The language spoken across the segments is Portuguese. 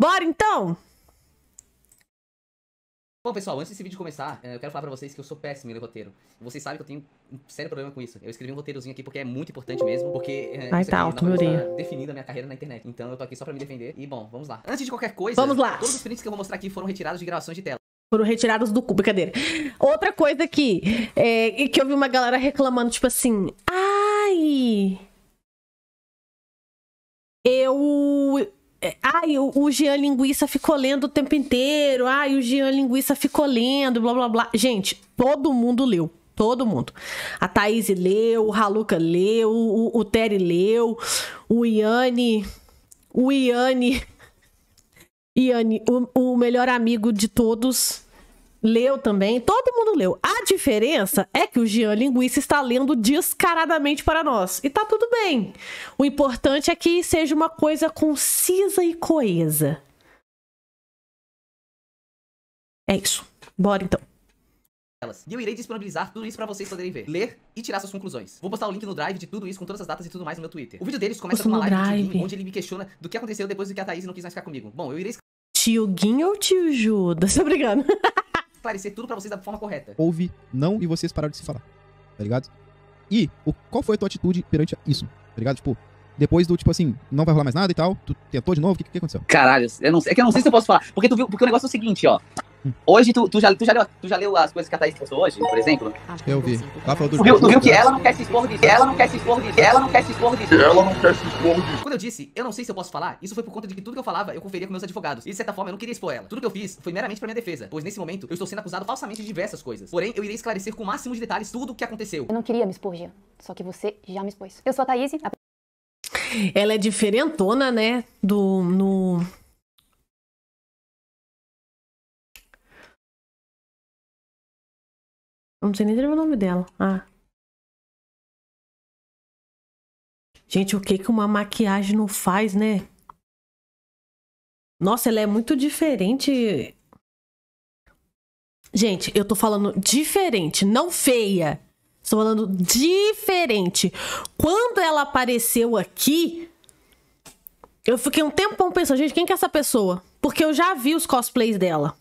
Bora então! Bom, pessoal, antes desse vídeo começar, eh, eu quero falar pra vocês que eu sou péssimo em ler roteiro. Vocês sabem que eu tenho um sério problema com isso. Eu escrevi um roteirozinho aqui porque é muito importante mesmo, porque... Eh, Ai, tá é alto, meu Definindo a minha carreira na internet. Então eu tô aqui só pra me defender. E, bom, vamos lá. Antes de qualquer coisa... Vamos lá! Todos os prints que eu vou mostrar aqui foram retirados de gravações de tela. Foram retirados do cu, brincadeira. Outra coisa aqui, é que eu vi uma galera reclamando, tipo assim... Ai... Eu é, ai, o, o Jean Linguiça ficou lendo o tempo inteiro. Ai, o Jean Linguiça ficou lendo, blá blá blá. Gente, todo mundo leu. Todo mundo. A Thaís leu, o Haluca leu, o, o Terry leu, o Iane. O Iane. Iane, o, o melhor amigo de todos, leu também, todo mundo leu. A diferença é que o Jean Linguiça está lendo descaradamente para nós. E tá tudo bem. O importante é que seja uma coisa concisa e coesa. É isso. Bora então. E eu irei disponibilizar tudo isso pra vocês poderem ver, ler e tirar suas conclusões. Vou postar o link no drive de tudo isso, com todas as datas e tudo mais no meu Twitter. O vídeo deles começa com uma live drive. do Tio onde ele me questiona do que aconteceu depois do que a Thaís não quis mais ficar comigo. Bom, eu irei... Tio Guinho ou tio Judas? Obrigado. esclarecer tudo para vocês da forma correta. Houve não e vocês pararam de se falar, tá ligado? E o, qual foi a tua atitude perante isso, tá ligado? Tipo, depois do tipo assim, não vai rolar mais nada e tal, tu tentou de novo, o que, que aconteceu? Caralho, não, é que eu não sei se eu posso falar. Porque tu viu, porque o negócio é o seguinte, ó. Hoje, tu, tu, já, tu, já leu, tu já leu as coisas que a Thaís postou hoje, por exemplo? Eu vi. do tu, viu, tu viu que ela não quer se expor de ela não quer se expor de ela não quer se expor de ela não quer se expor de Quando eu disse, eu não sei se eu posso falar, isso foi por conta de que tudo que eu falava, eu conferia com meus advogados. E de certa forma, eu não queria expor ela. Tudo que eu fiz foi meramente pra minha defesa, pois nesse momento eu estou sendo acusado falsamente de diversas coisas. Porém, eu irei esclarecer com o máximo de detalhes tudo o que aconteceu. Eu não queria me expor, Jean. Só que você já me expôs. Eu sou a Thaís, a... Ela é diferentona, né? Do, no, Não sei nem o nome dela. Ah. Gente, o que que uma maquiagem não faz, né? Nossa, ela é muito diferente. Gente, eu tô falando diferente, não feia. Estou falando diferente. Quando ela apareceu aqui, eu fiquei um tempão pensando, gente, quem que é essa pessoa? Porque eu já vi os cosplays dela.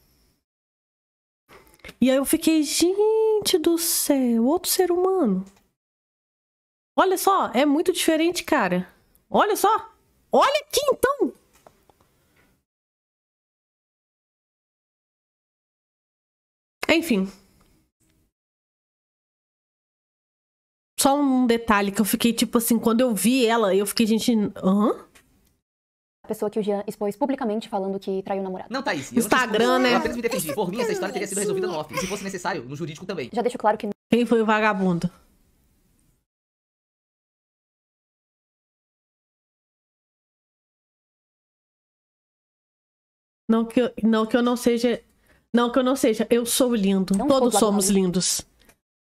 E aí eu fiquei, gente do céu, outro ser humano. Olha só, é muito diferente, cara. Olha só. Olha aqui então. Enfim. Só um detalhe que eu fiquei tipo assim, quando eu vi ela, eu fiquei, gente, hã? pessoa que o Jean expôs publicamente falando que traiu o namorado. Não, Thaís. Eu Instagram, não né? Eu apenas me defendi. Por mim, essa história teria sido resolvida no off. Se fosse necessário, no jurídico também. Já deixo claro que. Quem foi o vagabundo? Não que, eu, não que eu não seja. Não que eu não seja. Eu sou lindo. Não Todos somos lindos.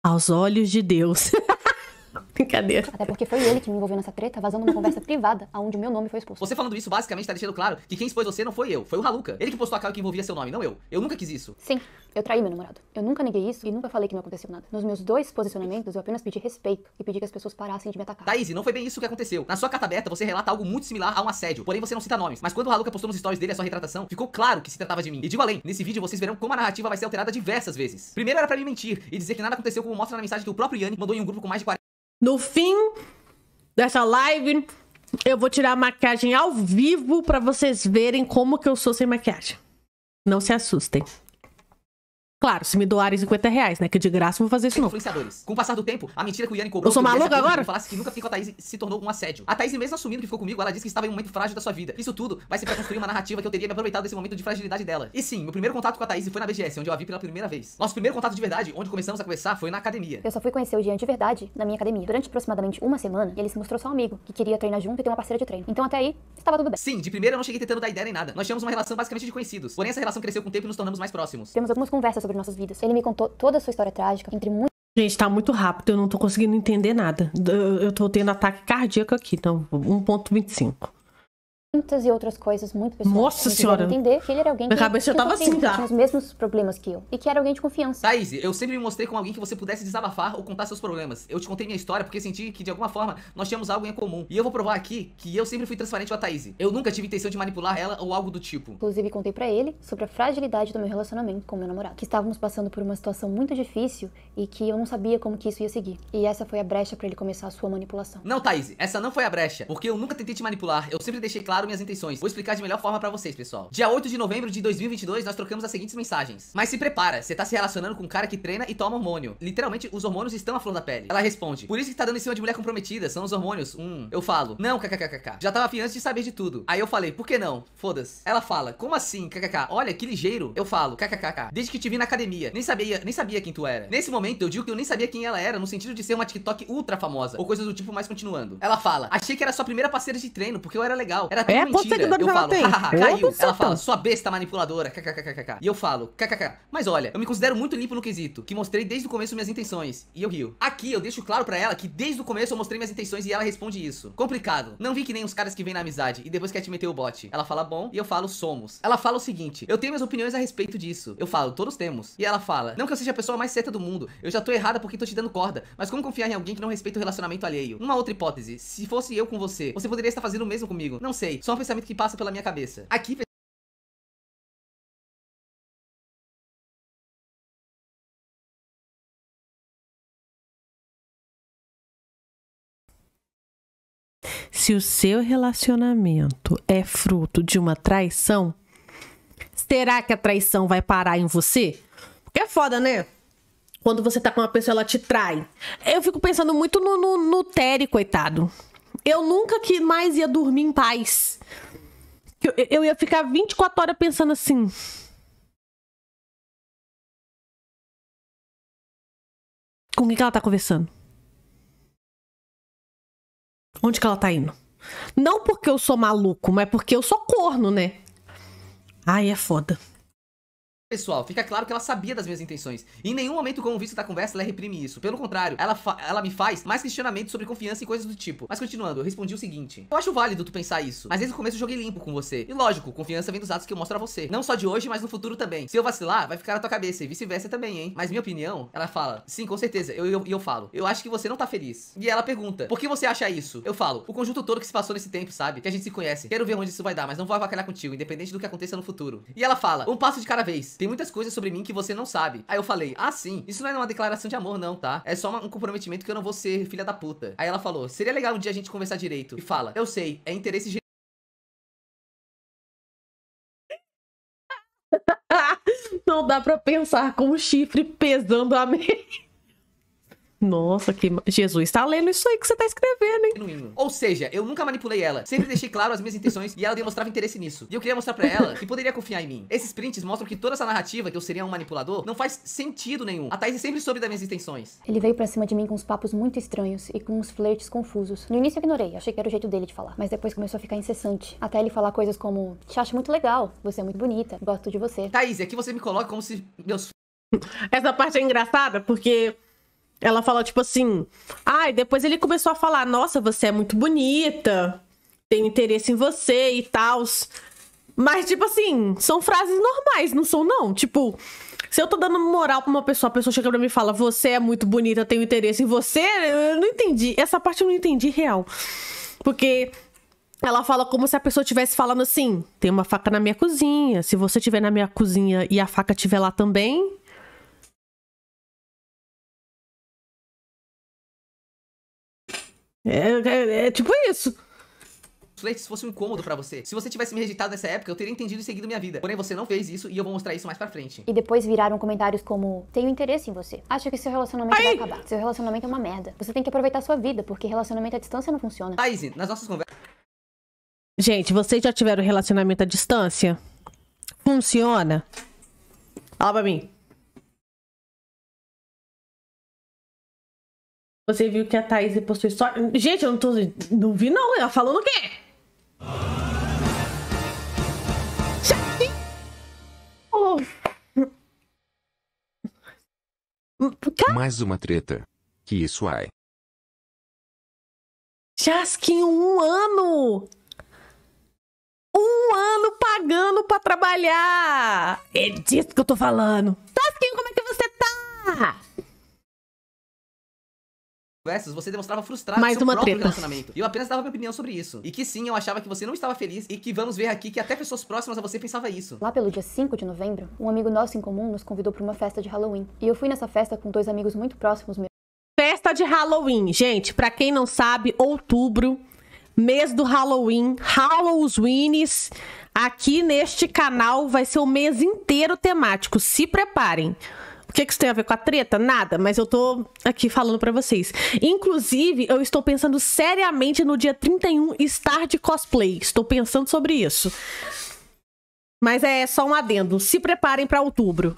Aos olhos de Deus. Brincadeira. Até porque foi ele que me envolveu nessa treta, vazando uma conversa privada, aonde o meu nome foi exposto. Você falando isso, basicamente, tá deixando claro que quem expôs você não foi eu, foi o Haluca. Ele que postou a cara que envolvia seu nome, não eu. Eu nunca quis isso. Sim, eu traí meu namorado. Eu nunca neguei isso e nunca falei que não aconteceu nada. Nos meus dois posicionamentos, eu apenas pedi respeito e pedi que as pessoas parassem de me atacar. Thaís, não foi bem isso que aconteceu. Na sua carta aberta, você relata algo muito similar a um assédio, porém você não cita nomes. Mas quando o Haluca postou nos stories dele a sua retratação, ficou claro que se tratava de mim. E digo além, nesse vídeo vocês verão como a narrativa vai ser alterada diversas vezes. Primeiro era para mim mentir e dizer que nada aconteceu como mostra na mensagem que o próprio Yanni mandou em um grupo com mais de 40 no fim dessa live, eu vou tirar a maquiagem ao vivo para vocês verem como que eu sou sem maquiagem. Não se assustem. Claro, se me doarem 50 reais, né? Que de graça eu vou fazer isso não. Influenciadores. Com o passar do tempo, a mentira que o Yanni cobrou... Eu sou maluco agora? Falasse que nunca ficou com a Thaís se tornou um assédio. A Thaís, mesmo assumindo que ficou comigo, ela disse que estava em um momento frágil da sua vida. Isso tudo vai ser pra construir uma narrativa que eu teria me aproveitado desse momento de fragilidade dela. E sim, meu primeiro contato com a Thaís foi na BGS, onde eu a vi pela primeira vez. Nosso primeiro contato de verdade, onde começamos a conversar, foi na academia. Eu só fui conhecer o Jean de verdade na minha academia. Durante aproximadamente uma semana, ele se mostrou só um amigo, que queria treinar junto e ter uma parceira de treino. Então até aí, estava tudo bem. Sim, de primeira eu não cheguei tentando dar ideia nem nada. Nós tínhamos uma relação basicamente de conhecidos. Porém, essa relação cresceu com o tempo e nos tornamos mais próximos. Temos algumas conversas sobre nossas vidas. Ele me contou toda a sua história trágica, entre muitos. Gente, tá muito rápido, eu não tô conseguindo entender nada. Eu, eu tô tendo ataque cardíaco aqui, então 1.25 muitas e outras coisas muito pessoais. Nossa senhora! entender que ele era alguém que, Minha que tava assim, tá? tinha os mesmos problemas que eu. E que era alguém de confiança. Thaís, eu sempre me mostrei como alguém que você pudesse desabafar ou contar seus problemas. Eu te contei minha história porque senti que, de alguma forma, nós tínhamos algo em comum. E eu vou provar aqui que eu sempre fui transparente com a Thaís. Eu nunca tive intenção de manipular ela ou algo do tipo. Inclusive, contei para ele sobre a fragilidade do meu relacionamento com meu namorado. Que estávamos passando por uma situação muito difícil e que eu não sabia como que isso ia seguir. E essa foi a brecha para ele começar a sua manipulação. Não, Thaís, essa não foi a brecha. Porque eu nunca tentei te manipular. Eu sempre deixei claro claro minhas intenções. Vou explicar de melhor forma pra vocês, pessoal. Dia 8 de novembro de 2022, nós trocamos as seguintes mensagens. Mas se prepara, você tá se relacionando com um cara que treina e toma hormônio. Literalmente, os hormônios estão à flor da pele. Ela responde, por isso que tá dando em cima de mulher comprometida, são os hormônios. Hum, eu falo, não, kkkk. Já tava afim antes de saber de tudo. Aí eu falei, por que não? Foda-se. Ela fala, como assim, kkk? Olha, que ligeiro. Eu falo, kkkk. Desde que te vi na academia, nem sabia, nem sabia quem tu era. Nesse momento, eu digo que eu nem sabia quem ela era, no sentido de ser uma TikTok ultra famosa, ou coisas do tipo, Mais continuando. Ela fala, achei que era sua primeira parceira de treino, porque eu era legal. Era é, é mentira. Seguidores eu falo, ela falo, tem? Ah, caiu. Ela fala, sua besta manipuladora, kkkkk. E eu falo, kkk. Mas olha, eu me considero muito limpo no quesito, que mostrei desde o começo minhas intenções. E eu rio. Aqui eu deixo claro pra ela que desde o começo eu mostrei minhas intenções e ela responde isso. Complicado. Não vi que nem os caras que vêm na amizade e depois quer te meter o bote. Ela fala bom e eu falo somos. Ela fala o seguinte, eu tenho minhas opiniões a respeito disso. Eu falo, todos temos. E ela fala, não que eu seja a pessoa mais certa do mundo, eu já tô errada porque tô te dando corda, mas como confiar em alguém que não respeita o relacionamento alheio? Uma outra hipótese, se fosse eu com você, você poderia estar fazendo o mesmo comigo. Não sei, só um pensamento que passa pela minha cabeça. Aqui, Se o seu relacionamento é fruto de uma traição, será que a traição vai parar em você? Porque é foda, né? Quando você tá com uma pessoa, ela te trai. Eu fico pensando muito no, no, no Terry, coitado eu nunca que mais ia dormir em paz. Eu, eu ia ficar 24 horas pensando assim. Com quem que ela tá conversando? Onde que ela tá indo? Não porque eu sou maluco, mas porque eu sou corno, né? Ai, é foda. Pessoal, fica claro que ela sabia das minhas intenções. E em nenhum momento, como visto da conversa, ela reprime isso. Pelo contrário, ela, ela me faz mais questionamentos sobre confiança e coisas do tipo. Mas continuando, eu respondi o seguinte: Eu acho válido tu pensar isso, mas desde o começo eu joguei limpo com você. E lógico, confiança vem dos atos que eu mostro a você. Não só de hoje, mas no futuro também. Se eu vacilar, vai ficar na tua cabeça e vice-versa também, hein? Mas minha opinião, ela fala: Sim, com certeza. E eu, eu, eu, falo: Eu acho que você não tá feliz. E ela pergunta: Por que você acha isso? Eu falo: O conjunto todo que se passou nesse tempo, sabe? Que a gente se conhece. Quero ver onde isso vai dar, mas não vou avacalhar contigo, independente do que aconteça no futuro. E ela fala: Um passo de cada vez. Tem muitas coisas sobre mim que você não sabe. Aí eu falei, ah, sim, isso não é uma declaração de amor, não, tá? É só uma, um comprometimento que eu não vou ser filha da puta. Aí ela falou, seria legal um dia a gente conversar direito. E fala, eu sei, é interesse de Não dá pra pensar com o chifre pesando a mente. Nossa, que Jesus tá lendo isso aí que você tá escrevendo, hein? Ou seja, eu nunca manipulei ela. Sempre deixei claro as minhas intenções e ela demonstrava interesse nisso. E eu queria mostrar para ela que poderia confiar em mim. Esses prints mostram que toda essa narrativa que eu seria um manipulador não faz sentido nenhum. A Thaís sempre soube das minhas intenções. Ele veio para cima de mim com uns papos muito estranhos e com uns flertes confusos. No início eu ignorei, achei que era o jeito dele de falar, mas depois começou a ficar incessante, até ele falar coisas como: "Te acho muito legal, você é muito bonita, gosto de você". Thaís, aqui você me coloca como se meus Essa parte é engraçada porque ela fala, tipo assim. Ai, ah, depois ele começou a falar: Nossa, você é muito bonita, tem interesse em você e tal. Mas, tipo assim, são frases normais, não são, não. Tipo, se eu tô dando moral pra uma pessoa, a pessoa chega pra mim e fala: Você é muito bonita, tenho interesse em você. Eu não entendi. Essa parte eu não entendi real. Porque ela fala como se a pessoa estivesse falando assim: Tem uma faca na minha cozinha. Se você tiver na minha cozinha e a faca estiver lá também, É, é, é tipo isso. Leite, se fosse um incômodo para você. Se você tivesse me rejeitado nessa época, eu teria entendido e seguido minha vida. Porém, você não fez isso e eu vou mostrar isso mais pra frente. E depois viraram comentários como: Tenho interesse em você. Acho que seu relacionamento vai acabar. Seu relacionamento é uma merda. Você tem que aproveitar sua vida, porque relacionamento à distância não funciona. Thaís, nas nossas conversas. Gente, vocês já tiveram relacionamento à distância? Funciona? Fala pra mim. Você viu que a Thaís postou história? Gente, eu não tô. Não vi, não. Ela falou no quê? Oh. Mais uma treta. Que isso ai. Jaskin, um ano! Um ano pagando pra trabalhar! É disso que eu tô falando. Jaskin, como é que você tá? conversas, você demonstrava frustrado Mais seu uma próprio treta. relacionamento. Eu apenas dava minha opinião sobre isso. E que sim, eu achava que você não estava feliz e que vamos ver aqui que até pessoas próximas a você pensava isso. Lá pelo dia 5 de novembro, um amigo nosso em comum nos convidou para uma festa de Halloween. E eu fui nessa festa com dois amigos muito próximos meus. Festa de Halloween, gente, para quem não sabe, outubro mês do Halloween, Halloweens. Aqui neste canal vai ser o mês inteiro temático. Se preparem. O que, que isso tem a ver com a treta? Nada, mas eu tô aqui falando para vocês. Inclusive, eu estou pensando seriamente no dia 31 estar de cosplay. Estou pensando sobre isso. Mas é só um adendo. Se preparem para outubro.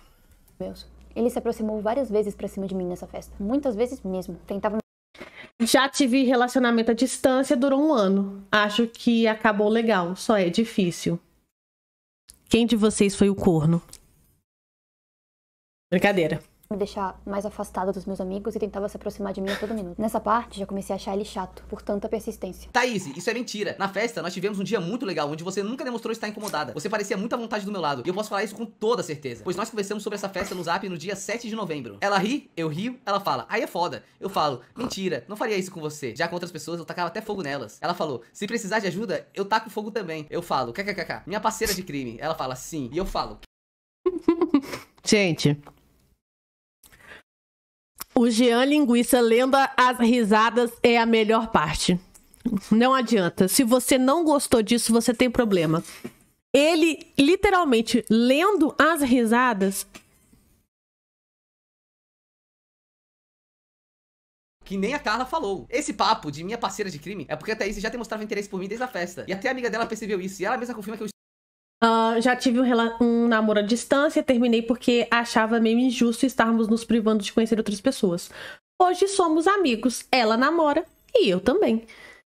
Deus. Ele se aproximou várias vezes para cima de mim nessa festa. Muitas vezes mesmo. Tentava já tive relacionamento à distância, durou um ano. Acho que acabou legal, só é difícil. Quem de vocês foi o corno? Brincadeira. Me deixar mais afastada dos meus amigos e tentava se aproximar de mim a todo minuto. Nessa parte, já comecei a achar ele chato, por tanta persistência. Thaís, isso é mentira. Na festa, nós tivemos um dia muito legal, onde você nunca demonstrou estar incomodada. Você parecia muito à vontade do meu lado. E eu posso falar isso com toda certeza. Pois nós conversamos sobre essa festa no zap no dia 7 de novembro. Ela ri, eu rio, ela fala, aí é foda. Eu falo, mentira, não faria isso com você. Já com outras pessoas, eu tacava até fogo nelas. Ela falou, se precisar de ajuda, eu taco fogo também. Eu falo, kkkk, minha parceira de crime. Ela fala, sim. E eu falo, Gente, o Jean Linguiça lenda as risadas é a melhor parte. Não adianta. Se você não gostou disso, você tem problema. Ele literalmente lendo as risadas. Que nem a Carla falou. Esse papo de minha parceira de crime é porque a Thaís já demonstrava interesse por mim desde a festa. E até a amiga dela percebeu isso. E ela mesma confirma que eu Uh, já tive um, um, namoro à distância, terminei porque achava meio injusto estarmos nos privando de conhecer outras pessoas. Hoje somos amigos, ela namora e eu também.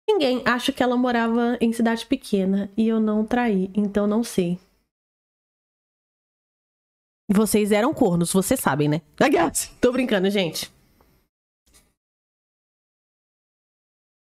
Ninguém acha que ela morava em cidade pequena e eu não traí, então não sei. Vocês eram cornos, vocês sabem, né? Tô brincando, gente.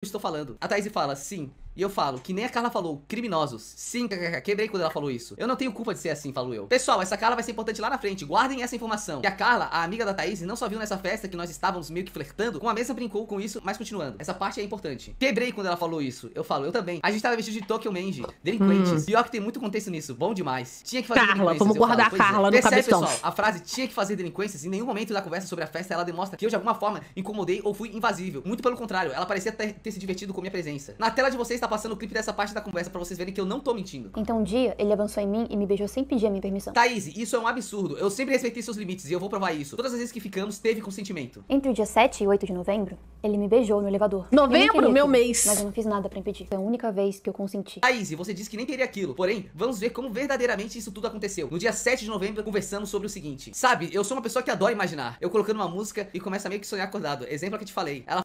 Estou falando. A Thaís fala, sim, e eu falo, que nem a Carla falou, criminosos. Sim, quebrei quando ela falou isso. Eu não tenho culpa de ser assim, falo eu. Pessoal, essa Carla vai ser importante lá na frente. Guardem essa informação. Que a Carla, a amiga da Thaís, não só viu nessa festa que nós estávamos meio que flertando, com a mesa brincou com isso, mas continuando. Essa parte é importante. Quebrei quando ela falou isso. Eu falo, eu também. A gente tava vestido de Tokyo Manji, delinquentes. Hum. Pior que tem muito contexto nisso, bom demais. Tinha que fazer Carla, vamos guardar a é. Carla é. no Percebe, cabeção. pessoal, a frase tinha que fazer delinquências, em nenhum momento da conversa sobre a festa ela demonstra que eu de alguma forma incomodei ou fui invasível. Muito pelo contrário, ela parecia ter, ter se divertido com minha presença. Na tela de vocês Está passando o clipe dessa parte da conversa para vocês verem que eu não tô mentindo. Então um dia ele avançou em mim e me beijou sem pedir a minha permissão. Thaís, isso é um absurdo. Eu sempre respeitei seus limites e eu vou provar isso. Todas as vezes que ficamos, teve consentimento. Entre o dia 7 e 8 de novembro, ele me beijou no elevador. Novembro, queria, meu mês. Mas eu não fiz nada para impedir. Foi a única vez que eu consenti. Thaís, você disse que nem queria aquilo. Porém, vamos ver como verdadeiramente isso tudo aconteceu. No dia 7 de novembro, conversamos sobre o seguinte. Sabe, eu sou uma pessoa que adora imaginar. Eu colocando uma música e começa meio que sonhar acordado. Exemplo que eu te falei. Ela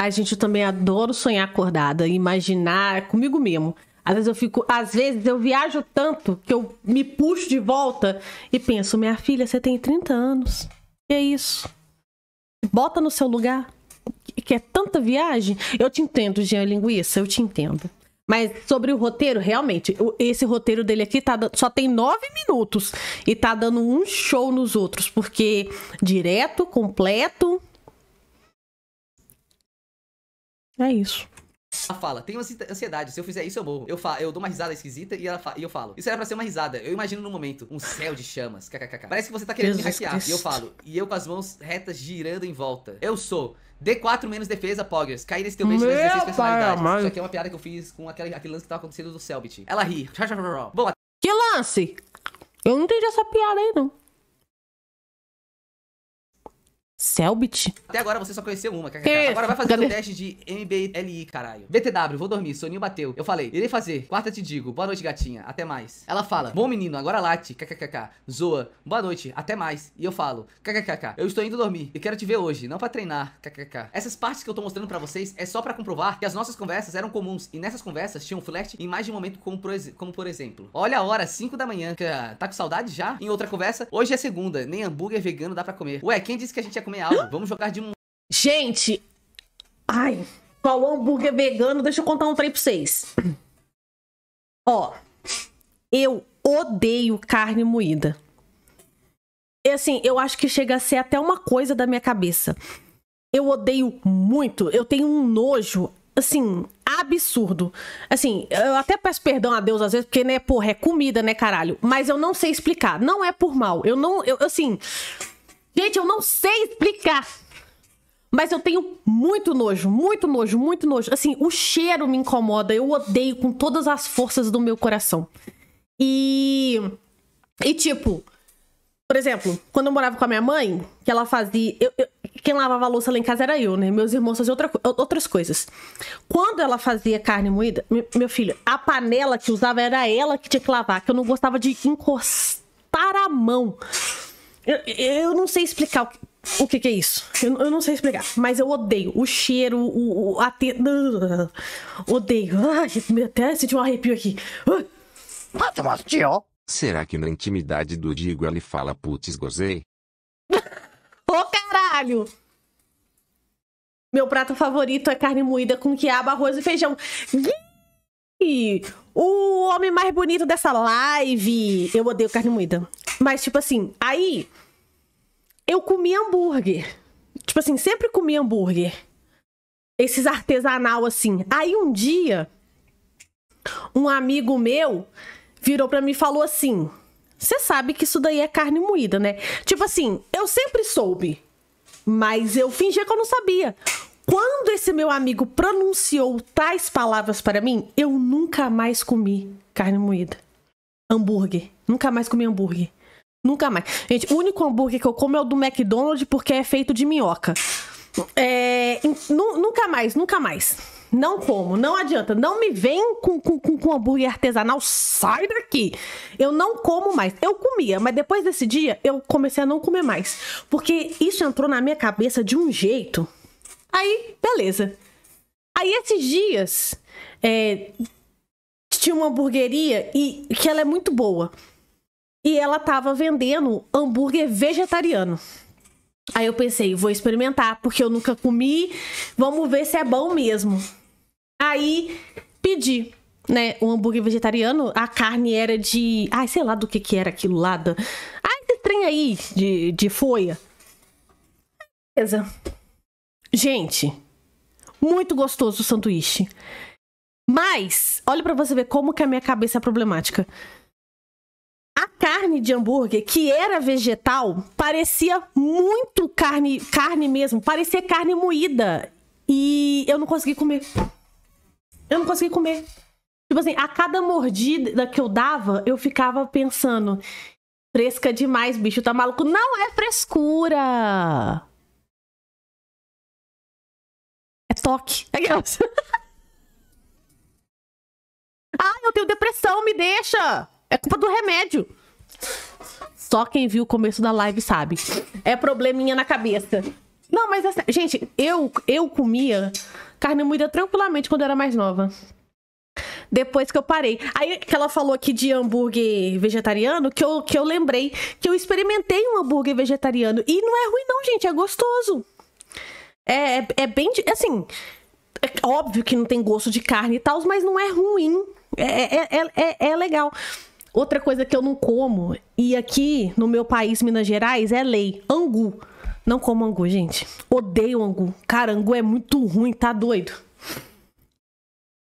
a gente também adoro sonhar acordada, imaginar comigo mesmo. Às vezes eu fico, às vezes eu viajo tanto que eu me puxo de volta e penso, minha filha, você tem 30 anos. Que é isso? Bota no seu lugar. Que é tanta viagem. Eu te entendo, Jean Linguiça, eu te entendo. Mas sobre o roteiro, realmente, esse roteiro dele aqui tá, só tem nove minutos e tá dando um show nos outros, porque direto, completo, É isso. Ela fala, tenho ansiedade, se eu fizer isso eu morro. Eu, falo, eu dou uma risada esquisita e, ela e eu falo. Isso era pra ser uma risada. Eu imagino no momento um céu de chamas. KKKK. Parece que você tá querendo Jesus me hackear. Cristo. E eu falo, e eu com as mãos retas girando em volta. Eu sou. D4 menos defesa, Poggers. Cair nesse teu beijo das 16 personalidades. Pai, Isso aqui é uma piada que eu fiz com aquele, aquele lance que tava acontecendo do Selbit. Ela ri. Bom, que lance? Eu não entendi essa piada aí, não. Selbit? Até agora você só conheceu uma, kkk. Agora vai fazer o teste de MBLI, caralho. BTW, vou dormir, soninho bateu. Eu falei, irei fazer. Quarta te digo, boa noite, gatinha, até mais. Ela fala, bom menino, agora late, kkkk. Zoa, boa noite, até mais. E eu falo, kkkk, eu estou indo dormir e quero te ver hoje, não pra treinar, kkkk. Essas partes que eu tô mostrando pra vocês é só pra comprovar que as nossas conversas eram comuns e nessas conversas tinham um flerte em mais de um momento, como por, como por exemplo. Olha a hora, 5 da manhã, tá com saudade já? Em outra conversa, hoje é segunda, nem hambúrguer vegano dá pra comer. Ué, quem disse que a gente ia comer Vamos jogar de. Gente! Ai, falou hambúrguer vegano, deixa eu contar um trem pra vocês. Ó, eu odeio carne moída. E assim, eu acho que chega a ser até uma coisa da minha cabeça. Eu odeio muito, eu tenho um nojo, assim, absurdo. Assim, eu até peço perdão a Deus às vezes, porque, né, porra, é comida, né, caralho. Mas eu não sei explicar. Não é por mal. Eu não. Eu, assim. Gente, eu não sei explicar. Mas eu tenho muito nojo, muito nojo, muito nojo. Assim, o cheiro me incomoda. Eu odeio com todas as forças do meu coração. E. E tipo. Por exemplo, quando eu morava com a minha mãe, que ela fazia. Eu, eu, quem lavava a louça lá em casa era eu, né? Meus irmãos faziam outra, outras coisas. Quando ela fazia carne moída, meu filho, a panela que usava era ela que tinha que lavar, que eu não gostava de encostar a mão eu, eu não sei explicar o que, o que, que é isso. Eu, eu, não sei explicar. Mas eu odeio o cheiro, o, o Odeio. Ai, até senti um arrepio aqui. Será que na intimidade do Digo ele fala putz gozei? Ô oh, caralho! Meu prato favorito é carne moída com quiabo, arroz e feijão. Yeah! o homem mais bonito dessa live. Eu odeio carne moída. Mas, tipo assim, aí eu comi hambúrguer. Tipo assim, sempre comi hambúrguer. Esses artesanal, assim. Aí um dia, um amigo meu virou pra mim e falou assim: Você sabe que isso daí é carne moída, né? Tipo assim, eu sempre soube. Mas eu fingi que eu não sabia. Quando esse meu amigo pronunciou tais palavras para mim, eu nunca mais comi carne moída. Hambúrguer. Nunca mais comi hambúrguer. Nunca mais. Gente, o único hambúrguer que eu como é o do McDonald's porque é feito de minhoca. É, nunca mais, nunca mais. Não como, não adianta. Não me vem com, com, com, hambúrguer artesanal, sai daqui. Eu não como mais. Eu comia, mas depois desse dia eu comecei a não comer mais. Porque isso entrou na minha cabeça de um jeito Aí, beleza. Aí esses dias é, tinha uma hamburgueria e que ela é muito boa. E ela tava vendendo hambúrguer vegetariano. Aí eu pensei, vou experimentar, porque eu nunca comi, vamos ver se é bom mesmo. Aí pedi, né, um hambúrguer vegetariano, a carne era de, ai, sei lá do que que era aquilo lá, da... ai, esse trem aí de, de foia. Beleza. Gente, muito gostoso o sanduíche. Mas, olha para você ver como que a minha cabeça é problemática. A carne de hambúrguer, que era vegetal, parecia muito carne, carne mesmo, parecia carne moída. E eu não consegui comer. Eu não consegui comer. Tipo assim, a cada mordida que eu dava, eu ficava pensando: fresca demais, bicho, tá maluco? Não é frescura! É toque. é Aquelas. ah, eu tenho depressão, me deixa! É culpa do remédio. Só quem viu o começo da live sabe. É probleminha na cabeça. Não, mas assim, gente, eu, eu comia carne moída tranquilamente quando eu era mais nova. Depois que eu parei. Aí que ela falou aqui de hambúrguer vegetariano, que eu, que eu lembrei que eu experimentei um hambúrguer vegetariano. E não é ruim, não, gente, é gostoso. É, é, é bem. Assim, é óbvio que não tem gosto de carne e tal, mas não é ruim. É é, é, é, é, é legal. Outra coisa que eu não como, e aqui no meu país, Minas Gerais, é lei: angu. Não como angu, gente. Odeio angu. Cara, angu é muito ruim, tá doido?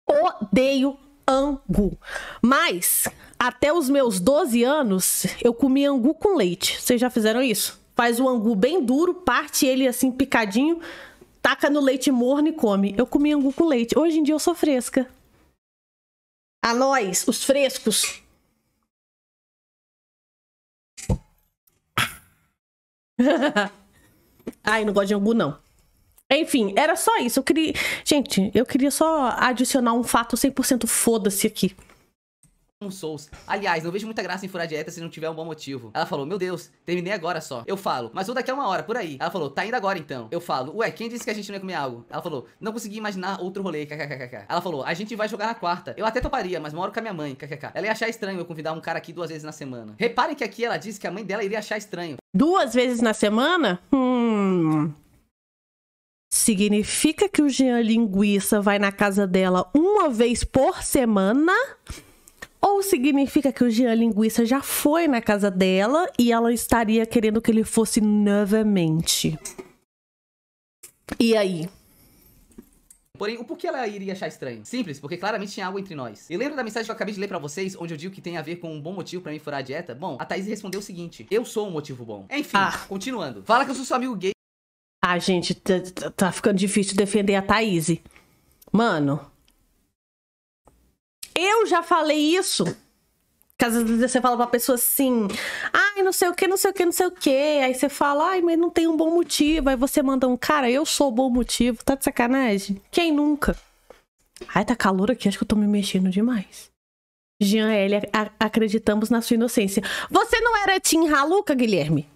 Odeio angu. Mas, até os meus 12 anos, eu comi angu com leite. Vocês já fizeram isso? faz o angu bem duro, parte ele assim picadinho, taca no leite morno e come. Eu comi angu com leite. Hoje em dia eu sou fresca. A nós, os frescos. Ai, não gosto de angu, não. Enfim, era só isso. Eu queria. Gente, eu queria só adicionar um fato 100% foda-se aqui. Souls. Aliás, não vejo muita graça em furar dieta se não tiver um bom motivo. Ela falou, meu Deus, terminei agora só. Eu falo, mas vou daqui a uma hora, por aí. Ela falou, tá indo agora então. Eu falo, ué, quem disse que a gente não ia comer algo? Ela falou, não consegui imaginar outro rolê, kkkk. Ela falou, a gente vai jogar na quarta. Eu até toparia, mas moro com a minha mãe, kkk. Ela ia achar estranho eu convidar um cara aqui duas vezes na semana. Reparem que aqui ela disse que a mãe dela iria achar estranho. Duas vezes na semana? Hum... Significa que o Jean Linguiça vai na casa dela uma vez por semana? Ou significa que o Jean Linguiça já foi na casa dela e ela estaria querendo que ele fosse novamente. E aí? Porém, o porquê ela iria achar estranho? Simples, porque claramente tinha algo entre nós. E lembra da mensagem que eu acabei de ler pra vocês, onde eu digo que tem a ver com um bom motivo para mim furar a dieta? Bom, a Thaís respondeu o seguinte: Eu sou um motivo bom. Enfim, ah. continuando. Fala que eu sou seu amigo gay. Ah, gente, tá, tá ficando difícil defender a Thaís. Mano. Eu já falei isso. Porque às vezes você fala pra pessoa assim, ai, não sei o que, não sei o que, não sei o que. Aí você fala, ai, mas não tem um bom motivo. Aí você manda um, cara, eu sou o bom motivo. Tá de sacanagem? Quem nunca? Ai, tá calor aqui, acho que eu tô me mexendo demais. Jean L, acreditamos na sua inocência. Você não era Tim Haluca, Guilherme?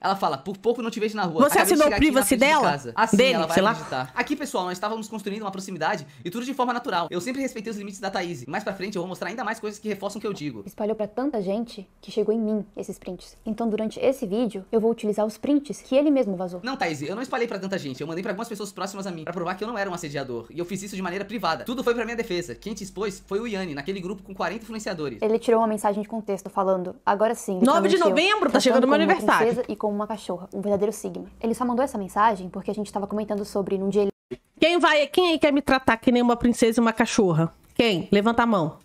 Ela fala, por pouco não te vejo na rua. Você Acabei assinou o privacy dela? De assim, Dele, ela vai sei acreditar. lá. Aqui, pessoal, nós estávamos construindo uma proximidade e tudo de forma natural. Eu sempre respeitei os limites da Thaís. Mais pra frente eu vou mostrar ainda mais coisas que reforçam o que eu digo. Espalhou pra tanta gente que chegou em mim esses prints. Então, durante esse vídeo, eu vou utilizar os prints que ele mesmo vazou. Não, Thaís, eu não espalhei pra tanta gente. Eu mandei pra algumas pessoas próximas a mim pra provar que eu não era um assediador. E eu fiz isso de maneira privada. Tudo foi pra minha defesa. Quem te expôs foi o Yanni, naquele grupo com 40 influenciadores. Ele tirou uma mensagem de contexto falando, agora sim. 9 de novembro, tá então, chegando meu aniversário esposa e como uma cachorra, um verdadeiro Sigma. Ele só mandou essa mensagem porque a gente estava comentando sobre num dia ele... Quem vai, quem aí quer me tratar que nem uma princesa e uma cachorra? Quem? Levanta a mão.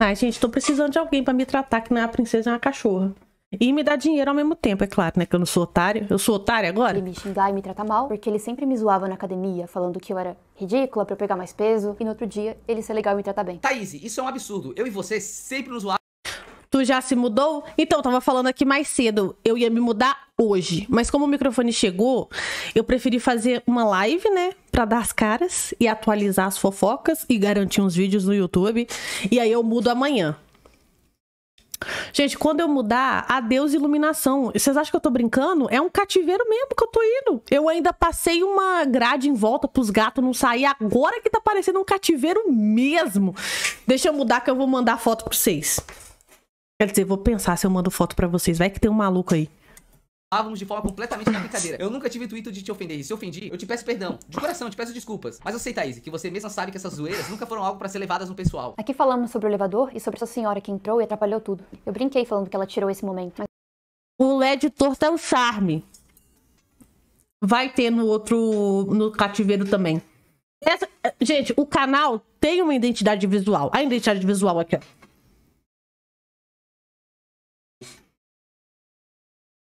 Ai, gente, tô precisando de alguém para me tratar que nem uma princesa e uma cachorra. E me dar dinheiro ao mesmo tempo, é claro, né? Que eu não sou otário. Eu sou otário agora? Ele me xingar e me tratar mal, porque ele sempre me zoava na academia, falando que eu era ridícula pra eu pegar mais peso. E no outro dia, ele ser legal e me tratar bem. Thaís, isso é um absurdo. Eu e você sempre nos zoava. Tu já se mudou? Então, tava falando aqui mais cedo, eu ia me mudar hoje. Mas como o microfone chegou, eu preferi fazer uma live, né? Pra dar as caras e atualizar as fofocas e garantir uns vídeos no YouTube. E aí eu mudo amanhã. Gente, quando eu mudar, adeus iluminação. Vocês acham que eu tô brincando? É um cativeiro mesmo que eu tô indo. Eu ainda passei uma grade em volta pros gatos não sair. Agora que tá parecendo um cativeiro mesmo. Deixa eu mudar que eu vou mandar foto pra vocês. Quer dizer, vou pensar se eu mando foto pra vocês. Vai que tem um maluco aí falávamos de forma completamente na brincadeira. Eu nunca tive intuito de te ofender. E se ofendi, eu te peço perdão. De coração, eu te peço desculpas. Mas eu sei, Thaís, que você mesma sabe que essas zoeiras nunca foram algo para ser levadas no pessoal. Aqui falamos sobre o elevador e sobre essa senhora que entrou e atrapalhou tudo. Eu brinquei falando que ela tirou esse momento. Mas... O LED torto é um charme. Vai ter no outro. no cativeiro também. Essa... gente, o canal tem uma identidade visual. A identidade visual aqui, ó.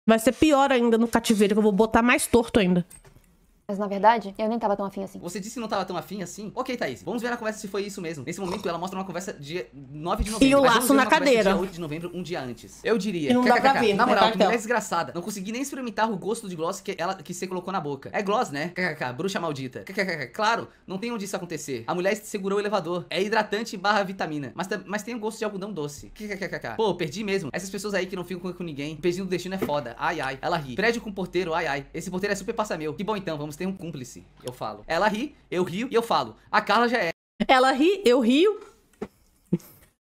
Vai ser pior ainda no cativeiro, que eu vou botar mais torto ainda. Mas na verdade, eu nem tava tão afim assim. Você disse que não tava tão afim assim? Ok, Thaís, vamos ver a conversa se foi isso mesmo. Nesse momento, ela mostra uma conversa de 9 de novembro. E o laço na cadeira. Dia 8 de novembro, um dia antes. Eu diria. E não dá pra ver. Na né, moral, que mulher desgraçada. Não consegui nem experimentar o gosto de gloss que, ela, que você colocou na boca. É gloss, né? KKK, bruxa maldita. KKK, claro, não tem onde isso acontecer. A mulher segurou o elevador. É hidratante barra vitamina. Mas, mas tem o gosto de algodão doce. KKKK. Pô, perdi mesmo. Essas pessoas aí que não ficam com ninguém. Perdido do destino é foda. Ai, ai. Ela ri. Prédio com porteiro. Ai, ai. Esse porteiro é super passa meu. Que bom então, vamos você tem um cúmplice, eu falo. Ela ri, eu rio e eu falo. A Carla já é. Ela ri, eu rio.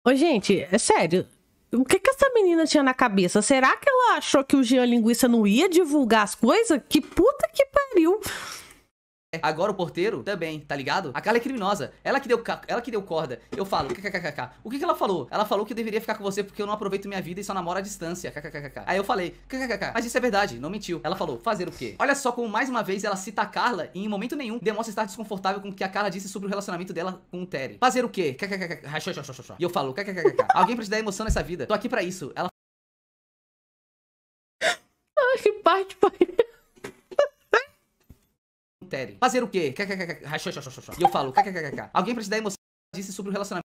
Ô, gente, é sério. O que, que essa menina tinha na cabeça? Será que ela achou que o Jean Linguiça não ia divulgar as coisas? Que puta que pariu! Agora o porteiro também, tá ligado? A Carla é criminosa. Ela que deu, ela que deu corda. Eu falo, kkkk. O que, que ela falou? Ela falou que eu deveria ficar com você porque eu não aproveito minha vida e só namoro à distância, kkkk. Aí eu falei, kkkk. Mas isso é verdade, não mentiu. Ela falou, fazer o quê? Olha só como mais uma vez ela cita a Carla e em momento nenhum demonstra estar desconfortável com o que a Carla disse sobre o relacionamento dela com o Terry. Fazer o quê? Kkkk. E eu falo, kkkk. Alguém pra te dar emoção nessa vida. Tô aqui pra isso. Ela. Ai, que parte, pai. Fazer o quê? E eu falo, kkkk. Alguém pra te dar emoção disse sobre o relacionamento.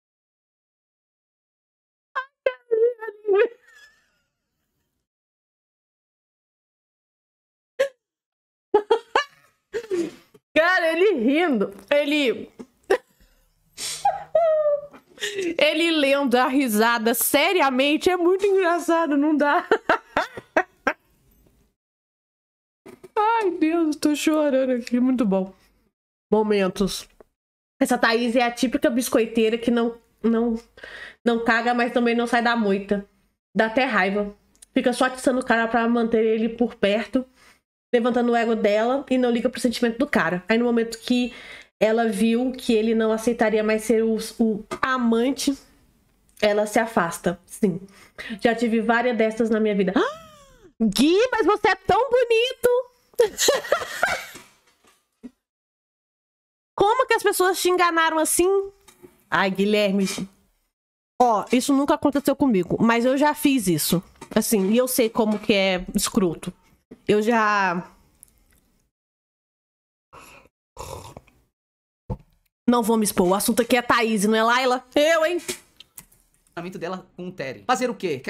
Cara, ele rindo, ele. ele lendo a risada seriamente é muito engraçado, não dá. Ai, Deus, tô chorando aqui. Muito bom. Momentos. Essa Thaís é a típica biscoiteira que não, não, não caga, mas também não sai da moita. Dá até raiva. Fica só atiçando o cara para manter ele por perto, levantando o ego dela e não liga pro sentimento do cara. Aí no momento que ela viu que ele não aceitaria mais ser o, o amante, ela se afasta. Sim. Já tive várias dessas na minha vida. Ah, Gui, mas você é tão bonito! Como que as pessoas te enganaram assim? Ai, Guilherme. Ó, isso nunca aconteceu comigo, mas eu já fiz isso. Assim, e eu sei como que é escroto. Eu já. Não vou me expor. O assunto aqui é Thaís, não é Laila? Eu, hein? relacionamento dela com o Terry. Fazer o quê?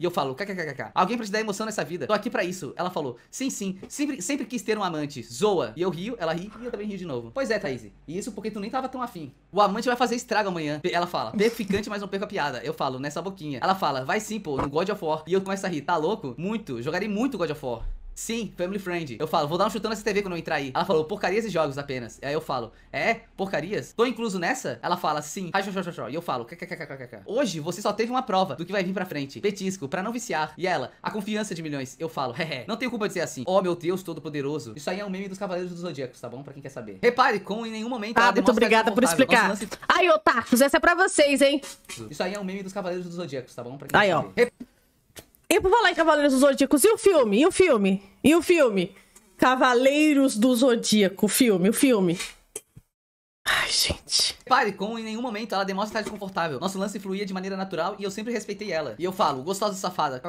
E eu falo, kkkk. Alguém pra te dar emoção nessa vida. Tô aqui pra isso. Ela falou, sim, sim. Sempre, sempre quis ter um amante. Zoa. E eu rio, ela ri e eu também rio de novo. Pois é, Thaís. E isso porque tu nem tava tão afim. O amante vai fazer estrago amanhã. Ela fala, peficante, mas não perco a piada. Eu falo, nessa boquinha. Ela fala, vai sim, pô, no God of War. E eu começo a rir, tá louco? Muito. Jogarei muito God of War. Sim, family friend. Eu falo, vou dar um chutão nessa TV quando eu entrar aí. Ela falou, porcarias e jogos apenas. Aí eu falo, é? Porcarias? Tô incluso nessa? Ela fala, sim. Ai, xô, xô, xô. E eu falo, kkkkkk. Hoje você só teve uma prova do que vai vir pra frente. Petisco, pra não viciar. E ela, a confiança de milhões. Eu falo, hehe. Não tenho culpa de ser assim. Oh, meu Deus, todo poderoso. Isso aí é um meme dos Cavaleiros dos Zodíacos, tá bom? Pra quem quer saber. Repare, como em nenhum momento ah ela muito obrigada por explicar. Nossa, lance... Aí, otakus, essa é pra vocês, hein? Isso aí é um meme dos Cavaleiros dos Zodíacos, tá bom? Pra quem aí, quer ó. Saber. E por falar em Cavaleiros do Zodíaco, e o filme? E o filme? E o filme? Cavaleiros do Zodíaco, o filme, o filme. Ai, gente. Pare com em nenhum momento ela demonstra estar tá desconfortável. Nosso lance fluía de maneira natural e eu sempre respeitei ela. E eu falo, gostosa safada.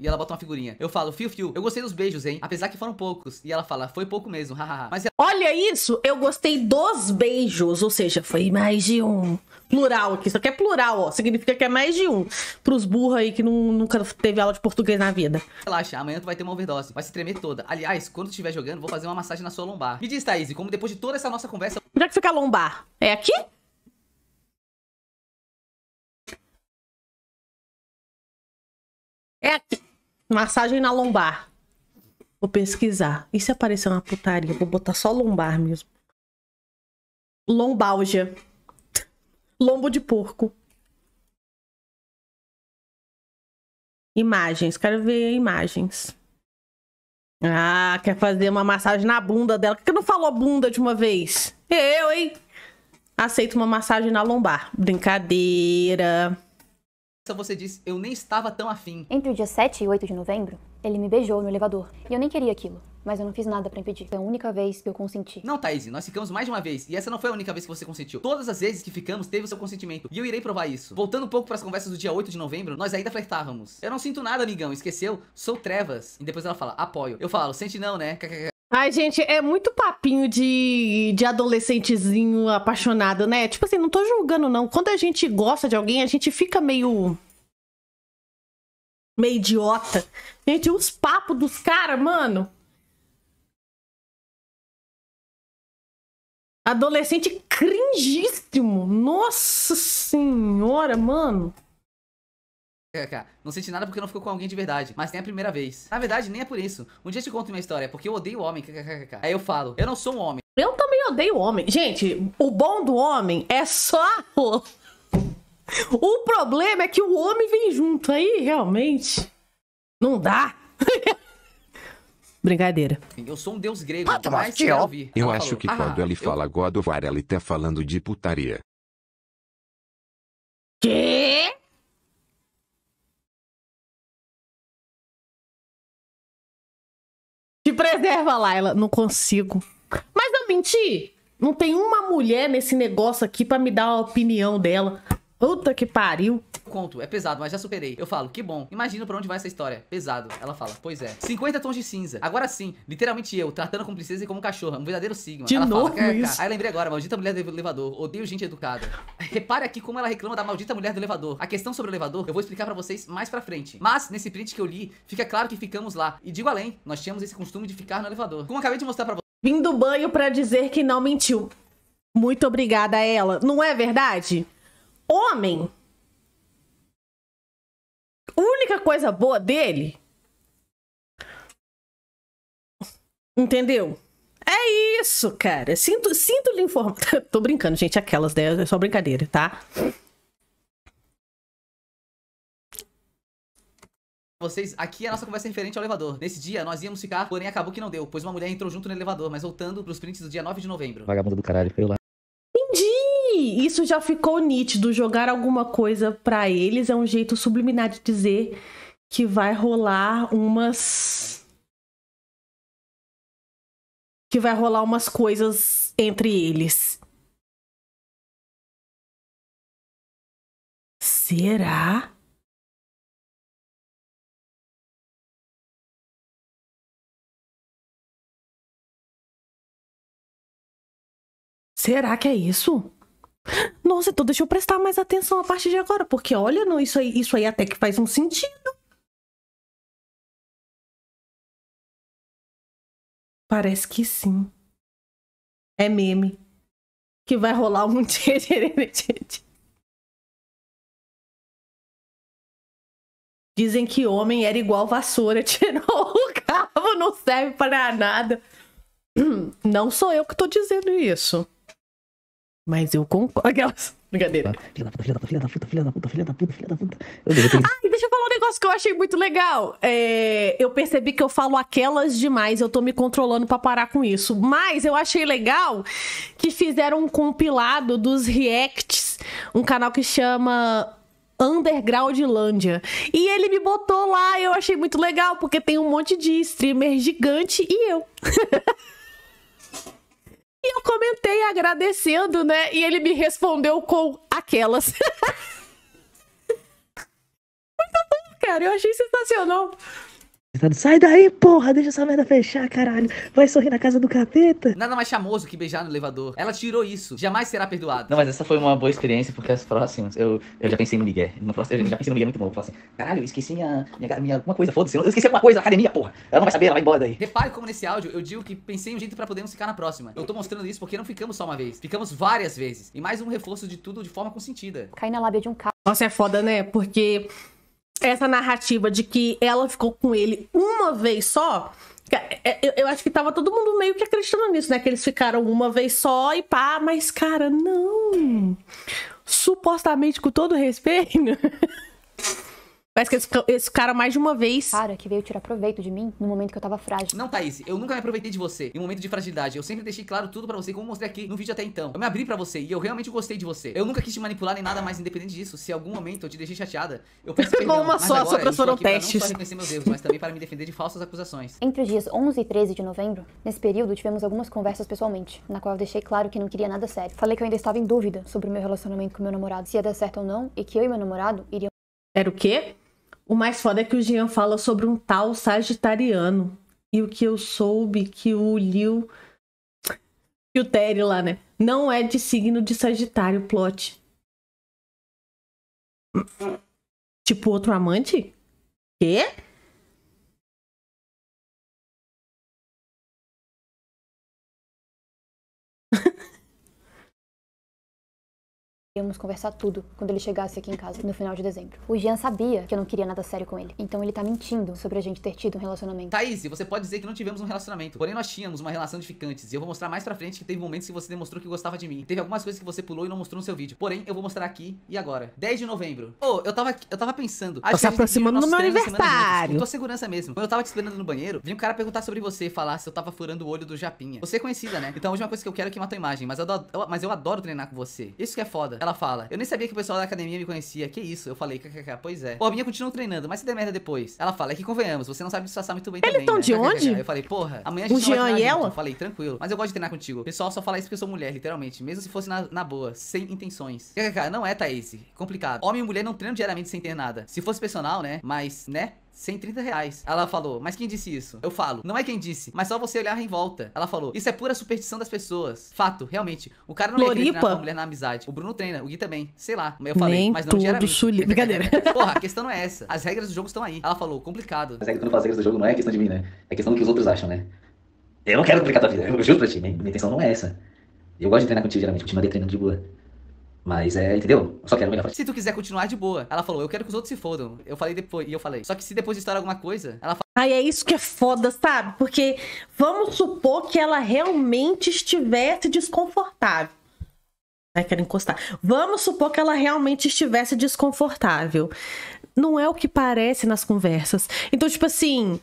E ela bota uma figurinha. Eu falo, fio fio, eu gostei dos beijos, hein? Apesar que foram poucos. E ela fala, foi pouco mesmo, hahaha. Mas ela... Olha isso, eu gostei dos beijos, ou seja, foi mais de um. Plural aqui, isso aqui é plural, ó. Significa que é mais de um. Pros burros aí que não, nunca teve aula de português na vida. Relaxa, amanhã tu vai ter uma overdose, vai se tremer toda. Aliás, quando tu estiver jogando, vou fazer uma massagem na sua lombar. Me diz, Thaís, como depois de toda essa nossa conversa... Onde é que fica a lombar? É aqui? É aqui. Massagem na lombar. Vou pesquisar. E se aparecer uma putaria? Vou botar só lombar mesmo. Lombalgia. Lombo de porco. Imagens, quero ver imagens. Ah, quer fazer uma massagem na bunda dela. Por que, não falou bunda de uma vez? Eu, hein? Aceito uma massagem na lombar. Brincadeira. Você disse, eu nem estava tão afim. Entre o dia 7 e 8 de novembro, ele me beijou no elevador. E eu nem queria aquilo mas eu não fiz nada para impedir. Foi a única vez que eu consenti. Não, Thaís, nós ficamos mais de uma vez, e essa não foi a única vez que você consentiu. Todas as vezes que ficamos, teve o seu consentimento, e eu irei provar isso. Voltando um pouco para as conversas do dia 8 de novembro, nós ainda flertávamos. Eu não sinto nada, amigão, esqueceu? Sou trevas. E depois ela fala, apoio. Eu falo, sente não, né? Ai, gente, é muito papinho de, de adolescentezinho apaixonado, né? Tipo assim, não tô julgando, não. Quando a gente gosta de alguém, a gente fica meio meio idiota. Gente, os papos dos caras, mano. Adolescente cringíssimo. Nossa senhora, mano. É, não senti nada porque não ficou com alguém de verdade, mas nem a primeira vez. Na verdade, nem é por isso. Um dia te conto minha história, porque eu odeio homem, kkkk. Aí eu falo, eu não sou um homem. Eu também odeio homem. Gente, o bom do homem é só a O problema é que o homem vem junto aí, realmente. Não dá. Brincadeira. Eu sou um deus grego, ah, mas que eu, eu acho falou. que ah, quando ele eu... fala God of War, ele tá falando de putaria. Que? Te preserva, Laila. Não consigo. Mas não menti. Não tem uma mulher nesse negócio aqui para me dar a opinião dela. Puta que pariu. Conto, é pesado, mas já superei. Eu falo, que bom. Imagino pra onde vai essa história. Pesado. Ela fala, pois é. 50 tons de cinza. Agora sim, literalmente eu, tratando como princesa e como cachorro, Um verdadeiro sigma. De ela novo fala, é isso? Aí lembrei agora, maldita mulher do elevador. Odeio gente educada. Repare aqui como ela reclama da maldita mulher do elevador. A questão sobre o elevador eu vou explicar pra vocês mais pra frente. Mas, nesse print que eu li, fica claro que ficamos lá. E digo além, nós tínhamos esse costume de ficar no elevador. Como acabei de mostrar pra vocês. Vim do banho pra dizer que não mentiu. Muito obrigada a ela. Não é verdade? homem. A única coisa boa dele. Entendeu? É isso, cara. Sinto, sinto lhe informar. Tô brincando, gente. Aquelas, ideias né? É só brincadeira, tá? Vocês, aqui é a nossa conversa referente ao elevador. Nesse dia, nós íamos ficar, porém acabou que não deu, pois uma mulher entrou junto no elevador, mas voltando pros prints do dia 9 de novembro. Vagabundo do caralho, foi lá. Entendi! isso já ficou nítido. Jogar alguma coisa para eles é um jeito subliminar de dizer que vai rolar umas. Que vai rolar umas coisas entre eles. Será? Será que é isso? Nossa, então deixa eu prestar mais atenção a partir de agora, porque olha, não, isso aí, isso aí até que faz um sentido. Parece que sim. É meme. Que vai rolar um dia. Dizem que homem era igual vassoura, tirou o cabo, não serve para nada. Não sou eu que tô dizendo isso. Mas eu concordo. Aquelas. Brincadeira. Filha da puta, filha da puta, filha da puta, filha da puta, filha da puta, filha da puta. Ai, deixa eu falar um negócio que eu achei muito legal. É, eu percebi que eu falo aquelas demais, eu tô me controlando para parar com isso. Mas eu achei legal que fizeram um compilado dos reacts, um canal que chama Undergroundlândia. E ele me botou lá, eu achei muito legal, porque tem um monte de streamer gigante e eu. E eu comentei agradecendo, né? E ele me respondeu com aquelas. Muito bom, cara. Eu achei sensacional. Sai daí, porra, deixa essa merda fechar, caralho. Vai sorrir na casa do capeta. Nada mais chamoso que beijar no elevador. Ela tirou isso. Jamais será perdoado. Não, mas essa foi uma boa experiência, porque as próximas eu, eu já pensei no Miguel. No próximo, eu já pensei no Miguel é muito bom. Eu falei assim, caralho, eu esqueci minha, minha, minha alguma coisa, foda-se. Eu esqueci alguma coisa da academia, porra. Ela não vai saber, ela vai embora daí. Repare como nesse áudio eu digo que pensei em um jeito pra podermos ficar na próxima. Eu tô mostrando isso porque não ficamos só uma vez. Ficamos várias vezes. E mais um reforço de tudo de forma consentida. Cai na lábia de um carro. Nossa, é foda, né? Porque essa narrativa de que ela ficou com ele uma vez só. É, eu, acho que tava todo mundo meio que acreditando nisso, né? Que eles ficaram uma vez só e pá, mas cara, não. Supostamente com todo respeito. Parece que eles, ficaram mais de uma vez. Cara, que veio tirar proveito de mim no momento que eu tava frágil. Não, Thaís, eu nunca me aproveitei de você em um momento de fragilidade. Eu sempre deixei claro tudo pra você, como mostrei aqui no vídeo até então. Eu me abri pra você e eu realmente gostei de você. Eu nunca quis te manipular nem nada mais, independente disso. Se em algum momento eu te deixei chateada, eu peço perdão. uma só, agora, só pra foram testes. Não só meus erros, mas também para me defender de falsas acusações. Entre os dias 11 e 13 de novembro, nesse período tivemos algumas conversas pessoalmente, na qual eu deixei claro que não queria nada sério. Falei que eu ainda estava em dúvida sobre o meu relacionamento com meu namorado, se ia dar certo ou não, e que eu e meu namorado iriam... Era o quê? O mais foda é que o Jean fala sobre um tal sagitariano. E o que eu soube que o Liu. Que o Terry lá, né? Não é de signo de Sagitário, plot. Tipo outro amante? Quê? Íamos conversar tudo quando ele chegasse aqui em casa no final de dezembro. O Jean sabia que eu não queria nada sério com ele, então ele tá mentindo sobre a gente ter tido um relacionamento. Thaís, você pode dizer que não tivemos um relacionamento, porém nós tínhamos uma relação de ficantes e eu vou mostrar mais pra frente que teve momentos que você demonstrou que gostava de mim. Teve algumas coisas que você pulou e não mostrou no seu vídeo, porém eu vou mostrar aqui e agora. 10 de novembro. Pô, oh, eu tava, eu tava pensando. Tô tá se aproximando no meu aniversário. Tô segurança mesmo. Quando eu tava te esperando no banheiro, vinha um cara perguntar sobre você, falar se eu tava furando o olho do Japinha. Você é conhecida, né? Então hoje uma coisa que eu quero é que tua a imagem, mas eu, adoro, mas eu adoro treinar com você. Isso que é foda. Ela fala: Eu nem sabia que o pessoal da academia me conhecia. Que isso? Eu falei: KKK, pois é. minha continua treinando, mas se der merda depois. Ela fala: É que convenhamos, você não sabe disfarçar muito bem Eles também. Eles estão né? de onde? Eu falei: Porra, amanhã a gente o Jean vai e ela? Eu falei: Tranquilo. Mas eu gosto de treinar contigo. O pessoal só fala isso porque eu sou mulher, literalmente. Mesmo se fosse na, na boa, sem intenções. KKK, não é, Thaís. Complicado. Homem e mulher não treinam diariamente sem ter nada. Se fosse personal, né? Mas, né? 130 reais. Ela falou, mas quem disse isso? Eu falo, não é quem disse, mas só você olhar em volta. Ela falou, isso é pura superstição das pessoas. Fato, realmente, o cara não Floripa. ia treinar uma mulher na amizade. O Bruno treina, o Gui também, sei lá. Eu falei, Nem mas não tinha. Chuli. Brincadeira. Porra, a questão não é essa. As regras do jogo estão aí. Ela falou, complicado. Mas é que quando fala as regras do jogo não é questão de mim, né? É questão do que os outros acham, né? Eu não quero complicar tua vida, eu juro pra ti, minha, minha intenção não é essa. Eu gosto de treinar contigo, geralmente, eu te mandei treinando de boa. Mas é, entendeu? só quero melhor Se tu quiser continuar de boa. Ela falou, eu quero que os outros se fodam. Eu falei depois, e eu falei. Só que se depois estourar história alguma coisa, ela fala. Aí é isso que é foda, sabe? Porque vamos supor que ela realmente estivesse desconfortável. Ai, quero encostar. Vamos supor que ela realmente estivesse desconfortável. Não é o que parece nas conversas. Então, tipo assim.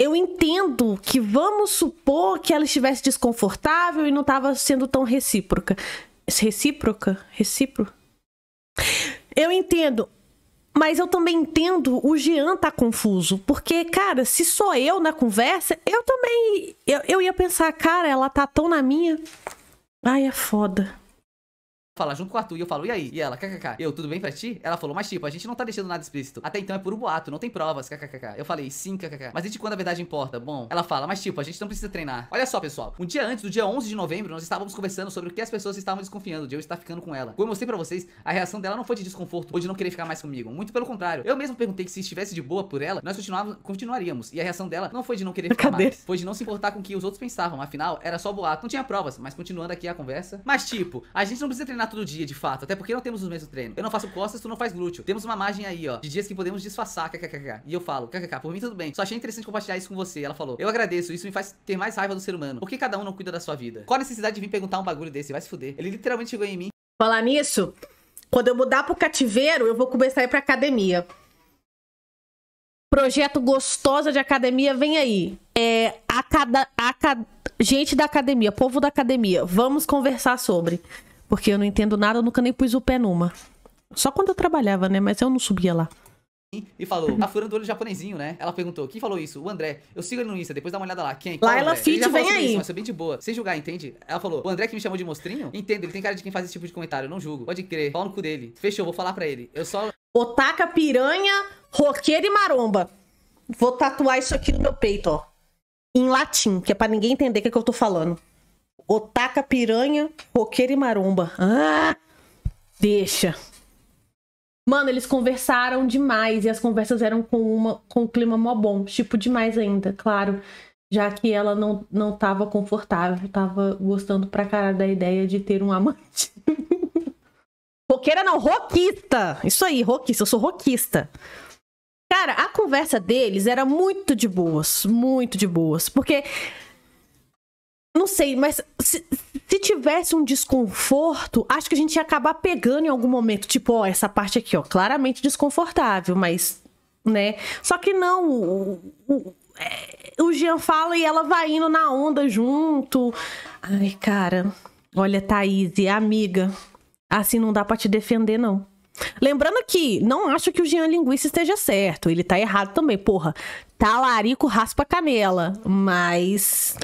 Eu entendo que vamos supor que ela estivesse desconfortável e não estava sendo tão recíproca recíproca, recíproco. Eu entendo, mas eu também entendo o Jean tá confuso, porque cara, se sou eu na conversa, eu também eu, eu ia pensar, cara, ela tá tão na minha. Ai, é foda falar junto com o Arthur. E eu falo, e aí? E ela, kkk. Eu, tudo bem pra ti? Ela falou, mas tipo, a gente não tá deixando nada explícito. Até então é puro boato, não tem provas, kkkk. Eu falei, sim, kkk. Mas desde quando a verdade importa? Bom, ela fala, mas tipo, a gente não precisa treinar. Olha só, pessoal. Um dia antes, do dia 11 de novembro, nós estávamos conversando sobre o que as pessoas estavam desconfiando de eu estar ficando com ela. Como eu mostrei pra vocês, a reação dela não foi de desconforto ou de não querer ficar mais comigo. Muito pelo contrário. Eu mesmo perguntei que se estivesse de boa por ela, nós continuaríamos. E a reação dela não foi de não querer ficar Cadê? mais. Foi de não se importar com o que os outros pensavam. Afinal, era só boato. Não tinha provas, mas continuando aqui a conversa. Mas tipo, a gente não precisa treinar treinar todo dia, de fato. Até porque não temos os mesmos treinos. Eu não faço costas, tu não faz glúteo. Temos uma margem aí, ó, de dias que podemos disfarçar, kkkk. E eu falo, kkk, por mim tudo bem. Só achei interessante compartilhar isso com você. Ela falou, eu agradeço, isso me faz ter mais raiva do ser humano. Por que cada um não cuida da sua vida? Qual a necessidade de vir perguntar um bagulho desse? Vai se fuder. Ele literalmente chegou em mim. Falar nisso, quando eu mudar pro cativeiro, eu vou começar a ir pra academia. Projeto Gostosa de Academia, vem aí. É, a cada, a cada, gente da academia, povo da academia, vamos conversar sobre. Porque eu não entendo nada, eu nunca nem pus o pé numa. Só quando eu trabalhava, né? Mas eu não subia lá e falou, tá furando o olho japonesinho, né? Ela perguntou, quem falou isso? O André. Eu sigo ele no Insta, depois dá uma olhada lá. Quem? Qual Laila Fit, vem aí. Isso, mas é bem de boa. Sem julgar, entende? Ela falou, o André que me chamou de mostrinho? Entendo, ele tem cara de quem faz esse tipo de comentário, não julgo. Pode crer, pau no cu dele. Fechou, vou falar pra ele. Eu só... Otaka, piranha, roqueiro e maromba. Vou tatuar isso aqui no meu peito, ó. Em latim, que é pra ninguém entender o que, é que eu tô falando. Otaka Piranha, Roqueiro e Marumba. Ah, deixa. Mano, eles conversaram demais e as conversas eram com uma com um clima mó bom, tipo demais ainda, claro, já que ela não não tava confortável, tava gostando pra caralho da ideia de ter um amante. Roqueira não, roquista. Isso aí, roquista, eu sou roquista. Cara, a conversa deles era muito de boas, muito de boas, porque não sei, mas se, se, tivesse um desconforto, acho que a gente ia acabar pegando em algum momento. Tipo, ó, essa parte aqui, ó, claramente desconfortável, mas. Né? Só que não. O, o, é, o Jean fala e ela vai indo na onda junto. Ai, cara. Olha, Thaís, amiga. Assim não dá para te defender, não. Lembrando que não acho que o Jean Linguiça esteja certo. Ele tá errado também, porra. Talarico raspa canela. Mas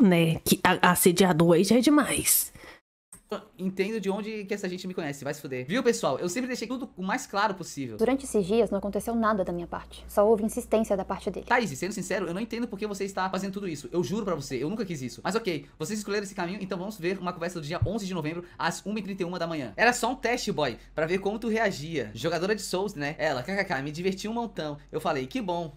né? Que assediador aí já é demais. Entendo de onde que essa gente me conhece, vai se fuder. Viu, pessoal? Eu sempre deixei tudo o mais claro possível. Durante esses dias não aconteceu nada da minha parte. Só houve insistência da parte dele. Thaís, sendo sincero, eu não entendo por que você está fazendo tudo isso. Eu juro pra você, eu nunca quis isso. Mas ok, vocês escolheram esse caminho, então vamos ver uma conversa do dia 11 de novembro, às 1h31 da manhã. Era só um teste, boy, pra ver como tu reagia. Jogadora de Souls, né? Ela, kkk, me diverti um montão. Eu falei, que bom.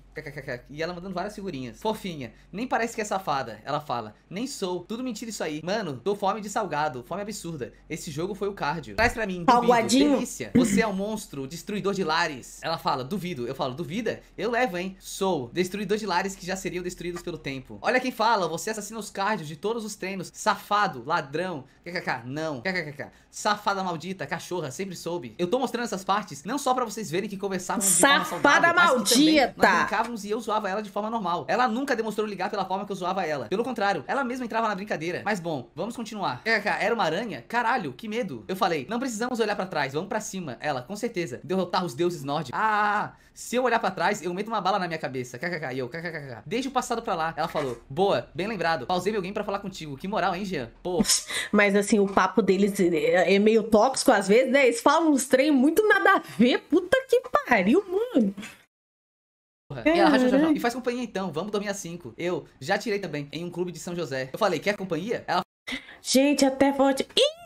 E ela mandando várias figurinhas. Fofinha. Nem parece que é safada. Ela fala. Nem sou. Tudo mentira isso aí. Mano, tô fome de salgado. Fome absurda. Esse jogo foi o cardio. Traz pra mim. Salgadinho. Delícia. Você é um monstro. Destruidor de lares. Ela fala. Duvido. Eu falo. Duvida? Eu levo, hein? Sou. Destruidor de lares que já seriam destruídos pelo tempo. Olha quem fala. Você assassina os cardios de todos os treinos. Safado. Ladrão. KKK. Não. KKK. Safada maldita, cachorra, sempre soube. Eu tô mostrando essas partes não só pra vocês verem que conversávamos Safada de forma saudável, maldita! nós brincávamos e eu zoava ela de forma normal. Ela nunca demonstrou ligar pela forma que eu zoava ela. Pelo contrário, ela mesma entrava na brincadeira. Mas bom, vamos continuar. É, era uma aranha? Caralho, que medo. Eu falei, não precisamos olhar pra trás, vamos pra cima. Ela, com certeza, derrotar os deuses nórdicos. Ah, ah, ah. Se eu olhar para trás, eu meto uma bala na minha cabeça. KKK, e eu, kkkk. Desde o passado pra lá, ela falou: Boa, bem lembrado. Pausei meu game para falar contigo. Que moral, hein, Jean? Pô. Mas assim, o papo deles é, é meio tóxico às vezes, né? Eles falam uns trem muito nada a ver. Puta que pariu, mano. E, ela, já, já, já. E faz companhia então, vamos dormir às 5. Eu já tirei também, em um clube de São José. Eu falei, quer companhia? Ela. Gente, até forte. Ih!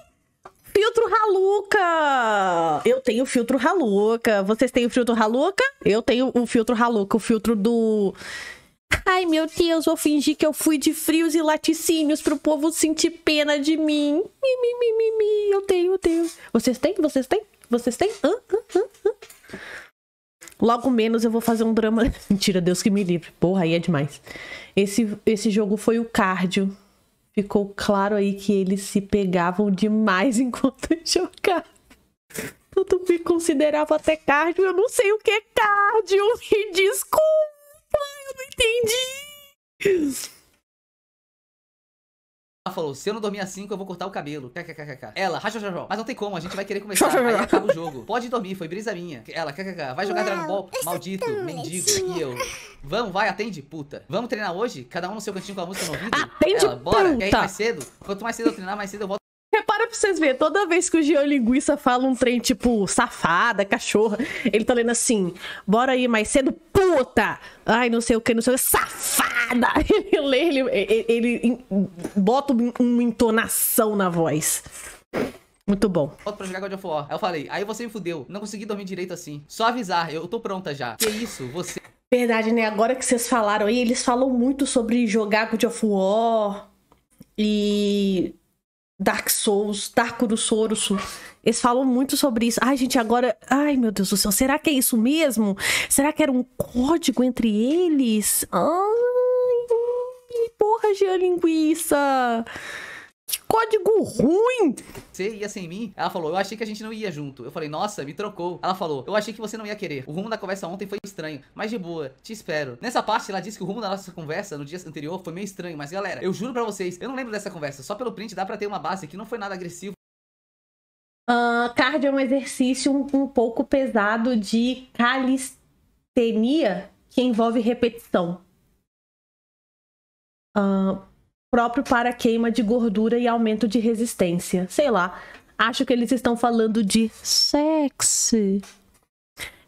Filtro Haluca! Eu tenho o filtro Haluca. Vocês têm o filtro Haluca? Eu tenho o filtro Haluca, o filtro do. Ai, meu Deus, vou fingir que eu fui de frios e laticínios pro povo sentir pena de mim. Mi, mi, mi, mi, mi. Eu tenho, eu tenho. Vocês têm? Vocês têm? Vocês têm? Hã? Hã? Hã? Logo menos eu vou fazer um drama. Mentira, Deus que me livre. Porra, aí é demais. Esse, esse jogo foi o cardio ficou claro aí que eles se pegavam demais enquanto jogavam. Tanto me considerava até cardio. Eu não sei o que é cardio. Me desculpa, eu não entendi ela falou, se eu não dormir às 5, eu vou cortar o cabelo. KKKK. Ela, rajajajó. Mas não tem como, a gente vai querer começar. aí acaba o jogo. Pode dormir, foi brisa minha. Ela, kkk. Vai jogar Uau, Dragon Ball? Maldito, mendigo. E eu. Vamos, vai, atende, puta. Vamos treinar hoje? Cada um no seu cantinho com a música no ouvido? Atende, Ela, bora. Puta. E mais cedo? Quanto mais cedo eu treinar, mais cedo eu volto. Repara pra vocês verem, toda vez que o Jean Linguiça fala um trem tipo safada, cachorra, ele tá lendo assim: bora aí mais cedo, puta! Ai, não sei o que, não sei o que, safada! Ele lê, ele, ele, ele bota uma entonação na voz. Muito bom. Volto pra jogar God of War. Aí eu falei, aí você me fudeu. Não consegui dormir direito assim. Só avisar, eu tô pronta já. Que isso, você. Verdade, né? Agora que vocês falaram aí, eles falam muito sobre jogar God of War e Dark Souls, Dark Sorosu. Eles falam muito sobre isso. Ai, gente, agora. Ai, meu Deus do céu, será que é isso mesmo? Será que era um código entre eles? Ai, porra de linguiça! Que código ruim! Você ia sem mim? Ela falou, eu achei que a gente não ia junto. Eu falei, nossa, me trocou. Ela falou, eu achei que você não ia querer. O rumo da conversa ontem foi estranho, mas de boa, te espero. Nessa parte, ela disse que o rumo da nossa conversa no dia anterior foi meio estranho, mas galera, eu juro pra vocês, eu não lembro dessa conversa. Só pelo print dá pra ter uma base que não foi nada agressivo. Uh, cardio é um exercício um, um pouco pesado de calistenia que envolve repetição. Uh, próprio para queima de gordura e aumento de resistência. Sei lá, acho que eles estão falando de sexo.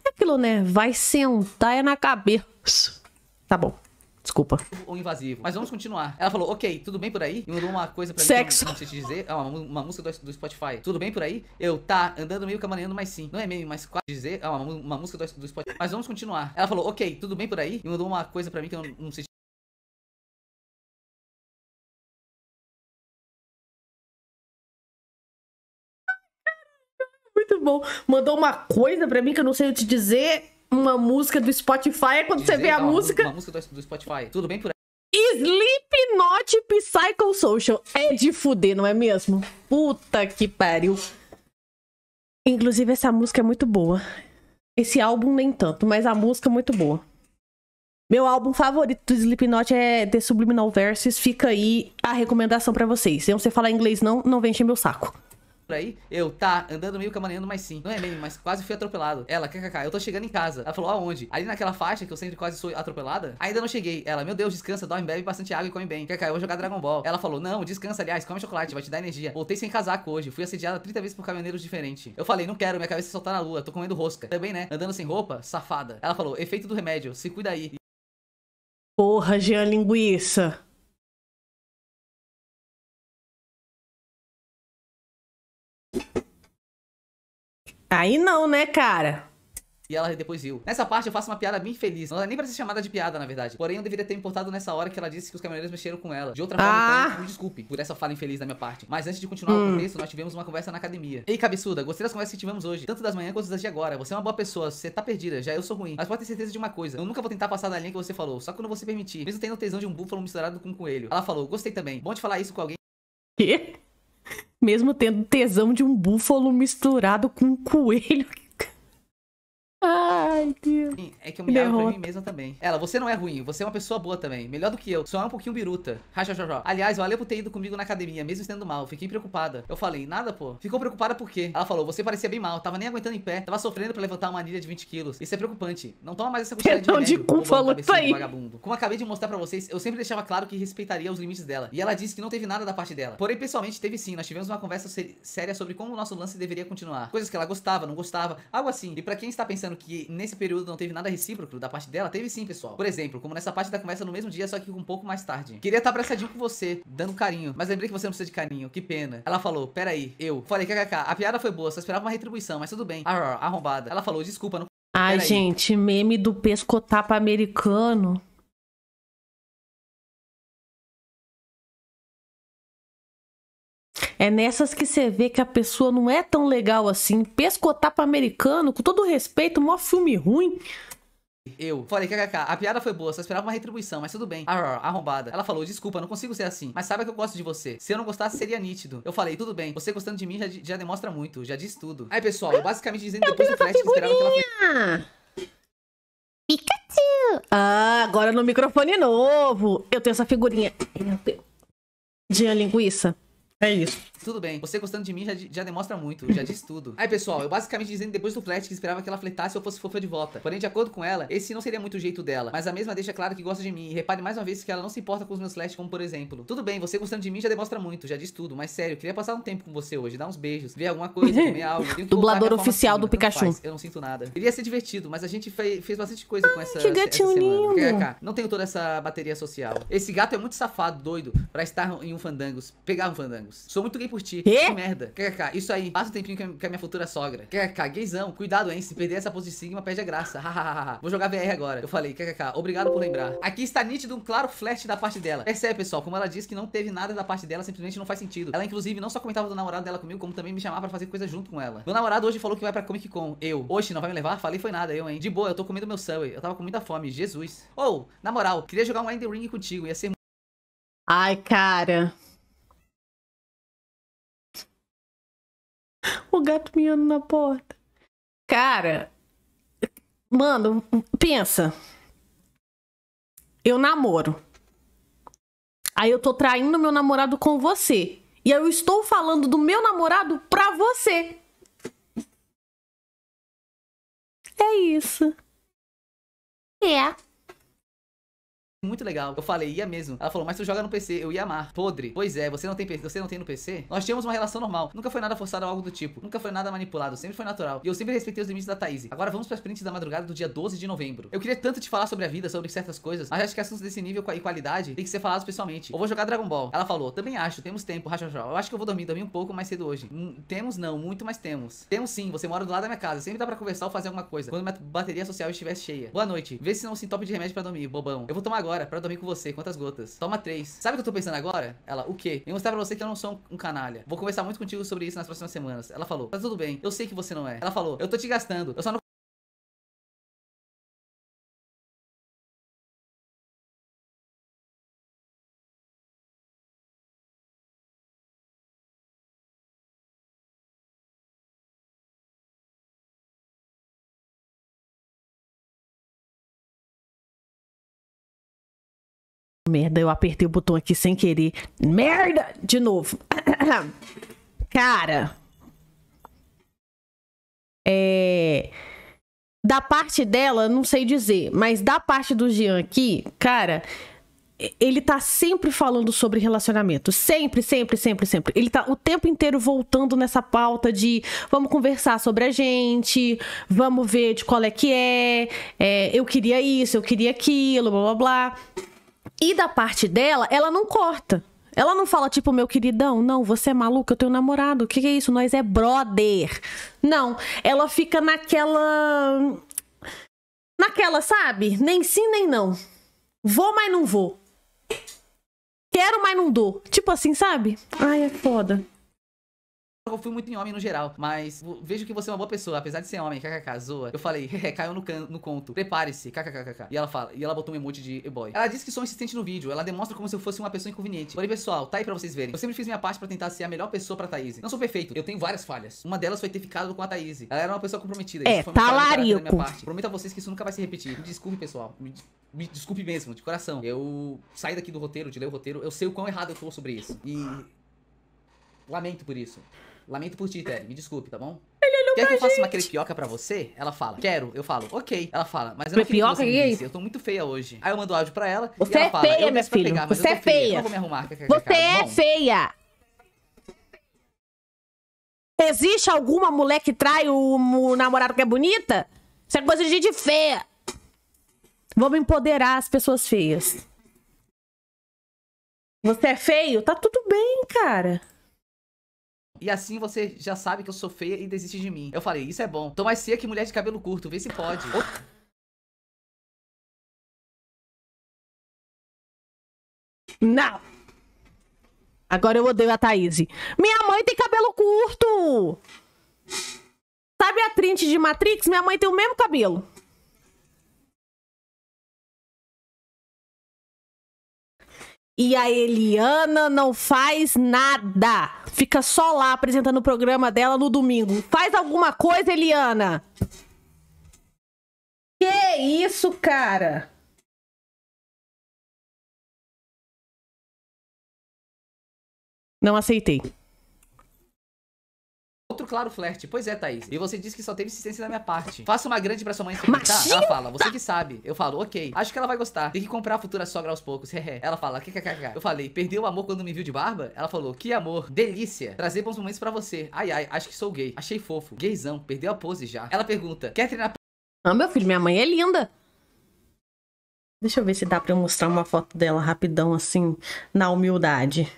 É aquilo, né? Vai sentar é na cabeça. Tá bom. Desculpa. Ou invasivo. Mas vamos continuar. Ela falou, ok, tudo bem por aí? E mandou uma coisa pra Sexo. mim. Sexo. Não, não dizer. É uma, uma música do, do, Spotify. Tudo bem por aí? Eu, tá, andando meio camaneando, mas sim. Não é meio, mas quase dizer. É uma, uma música do, do Spotify. Mas vamos continuar. Ela falou, ok, tudo bem por aí? E mandou uma coisa pra mim que eu não sei muito bom. Mandou uma coisa pra mim que eu não sei te dizer. Uma música do Spotify. É quando dizer, você vê a não, música. Uma música do Spotify. Tudo bem por aí? Slipknot Psycho Social. É de fuder, não é mesmo? Puta que pariu. Inclusive, essa música é muito boa. Esse álbum nem tanto, mas a música é muito boa. Meu álbum favorito do Slipknot é The Subliminal Verses. Fica aí a recomendação para vocês. Se você falar inglês não, não vem encher meu saco por aí? Eu, tá, andando meio camaneando, mas sim. Não é meme, mas quase fui atropelado. Ela, kkk, eu tô chegando em casa. Ela falou, aonde? Ali naquela faixa que eu sempre quase sou atropelada? Ainda não cheguei. Ela, meu Deus, descansa, dorme, bebe bastante água e come bem. Kkk, eu vou jogar Dragon Ball. Ela falou, não, descansa, aliás, come chocolate, vai te dar energia. Voltei sem casaco hoje, fui assediada 30 vezes por caminhoneiros diferentes. Eu falei, não quero, minha cabeça soltar tá na lua, tô comendo rosca. Também, né? Andando sem roupa, safada. Ela falou, efeito do remédio, se cuida aí. Porra, Jean Linguiça. Aí não, né, cara? E ela depois riu. Nessa parte eu faço uma piada bem feliz. Não é nem pra ser chamada de piada, na verdade. Porém, eu deveria ter importado nessa hora que ela disse que os caminhoneiros mexeram com ela. De outra ah. forma, então, me desculpe por essa fala infeliz da minha parte. Mas antes de continuar hum. o começo, nós tivemos uma conversa na academia. Ei, cabeçuda, gostei das conversas que tivemos hoje. Tanto das manhãs quanto das de agora. Você é uma boa pessoa, você tá perdida, já eu sou ruim. Mas pode ter certeza de uma coisa. Eu nunca vou tentar passar da linha que você falou, só quando você permitir. Mesmo tendo tesão de um búfalo misturado com um coelho. Ela falou, gostei também. Bom te falar isso com alguém. Que? Mesmo tendo tesão de um búfalo misturado com um coelho. Ah, Ai, é que eu me amo pra mim mesma também. Ela, você não é ruim, você é uma pessoa boa também. Melhor do que eu. Só é um pouquinho biruta. Rajajajó. Aliás, o Alepo por ter ido comigo na academia, mesmo estando mal. Fiquei preocupada. Eu falei, nada, pô. Ficou preocupada por quê? Ela falou, você parecia bem mal, tava nem aguentando em pé, tava sofrendo pra levantar uma anilha de 20 quilos. Isso é preocupante. Não toma mais essa quantidade Perdão de, de cu, falou tá aí. Vagabundo. Como acabei de mostrar pra vocês, eu sempre deixava claro que respeitaria os limites dela. E ela disse que não teve nada da parte dela. Porém, pessoalmente, teve sim. Nós tivemos uma conversa séria sobre como o nosso lance deveria continuar. Coisas que ela gostava, não gostava, algo assim. E para quem está pensando que nesse nesse período não teve nada recíproco da parte dela? Teve sim, pessoal. Por exemplo, como nessa parte da conversa no mesmo dia, só que um pouco mais tarde. Queria tá estar abraçadinho com você, dando carinho, mas lembrei que você não precisa de carinho, que pena. Ela falou, peraí, eu. Falei, kkk, a piada foi boa, só esperava uma retribuição, mas tudo bem. arrombada. Ela falou, desculpa, não Ai, Peraí. gente, meme do pescotapa americano. É nessas que você vê que a pessoa não é tão legal assim. Pescotapa americano, com todo respeito, mó filme ruim. Eu falei, kkk, a piada foi boa, só esperava uma retribuição, mas tudo bem. Arr, ah, arrombada. Ela falou, desculpa, não consigo ser assim, mas sabe que eu gosto de você. Se eu não gostasse, seria nítido. Eu falei, tudo bem, você gostando de mim já, já demonstra muito, já diz tudo. Aí, pessoal, eu basicamente dizendo eu depois do flash que esperava que ela Pikachu! Ah, agora no microfone novo. Eu tenho essa figurinha. Meu Deus. De linguiça. É isso. Tudo bem. Você gostando de mim já, já demonstra muito, já diz tudo. Aí, pessoal, eu basicamente dizendo depois do flat que esperava que ela fletasse ou fosse fofa de volta. Porém, de acordo com ela, esse não seria muito o jeito dela. Mas a mesma deixa claro que gosta de mim. E repare mais uma vez que ela não se importa com os meus flashes, como por exemplo. Tudo bem, você gostando de mim já demonstra muito, já diz tudo. Mas sério, queria passar um tempo com você hoje, dar uns beijos, ver alguma coisa, comer algo. Dublador oficial assim, do Pikachu. eu não sinto nada. Queria ser divertido, mas a gente fe fez bastante coisa com essa. Que gatinho essa lindo. Não tenho toda essa bateria social. Esse gato é muito safado, doido, pra estar em um fandangos. pegar um fandango amigos. Sou muito gay por ti. Que, Que merda. KKK, isso aí. Passa um tempinho com a minha futura sogra. KKK, gaysão. Cuidado, hein? Se perder essa pose de sigma, perde a graça. Hahaha. Vou jogar VR agora. Eu falei, KKK, obrigado por lembrar. Aqui está nítido um claro flash da parte dela. Percebe, pessoal, como ela disse que não teve nada da parte dela, simplesmente não faz sentido. Ela, inclusive, não só comentava do namorado dela comigo, como também me chamava pra fazer coisa junto com ela. Meu namorado hoje falou que vai pra Comic Con. Eu. Oxe, não vai me levar? Falei, foi nada, eu, hein? De boa, eu tô comendo meu Subway. Eu tava com muita fome. Jesus. Ou, oh, na moral, queria jogar um Ender Ring contigo. Ia ser Ai, cara. O gato miando na porta. Cara, mano, pensa. Eu namoro. Aí eu tô traindo meu namorado com você. E eu estou falando do meu namorado pra você. É isso. É muito legal. Eu falei, ia mesmo. Ela falou, mas tu joga no PC, eu ia amar. Podre. Pois é, você não tem PC, você não tem no PC? Nós tínhamos uma relação normal. Nunca foi nada forçado ou algo do tipo. Nunca foi nada manipulado, sempre foi natural. E eu sempre respeitei os limites da Thaís. Agora vamos as prints da madrugada do dia 12 de novembro. Eu queria tanto te falar sobre a vida, sobre certas coisas, mas acho que assuntos desse nível e qualidade tem que ser falados pessoalmente. Eu vou jogar Dragon Ball. Ela falou, também acho, temos tempo, rachachá. Eu acho que eu vou dormir, dormir um pouco mais cedo hoje. Hum, temos não, muito mais temos. Temos sim, você mora do lado da minha casa, sempre dá pra conversar ou fazer alguma coisa. Quando minha bateria social estiver cheia. Boa noite. Vê se não se top de remédio para dormir, bobão. Eu vou tomar agora agora para dormir com você. Quantas gotas? Toma três. Sabe o que eu tô pensando agora? Ela, o quê? Eu vou mostrar pra você que eu não sou um, um canalha. Vou conversar muito contigo sobre isso nas próximas semanas. Ela falou, tá tudo bem. Eu sei que você não é. Ela falou, eu tô te gastando. Eu só não merda, eu apertei o botão aqui sem querer. Merda! De novo. Cara. É. Da parte dela, não sei dizer, mas da parte do Jean aqui, cara, ele tá sempre falando sobre relacionamento. Sempre, sempre, sempre, sempre. Ele tá o tempo inteiro voltando nessa pauta de vamos conversar sobre a gente, vamos ver de qual é que é, é eu queria isso, eu queria aquilo, blá blá blá. E da parte dela, ela não corta. Ela não fala, tipo, meu queridão, não, você é maluco, eu tenho um namorado, o que, que é isso? Nós é brother. Não, ela fica naquela. Naquela, sabe? Nem sim, nem não. Vou, mas não vou. Quero, mas não dou. Tipo assim, sabe? Ai, é foda eu fui muito em homem no geral, mas vejo que você é uma boa pessoa, apesar de ser homem, kkk, zoa. Eu falei, caiu no, can, no conto, prepare-se, kkkk. E ela fala, e ela botou um emoji de e-boy. Ela disse que sou insistente no vídeo, ela demonstra como se eu fosse uma pessoa inconveniente. Falei, pessoal, tá aí pra vocês verem. Eu sempre fiz minha parte pra tentar ser a melhor pessoa pra Thaís. Não sou perfeito, eu tenho várias falhas. Uma delas foi ter ficado com a Thaís. Ela era uma pessoa comprometida. É, talarico. Tá Prometo a vocês que isso nunca vai se repetir. Me desculpe, pessoal. Me, me desculpe mesmo, de coração. Eu saí daqui do roteiro, de ler o roteiro, eu sei o quão errado eu tô sobre isso. E Lamento por isso. Lamento por ti, Tere. Me desculpe, tá bom? Quer que eu faça uma crepioca pra você? Ela fala, quero. Eu falo, ok. Ela fala, mas eu não crepioca, que é você disse, eu tô muito feia hoje. Aí eu mando áudio pra ela você e ela é fala, feia, minha filha. Pegar, você é feia. feia. Eu vou me arrumar. Você é bom, é feia. Existe alguma mulher que trai o, o namorado que é bonita? Isso é coisa de gente feia. Vamos empoderar as pessoas feias. Você é feio? Tá tudo bem, cara. E assim você já sabe que eu sou feia e desiste de mim. Eu falei, isso é bom. Tô mais seca que mulher de cabelo curto, vê se pode. Não! Agora eu odeio a Thaís. Minha mãe tem cabelo curto! Sabe a Trinity de Matrix? Minha mãe tem o mesmo cabelo. E a Eliana não faz nada. Fica só lá apresentando o programa dela no domingo. Faz alguma coisa, Eliana! Que isso, cara? Não aceitei. Outro claro flerte. Pois é, Thaís. E você disse que só teve insistência da minha parte. Faça uma grande pra sua mãe se Ela fala, você que sabe. Eu falo, ok. Acho que ela vai gostar. Tem que comprar a futura sogra aos poucos. ela fala, kkkk. Eu falei, perdeu o amor quando me viu de barba? Ela falou, que amor. Delícia. Trazer bons momentos pra você. Ai, ai, acho que sou gay. Achei fofo. Gayzão, Perdeu a pose já. Ela pergunta, quer treinar... Ah, meu filho, minha mãe é linda. Deixa eu ver se dá pra eu mostrar uma foto dela rapidão, assim, na humildade.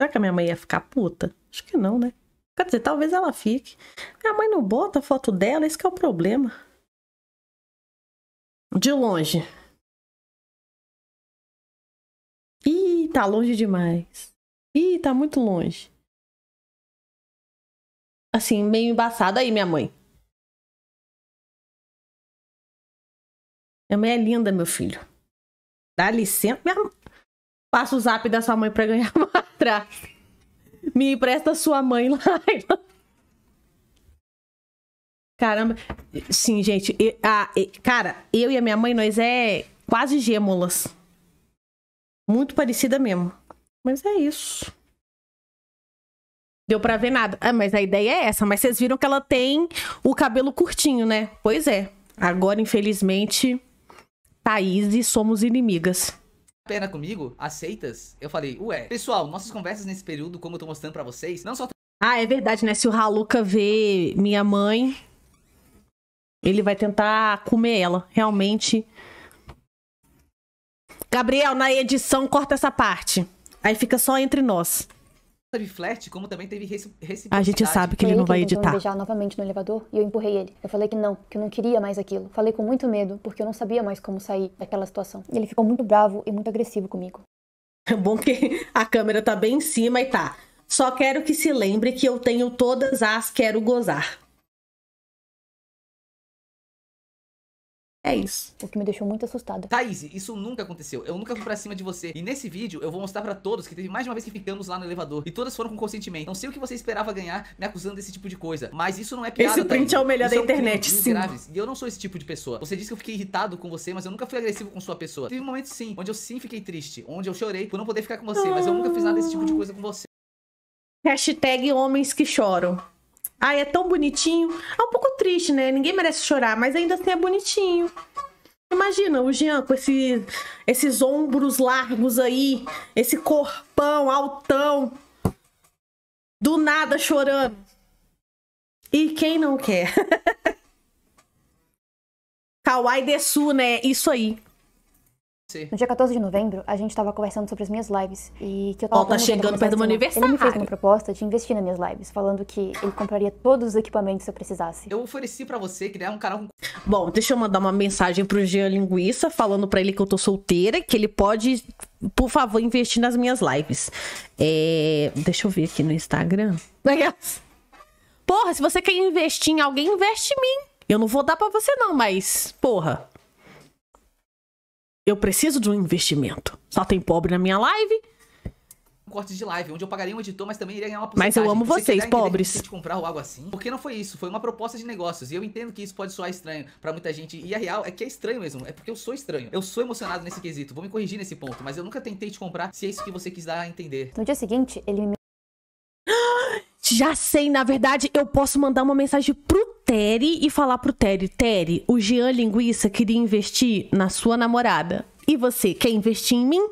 Será que a minha mãe ia ficar puta? Acho que não, né? Quer dizer, talvez ela fique. Minha mãe não bota a foto dela, esse é o problema. De longe. Ih, tá longe demais. Ih, tá muito longe. Assim, meio embaçada aí, minha mãe. Minha mãe é linda, meu filho. Dá licença. Minha... Passa o zap da sua mãe pra ganhar uma atrás. Me empresta sua mãe, Laila. Caramba. Sim, gente. Eu, a, cara, eu e a minha mãe, nós é quase gêmulas. Muito parecida mesmo. Mas é isso. Deu pra ver nada. Ah, mas a ideia é essa. Mas vocês viram que ela tem o cabelo curtinho, né? Pois é. Agora, infelizmente, Thaís e somos inimigas pena comigo? Aceitas? Eu falei, ué, pessoal, nossas conversas nesse período, como eu tô mostrando para vocês, não só. Ah, é verdade, né? Se o Haluca vê minha mãe, ele vai tentar comer ela. Realmente. Gabriel, na edição, corta essa parte. Aí fica só entre nós teve flash, como também teve reciprocidade. A gente sabe que ele não vai ele editar. Me beijar novamente no elevador e eu empurrei ele. Eu falei que não, que eu não queria mais aquilo. Falei com muito medo, porque eu não sabia mais como sair daquela situação. E ele ficou muito bravo e muito agressivo comigo. É bom que a câmera tá bem em cima e tá. Só quero que se lembre que eu tenho todas as quero gozar. É isso. O que me deixou muito assustada. Thaís, isso nunca aconteceu. Eu nunca fui pra cima de você. E nesse vídeo, eu vou mostrar pra todos que teve mais de uma vez que ficamos lá no elevador. E todas foram com consentimento. Não sei o que você esperava ganhar me acusando desse tipo de coisa. Mas isso não é piada, Esse print Thaís. é o melhor isso é da é um internet, sim. Graves. E eu não sou esse tipo de pessoa. Você disse que eu fiquei irritado com você, mas eu nunca fui agressivo com sua pessoa. Teve um momento, sim, onde eu sim fiquei triste. Onde eu chorei por não poder ficar com você. Mas eu nunca fiz nada desse tipo de coisa com você. Hashtag homens que choram. Ai, é tão bonitinho. É um pouco triste, né? Ninguém merece chorar, mas ainda assim é bonitinho. Imagina o Jean com esse, esses ombros largos aí, esse corpão altão, do nada chorando. E quem não quer? Kawaii Desu, né? Isso aí. Sim. No dia 14 de novembro, a gente tava conversando sobre as minhas lives e que eu tava... Ó, tá chegando perto do meu aniversário. Ele me fez uma proposta de investir nas minhas lives, falando que ele compraria todos os equipamentos se eu precisasse. Eu ofereci para você criar é um canal... Bom, deixa eu mandar uma mensagem pro Jean Linguiça, falando para ele que eu tô solteira, que ele pode, por favor, investir nas minhas lives. É... Deixa eu ver aqui no Instagram. Porra, se você quer investir em alguém, investe em mim. Eu não vou dar para você não, mas... Porra... Eu preciso de um investimento. Só tem pobre na minha live. Um corte de live, onde eu pagaria um editor, mas também iria ganhar uma porcentagem. Mas eu amo vocês, você pobres. De comprar ou algo assim. Porque não foi isso, foi uma proposta de negócios. E eu entendo que isso pode soar estranho para muita gente. E a real é que é estranho mesmo, é porque eu sou estranho. Eu sou emocionado nesse quesito, vou me corrigir nesse ponto. Mas eu nunca tentei te comprar, se é isso que você quis dar a entender. No dia seguinte, ele me... Já sei, na verdade, eu posso mandar uma mensagem pro Terry e falar pro Terry: Terry, o Jean Linguiça queria investir na sua namorada. E você quer investir em mim?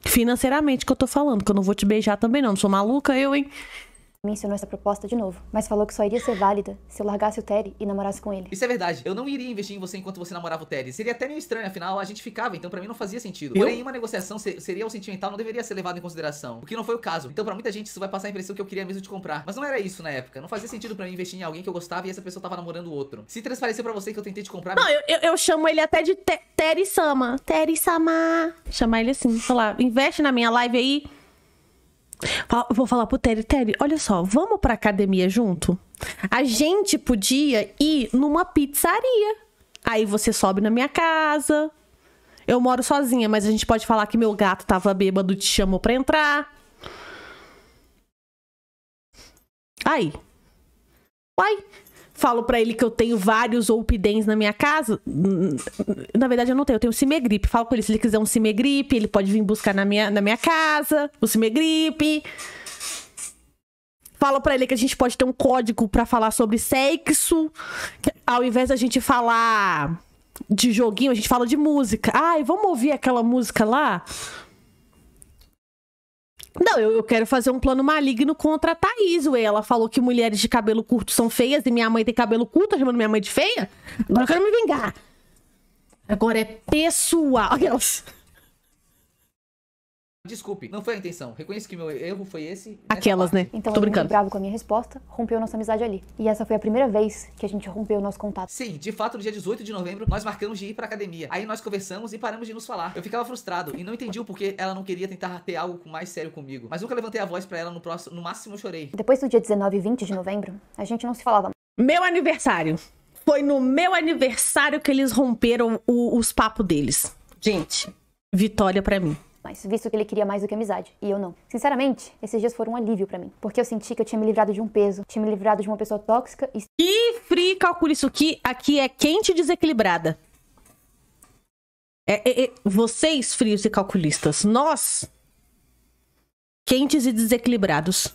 Financeiramente que eu tô falando, que eu não vou te beijar também, não. Não sou maluca, eu, hein? mencionou essa proposta de novo, mas falou que só iria ser válida se eu largasse o Terry e namorasse com ele. Isso é verdade. Eu não iria investir em você enquanto você namorava o Terry. Seria até meio estranho, afinal a gente ficava, então para mim não fazia sentido. Eu? Porém, uma negociação seria o sentimental não deveria ser levado em consideração, o que não foi o caso. Então para muita gente isso vai passar a impressão que eu queria mesmo te comprar, mas não era isso na época. Não fazia sentido para mim investir em alguém que eu gostava e essa pessoa tava namorando o outro. Se transpareceu para você que eu tentei te comprar. Não, eu, eu, eu chamo ele até de te Terry Sama. Terry Sama. Chamar ele assim, falar, investe na minha live aí Vou falar pro Terry, Terry, olha só, vamos pra academia junto? A gente podia ir numa pizzaria. Aí você sobe na minha casa. Eu moro sozinha, mas a gente pode falar que meu gato tava bêbado, te chamou pra entrar. Aí. Uai, falo para ele que eu tenho vários oupidens na minha casa. Na verdade, eu não tenho, eu tenho Cimegripe. Falo com ele, se ele quiser um Cimegripe, ele pode vir buscar na minha, na minha casa, o Cimegripe. Falo para ele que a gente pode ter um código para falar sobre sexo, ao invés da gente falar de joguinho, a gente fala de música. Ai, vamos ouvir aquela música lá? Não, eu, eu, quero fazer um plano maligno contra a Thaís, ué. Ela falou que mulheres de cabelo curto são feias e minha mãe tem cabelo curto, tá chamando minha mãe de feia. Agora eu quero me vingar. Agora é pessoal. Aquelas. Desculpe, não foi a intenção. Reconheço que meu erro foi esse. Aquelas, parte. né? Então, Tô ele brincando. bravo com a minha resposta, rompeu nossa amizade ali. E essa foi a primeira vez que a gente rompeu o nosso contato. Sim, de fato, no dia 18 de novembro, nós marcamos de ir pra academia. Aí nós conversamos e paramos de nos falar. Eu ficava frustrado e não entendi o porquê ela não queria tentar ter algo mais sério comigo. Mas nunca levantei a voz para ela no próximo. No máximo, eu chorei. Depois do dia 19 e 20 de novembro, a gente não se falava. Meu aniversário. Foi no meu aniversário que eles romperam o, os papos deles. Gente, vitória para mim mais, visto que ele queria mais do que amizade, e eu não. Sinceramente, esses dias foram um alívio para mim, porque eu senti que eu tinha me livrado de um peso, tinha me livrado de uma pessoa tóxica e. E frio, calculista isso aqui, aqui é quente e desequilibrada. É, é, é, vocês, frios e calculistas, nós, quentes e desequilibrados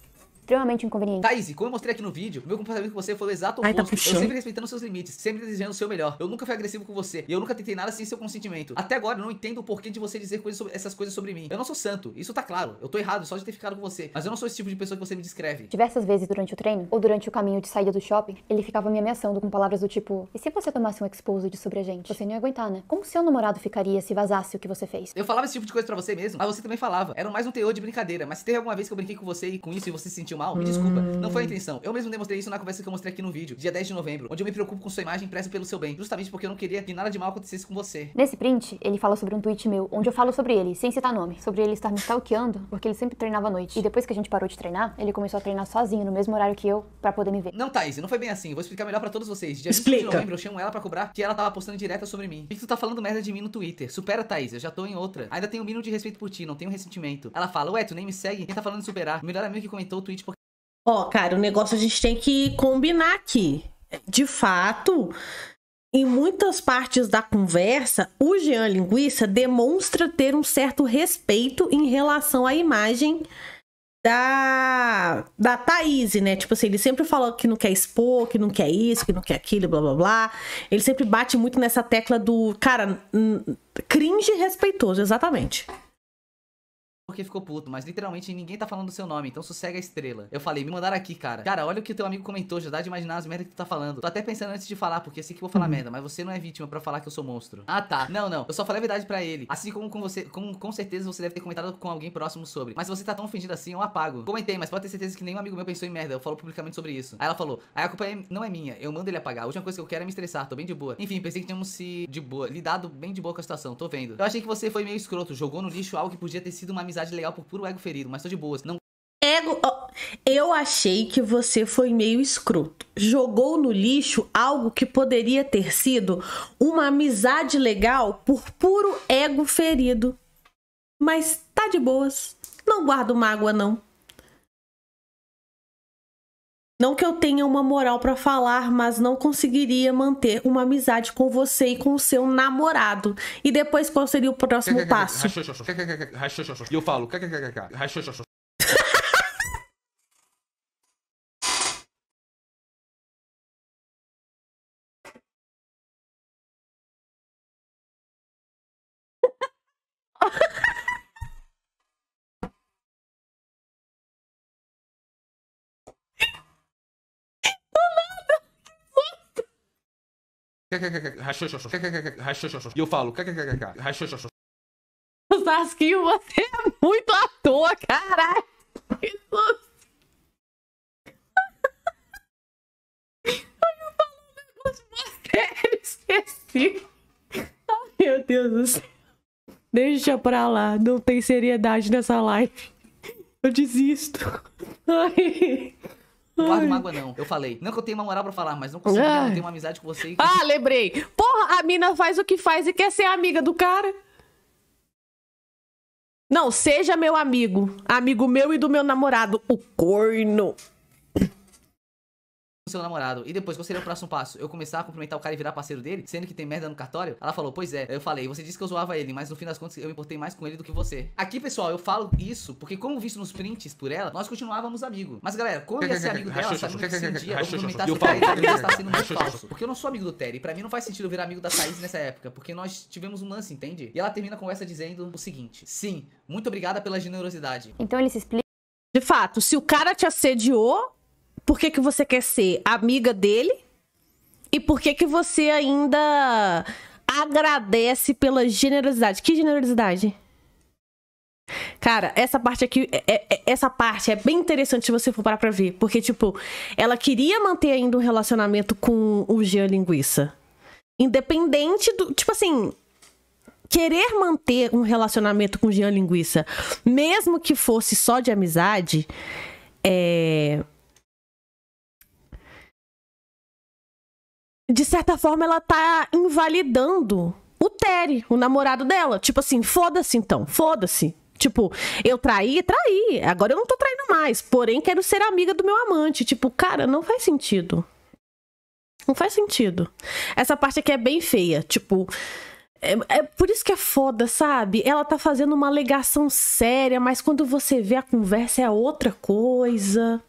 extremamente inconveniente. Thaís, como eu mostrei aqui no vídeo, meu comportamento com você foi o exato oposto. Ai, tá eu sempre respeitando seus limites, sempre desejando o seu melhor. Eu nunca fui agressivo com você e eu nunca tentei nada sem seu consentimento. Até agora eu não entendo o porquê de você dizer coisas sobre, essas coisas sobre mim. Eu não sou santo, isso tá claro. Eu tô errado só de ter ficado com você, mas eu não sou esse tipo de pessoa que você me descreve. Diversas vezes durante o treino ou durante o caminho de saída do shopping, ele ficava me ameaçando com palavras do tipo: "E se você tomasse um exposed sobre a gente? Você não ia aguentar, né? Como seu namorado ficaria se vazasse o que você fez?" Eu falava esse tipo de coisa para você mesmo, mas você também falava. Era mais um teor de brincadeira, mas se teve alguma vez que eu brinquei com você e com isso e você se sentiu mal, me desculpa, não foi a hum. intenção. Eu mesmo demonstrei isso na conversa que eu mostrei aqui no vídeo, dia 10 de novembro, onde eu me preocupo com sua imagem e pelo seu bem, justamente porque eu não queria que nada de mal acontecesse com você. Nesse print, ele fala sobre um tweet meu, onde eu falo sobre ele, sem citar nome, sobre ele estar me stalkeando, porque ele sempre treinava à noite. E depois que a gente parou de treinar, ele começou a treinar sozinho, no mesmo horário que eu, para poder me ver. Não, Thaís, não foi bem assim, vou explicar melhor para todos vocês. Dia Explica. de novembro, eu chamo ela para cobrar que ela tava postando direta sobre mim. E que tu tá falando merda de mim no Twitter. Supera, Thaís, eu já tô em outra. Ainda tenho um mínimo de respeito por ti, não tenho ressentimento. Ela fala, ué, tu nem me segue? Quem tá falando de superar? O melhor amigo que comentou o tweet Ó, oh, cara, o negócio a gente tem que combinar aqui. De fato, em muitas partes da conversa, o Jean Linguiça demonstra ter um certo respeito em relação à imagem da, da Thaís, né? Tipo assim, ele sempre fala que não quer expor, que não quer isso, que não quer aquilo, blá blá blá. Ele sempre bate muito nessa tecla do, cara, cringe respeitoso, exatamente porque ficou puto, mas literalmente ninguém tá falando do seu nome, então sossega a estrela. Eu falei, me mandaram aqui, cara. Cara, olha o que o teu amigo comentou, já dá de imaginar as merdas que tu tá falando. Tô até pensando antes de falar, porque sei que vou falar uhum. merda, mas você não é vítima pra falar que eu sou monstro. Ah, tá. Não, não. Eu só falei a verdade pra ele. Assim como com você, com certeza você deve ter comentado com alguém próximo sobre. Mas se você tá tão ofendido assim, eu apago. Comentei, mas pode ter certeza que nenhum amigo meu pensou em merda. Eu falo publicamente sobre isso. Aí ela falou, aí a culpa é, não é minha, eu mando ele apagar. A última coisa que eu quero é me estressar, tô bem de boa. Enfim, pensei que tínhamos se de boa, lidado bem de boa com a situação, tô vendo. Eu achei que você foi meio escroto, jogou no lixo algo que podia ter sido uma amizade amizade legal por puro ego ferido, mas tô de boas. Não Ego. Eu achei que você foi meio escroto. Jogou no lixo algo que poderia ter sido uma amizade legal por puro ego ferido. Mas tá de boas. Não guardo mágoa, não. Não que eu tenha uma moral para falar, mas não conseguiria manter uma amizade com você e com o seu namorado. E depois qual seria o próximo passo? E eu falo, E eu falo. Sasquinho, você é muito à toa, caralho. Eu falo um negócio sério, esqueci. Ai, meu Deus do céu. Deixa pra lá, não tem seriedade nessa live. Eu desisto. Ai. Guardo mágoa, não. Eu falei. Não é que eu tenha uma moral pra falar, mas não consigo não tenho uma amizade com você. E... Ah, lembrei. Porra, a mina faz o que faz e quer ser amiga do cara. Não, seja meu amigo. Amigo meu e do meu namorado. O corno seu namorado. E depois, qual seria o próximo passo? Eu começar a cumprimentar o cara e virar parceiro dele, sendo que tem merda no cartório? Ela falou, pois é. Eu falei, você disse que eu zoava ele, mas no fim das contas eu me importei mais com ele do que você. Aqui, pessoal, eu falo isso porque, como visto nos prints por ela, nós continuávamos amigos. Mas, galera, como ia ser amigo dela, sabendo que se um dia eu cumprimentar seu cara, ele está sendo muito falso. Porque eu não sou amigo do Terry. Pra mim não faz sentido eu virar amigo da Thaís nessa época, porque nós tivemos um lance, entende? E ela termina a conversa dizendo o seguinte: Sim, muito obrigada pela generosidade. Então ele se explica. De fato, se o cara te assediou, por que, que você quer ser amiga dele e por que, que você ainda agradece pela generosidade. Que generosidade? Cara, essa parte aqui, é, é, é, essa parte é bem interessante se você for parar pra ver. Porque, tipo, ela queria manter ainda um relacionamento com o Jean Linguiça. Independente do. Tipo assim. Querer manter um relacionamento com o Jean Linguiça, mesmo que fosse só de amizade, é de certa forma, ela tá invalidando o Terry, o namorado dela. Tipo assim, foda-se então, foda-se. Tipo, eu traí, traí. Agora eu não tô traindo mais. Porém, quero ser amiga do meu amante. Tipo, cara, não faz sentido. Não faz sentido. Essa parte aqui é bem feia. Tipo, é, é, por isso que é foda, sabe? Ela tá fazendo uma alegação séria, mas quando você vê a conversa é outra coisa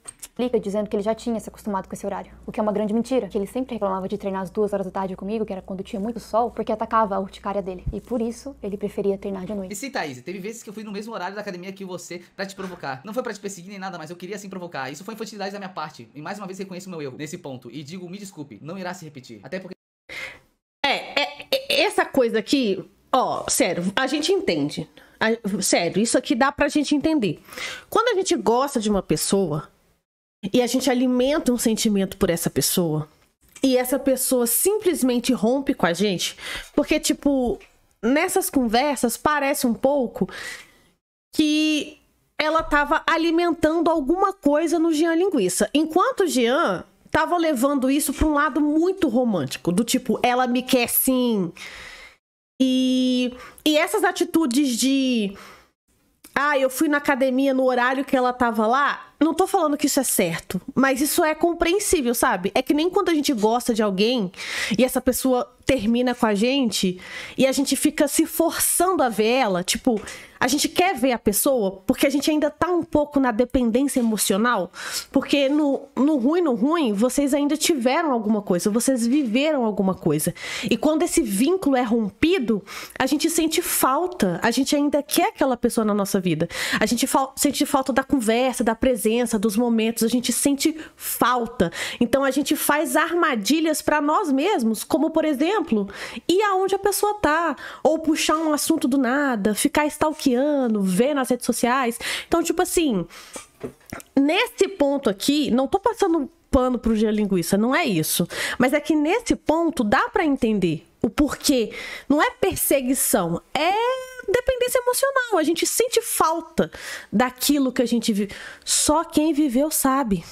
explica dizendo que ele já tinha se acostumado com esse horário, o que é uma grande mentira, que ele sempre reclamava de treinar às duas horas da tarde comigo, que era quando tinha muito sol, porque atacava a urticária dele. E por isso, ele preferia treinar de noite. E sim, Thaís, teve vezes que eu fui no mesmo horário da academia que você para te provocar. Não foi para te perseguir nem nada, mas eu queria assim provocar. Isso foi infantilidade da minha parte. E mais uma vez reconheço o meu erro nesse ponto e digo, me desculpe, não irá se repetir. Até porque é, é, é essa coisa aqui, ó, sério, a gente entende. sério, isso aqui dá pra gente entender. Quando a gente gosta de uma pessoa, e a gente alimenta um sentimento por essa pessoa. E essa pessoa simplesmente rompe com a gente. Porque, tipo, nessas conversas parece um pouco que ela estava alimentando alguma coisa no Jean Linguiça. Enquanto o Jean estava levando isso para um lado muito romântico, do tipo, ela me quer sim. E, e essas atitudes de. Ah, eu fui na academia no horário que ela estava lá não tô falando que isso é certo, mas isso é compreensível, sabe? É que nem quando a gente gosta de alguém e essa pessoa termina com a gente e a gente fica se forçando a ver ela, tipo, a gente quer ver a pessoa porque a gente ainda tá um pouco na dependência emocional, porque no, no ruim, no ruim, vocês ainda tiveram alguma coisa, vocês viveram alguma coisa. E quando esse vínculo é rompido, a gente sente falta, a gente ainda quer aquela pessoa na nossa vida. A gente fal sente falta da conversa, da presença, dos momentos, a gente sente falta. Então a gente faz armadilhas para nós mesmos, como por exemplo, ir aonde a pessoa tá, ou puxar um assunto do nada, ficar stalkeando noticiando, vê nas redes sociais. Então, tipo assim, nesse ponto aqui, não tô passando pano pro dia linguiça, não é isso. Mas é que nesse ponto dá para entender o porquê. Não é perseguição, é dependência emocional. A gente sente falta daquilo que a gente vive. Só quem viveu sabe.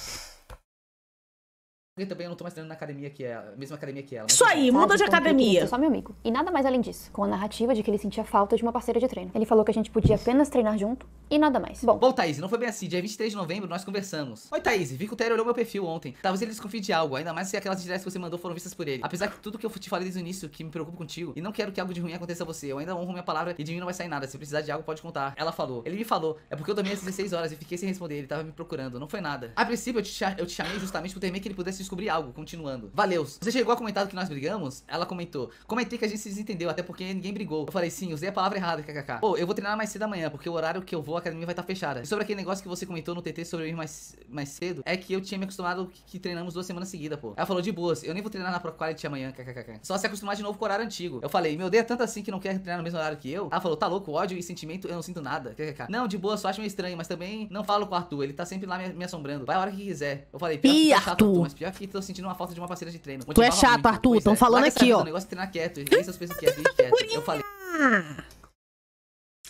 Porque também eu não tô mais treinando na academia que ela, mesma academia que ela. Né? Isso aí, muda de academia. Só meu amigo. E nada mais além disso, com a narrativa de que ele sentia falta de uma parceira de treino. Ele falou que a gente podia apenas treinar junto e nada mais. Bom, Bom Thaís, não foi bem assim. Dia 23 de novembro nós conversamos. Oi, Thaís, vi que o Terry olhou meu perfil ontem. Talvez ele desconfie de algo, ainda mais se aquelas diretas que você mandou foram vistas por ele. Apesar de tudo que eu te falei desde o início, que me preocupo contigo, e não quero que algo de ruim aconteça a você. Eu ainda honro minha palavra e de mim não vai sair nada. Se precisar de algo, pode contar. Ela falou. Ele me falou. É porque eu dormi às 16 horas e fiquei sem responder. Ele tava me procurando. Não foi nada. A princípio, eu te, eu te chamei justamente por temer que ele pudesse descobri algo, continuando. Valeu. Você chegou a comentar que nós brigamos? Ela comentou. Comentei que a gente se desentendeu, até porque ninguém brigou. Eu falei, sim, usei a palavra errada, kkk. Pô, eu vou treinar mais cedo amanhã, porque o horário que eu vou, a academia vai estar tá fechada. E sobre aquele negócio que você comentou no TT sobre eu ir mais, mais cedo, é que eu tinha me acostumado que, que treinamos duas semanas seguidas, pô. Ela falou, de boas, eu nem vou treinar na ProQuality amanhã, kkkk. Só se acostumar de novo com o horário antigo. Eu falei, meu Deus, é tanto assim que não quer treinar no mesmo horário que eu. Ela falou, tá louco, ódio e sentimento, eu não sinto nada, kkk. Não, de boa, só acho meio estranho, mas também não falo com o Arthur, ele tá sempre lá me, me assombrando. Vai a hora que quiser. Eu falei, pior, pior chato, Arthur, mas pior que tô sentindo uma falta de uma parceira de treino. tu é chato, muito. Arthur. Estão é. falando Larga é aqui, ó. O negócio de é treinar quieto. Essas pessoas é quieto. Eu falei.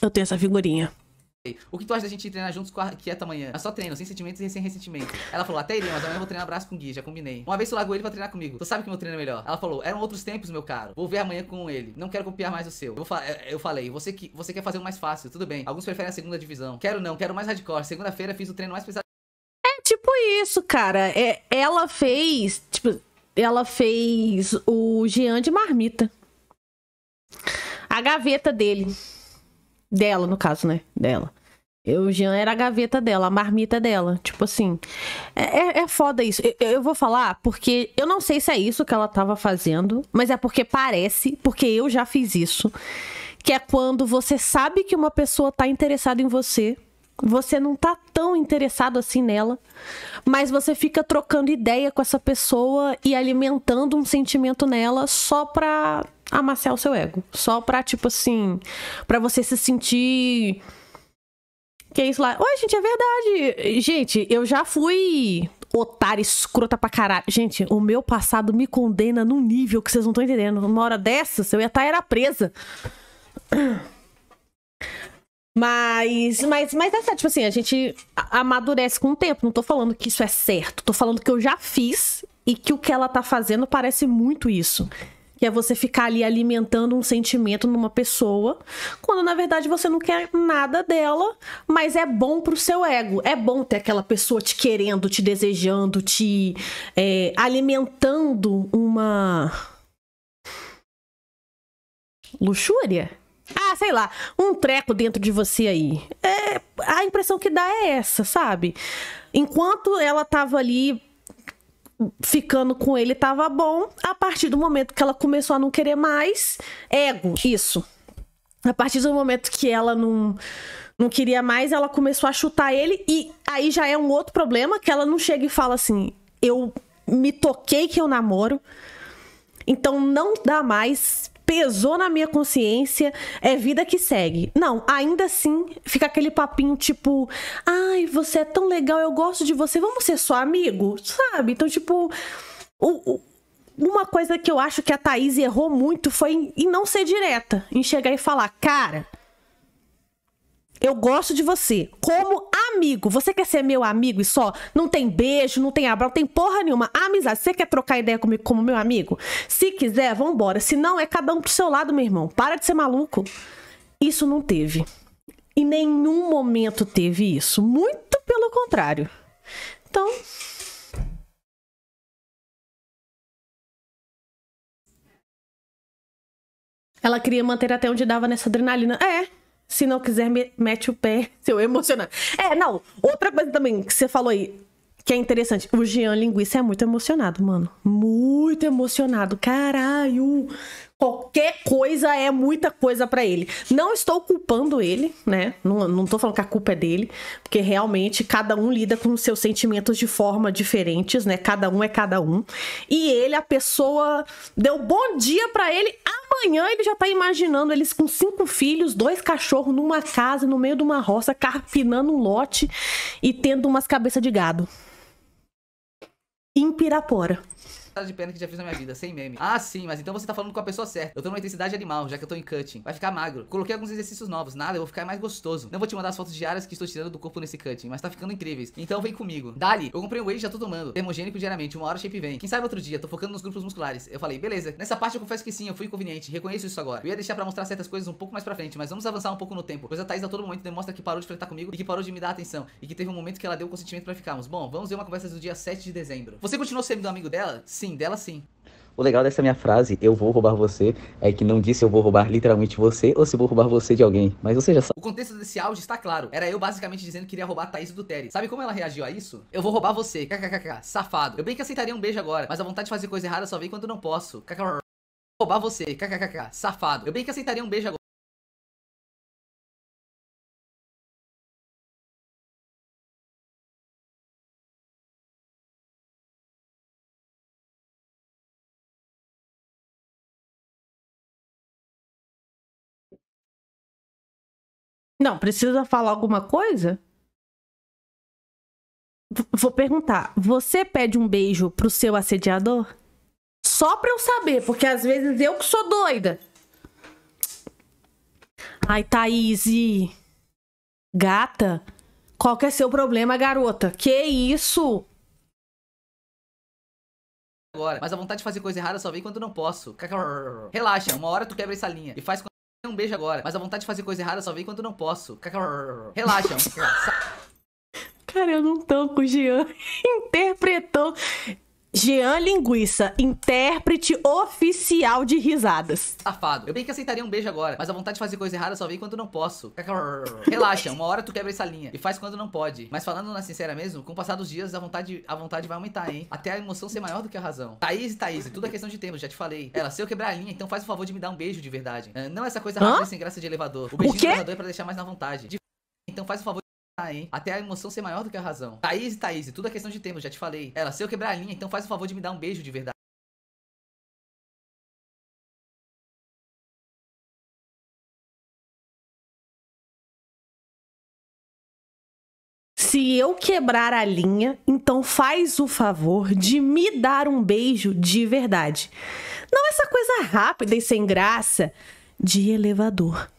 Eu tenho essa figurinha. O que tu acha da gente treinar juntos com a Quieta amanhã? É só treino, sem sentimentos e sem ressentimento. Ela falou, até irei, mas amanhã eu vou treinar braço com o Gui, já combinei. Uma vez eu largou ele pra treinar comigo. Tu sabe que meu treino é melhor. Ela falou, eram outros tempos, meu caro. Vou ver amanhã com ele. Não quero copiar mais o seu. Eu, fa eu falei, você, que, você quer fazer o mais fácil, tudo bem. Alguns preferem a segunda divisão. Quero não, quero mais hardcore. Segunda-feira fiz o treino mais pesado tipo isso, cara. É, ela fez. Tipo, ela fez o Jean de marmita. A gaveta dele. Dela, no caso, né? Dela. O Jean era a gaveta dela, a marmita dela. Tipo assim. É, é, é foda isso. Eu, eu, vou falar porque eu não sei se é isso que ela tava fazendo, mas é porque parece, porque eu já fiz isso. Que é quando você sabe que uma pessoa tá interessada em você, você não tá tão interessado assim nela, mas você fica trocando ideia com essa pessoa e alimentando um sentimento nela só pra amaciar o seu ego. Só pra, tipo assim, pra você se sentir. Que é isso lá? Oi, gente, é verdade. Gente, eu já fui otário, escrota pra caralho. Gente, o meu passado me condena num nível que vocês não estão entendendo. Numa hora dessas, eu ia estar tá, era presa. Mas, mas, mas é certo, tipo assim, a gente amadurece com o tempo. Não tô falando que isso é certo, tô falando que eu já fiz e que o que ela tá fazendo parece muito isso. Que é você ficar ali alimentando um sentimento numa pessoa, quando na verdade você não quer nada dela, mas é bom pro seu ego. É bom ter aquela pessoa te querendo, te desejando, te é, alimentando uma. luxúria? ah, sei lá, um treco dentro de você aí. É, a impressão que dá é essa, sabe? Enquanto ela tava ali ficando com ele tava bom, a partir do momento que ela começou a não querer mais, ego, isso. A partir do momento que ela não não queria mais, ela começou a chutar ele e aí já é um outro problema que ela não chega e fala assim: "Eu me toquei que eu namoro". Então não dá mais pesou na minha consciência, é vida que segue. Não, ainda assim fica aquele papinho tipo, ai, você é tão legal, eu gosto de você, vamos ser só amigo, sabe? Então, tipo, o, o, uma coisa que eu acho que a Thaís errou muito foi em, em não ser direta, em chegar e falar, cara, eu gosto de você como amigo. Você quer ser meu amigo e só? Não tem beijo, não tem abraço, não tem porra nenhuma. Amizade. Você quer trocar ideia comigo como meu amigo? Se quiser, vambora. Se não, é cada um pro seu lado, meu irmão. Para de ser maluco. Isso não teve. Em nenhum momento teve isso. Muito pelo contrário. Então. Ela queria manter até onde dava nessa adrenalina. É, se não quiser, me mete o pé, seu emocionado. É, não, outra coisa também que você falou aí, que é interessante. O Jean Linguiça é muito emocionado, mano. Muito emocionado. Caralho! qualquer coisa é muita coisa para ele. Não estou culpando ele, né? Não, não tô falando que a culpa é dele, porque realmente cada um lida com seus sentimentos de forma diferentes, né? Cada um é cada um. E ele, a pessoa deu bom dia para ele, amanhã ele já tá imaginando eles com cinco filhos, dois cachorros numa casa, no meio de uma roça, carpinando um lote e tendo umas cabeças de gado. Em Pirapora de pena que já fiz na minha vida, sem meme. Ah, sim, mas então você tá falando com a pessoa certa. Eu tô numa intensidade animal, já que eu tô em cutting. Vai ficar magro. Coloquei alguns exercícios novos, nada, eu vou ficar mais gostoso. Não vou te mandar as fotos diárias que estou tirando do corpo nesse cutting, mas tá ficando incríveis. Então vem comigo. Dali, eu comprei um whey e já tô tomando. Termogênico diariamente, uma hora shape vem. Quem sabe outro dia, tô focando nos grupos musculares. Eu falei, beleza. Nessa parte eu confesso que sim, eu fui inconveniente, reconheço isso agora. Eu ia deixar pra mostrar certas coisas um pouco mais pra frente, mas vamos avançar um pouco no tempo, pois a Thaís a todo momento demonstra que parou de flertar comigo e que parou de me dar atenção e que teve um momento que ela deu consentimento pra ficarmos. Bom, vamos ver uma conversa do dia 7 de dezembro. Você continuou sendo amigo dela? Sim, dela sim. O legal dessa minha frase, eu vou roubar você, é que não disse eu vou roubar literalmente você ou se vou roubar você de alguém, mas você já sabe. O contexto desse áudio está claro. Era eu basicamente dizendo que queria roubar a Thaís do Terry. Sabe como ela reagiu a isso? Eu vou roubar você, kkkk, safado. Eu bem que aceitaria um beijo agora, mas a vontade de fazer coisa errada só vem quando não posso. Kkk. Roubar você, kkkk, safado. Eu bem que aceitaria um beijo agora. Não, precisa falar alguma coisa? vou perguntar. Você pede um beijo pro seu assediador? Só pra eu saber, porque às vezes eu que sou doida. Ai, Thaís, e... gata, qual que é seu problema, garota? Que isso? Agora, mas a vontade de fazer coisa errada só vem quando eu não posso. Relaxa, uma hora tu quebra essa linha e faz com um beijo agora. Mas a vontade de fazer coisa errada só vem quando não posso. Relaxa. Cara, eu não tô com o Jean. Interpretou. Jean Linguiça, intérprete oficial de risadas. Safado. Eu bem que aceitaria um beijo agora, mas a vontade de fazer coisa errada só vem quando não posso. Relaxa, uma hora tu quebra essa linha e faz quando não pode. Mas falando na sincera mesmo, com o passar dos dias a vontade, a vontade vai aumentar, hein? Até a emoção ser maior do que a razão. Thaís, Thaís, tudo é questão de tempo, já te falei. Ela, se eu quebrar a linha, então faz o favor de me dar um beijo de verdade. Eh, não essa coisa rápida sem graça de elevador. O beijinho o do elevador é pra deixar mais na vontade. De então faz o favor ah, hein? Até a emoção ser maior do que a razão. Thaís e Thaís, tudo é questão de tempo, já te falei. Ela, se eu quebrar a linha, então faz o favor de me dar um beijo de verdade. Se eu quebrar a linha, então faz o favor de me dar um beijo de verdade. Não essa coisa rápida e sem graça de elevador.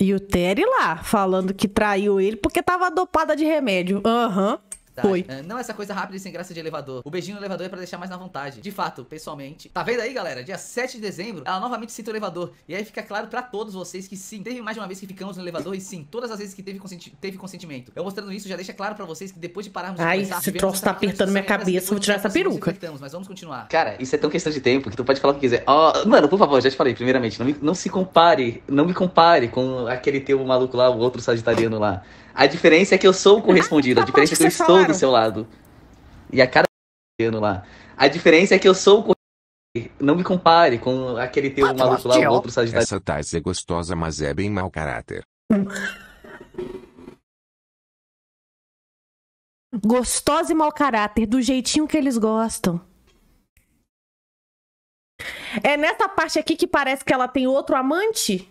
E o Terry lá, falando que traiu ele porque tava dopada de remédio. Aham. Uhum. Tá. Foi. É, não essa coisa rápida e sem graça de elevador. O beijinho no elevador é pra deixar mais na vontade. De fato, pessoalmente. Tá vendo aí, galera? Dia 7 de dezembro, ela novamente cita o elevador. E aí fica claro pra todos vocês que sim, teve mais de uma vez que ficamos no elevador e sim, todas as vezes que teve, consenti teve consentimento. Eu mostrando isso já deixa claro pra vocês que depois de pararmos Ai, tá de conversar... Ai, esse troço tá apertando minha cabeça, vou tirar essa peruca. Mas vamos continuar. Cara, isso é tão questão de tempo que tu pode falar o que quiser. Oh, mano, por favor, já te falei, primeiramente, não, me, não se compare, não me compare com aquele teu maluco lá, o outro sagitariano lá. A diferença é que eu sou correspondido, a ah, diferença é que eu estou falaram. do seu lado. E a cada ano lá. A diferença é que eu sou correspondido. Não me compare com aquele teu ah, maluco lá, o outro sagitário. Essa é gostosa, mas é bem mau caráter. Gostosa e mau caráter, do jeitinho que eles gostam. É nessa parte aqui que parece que ela tem outro amante?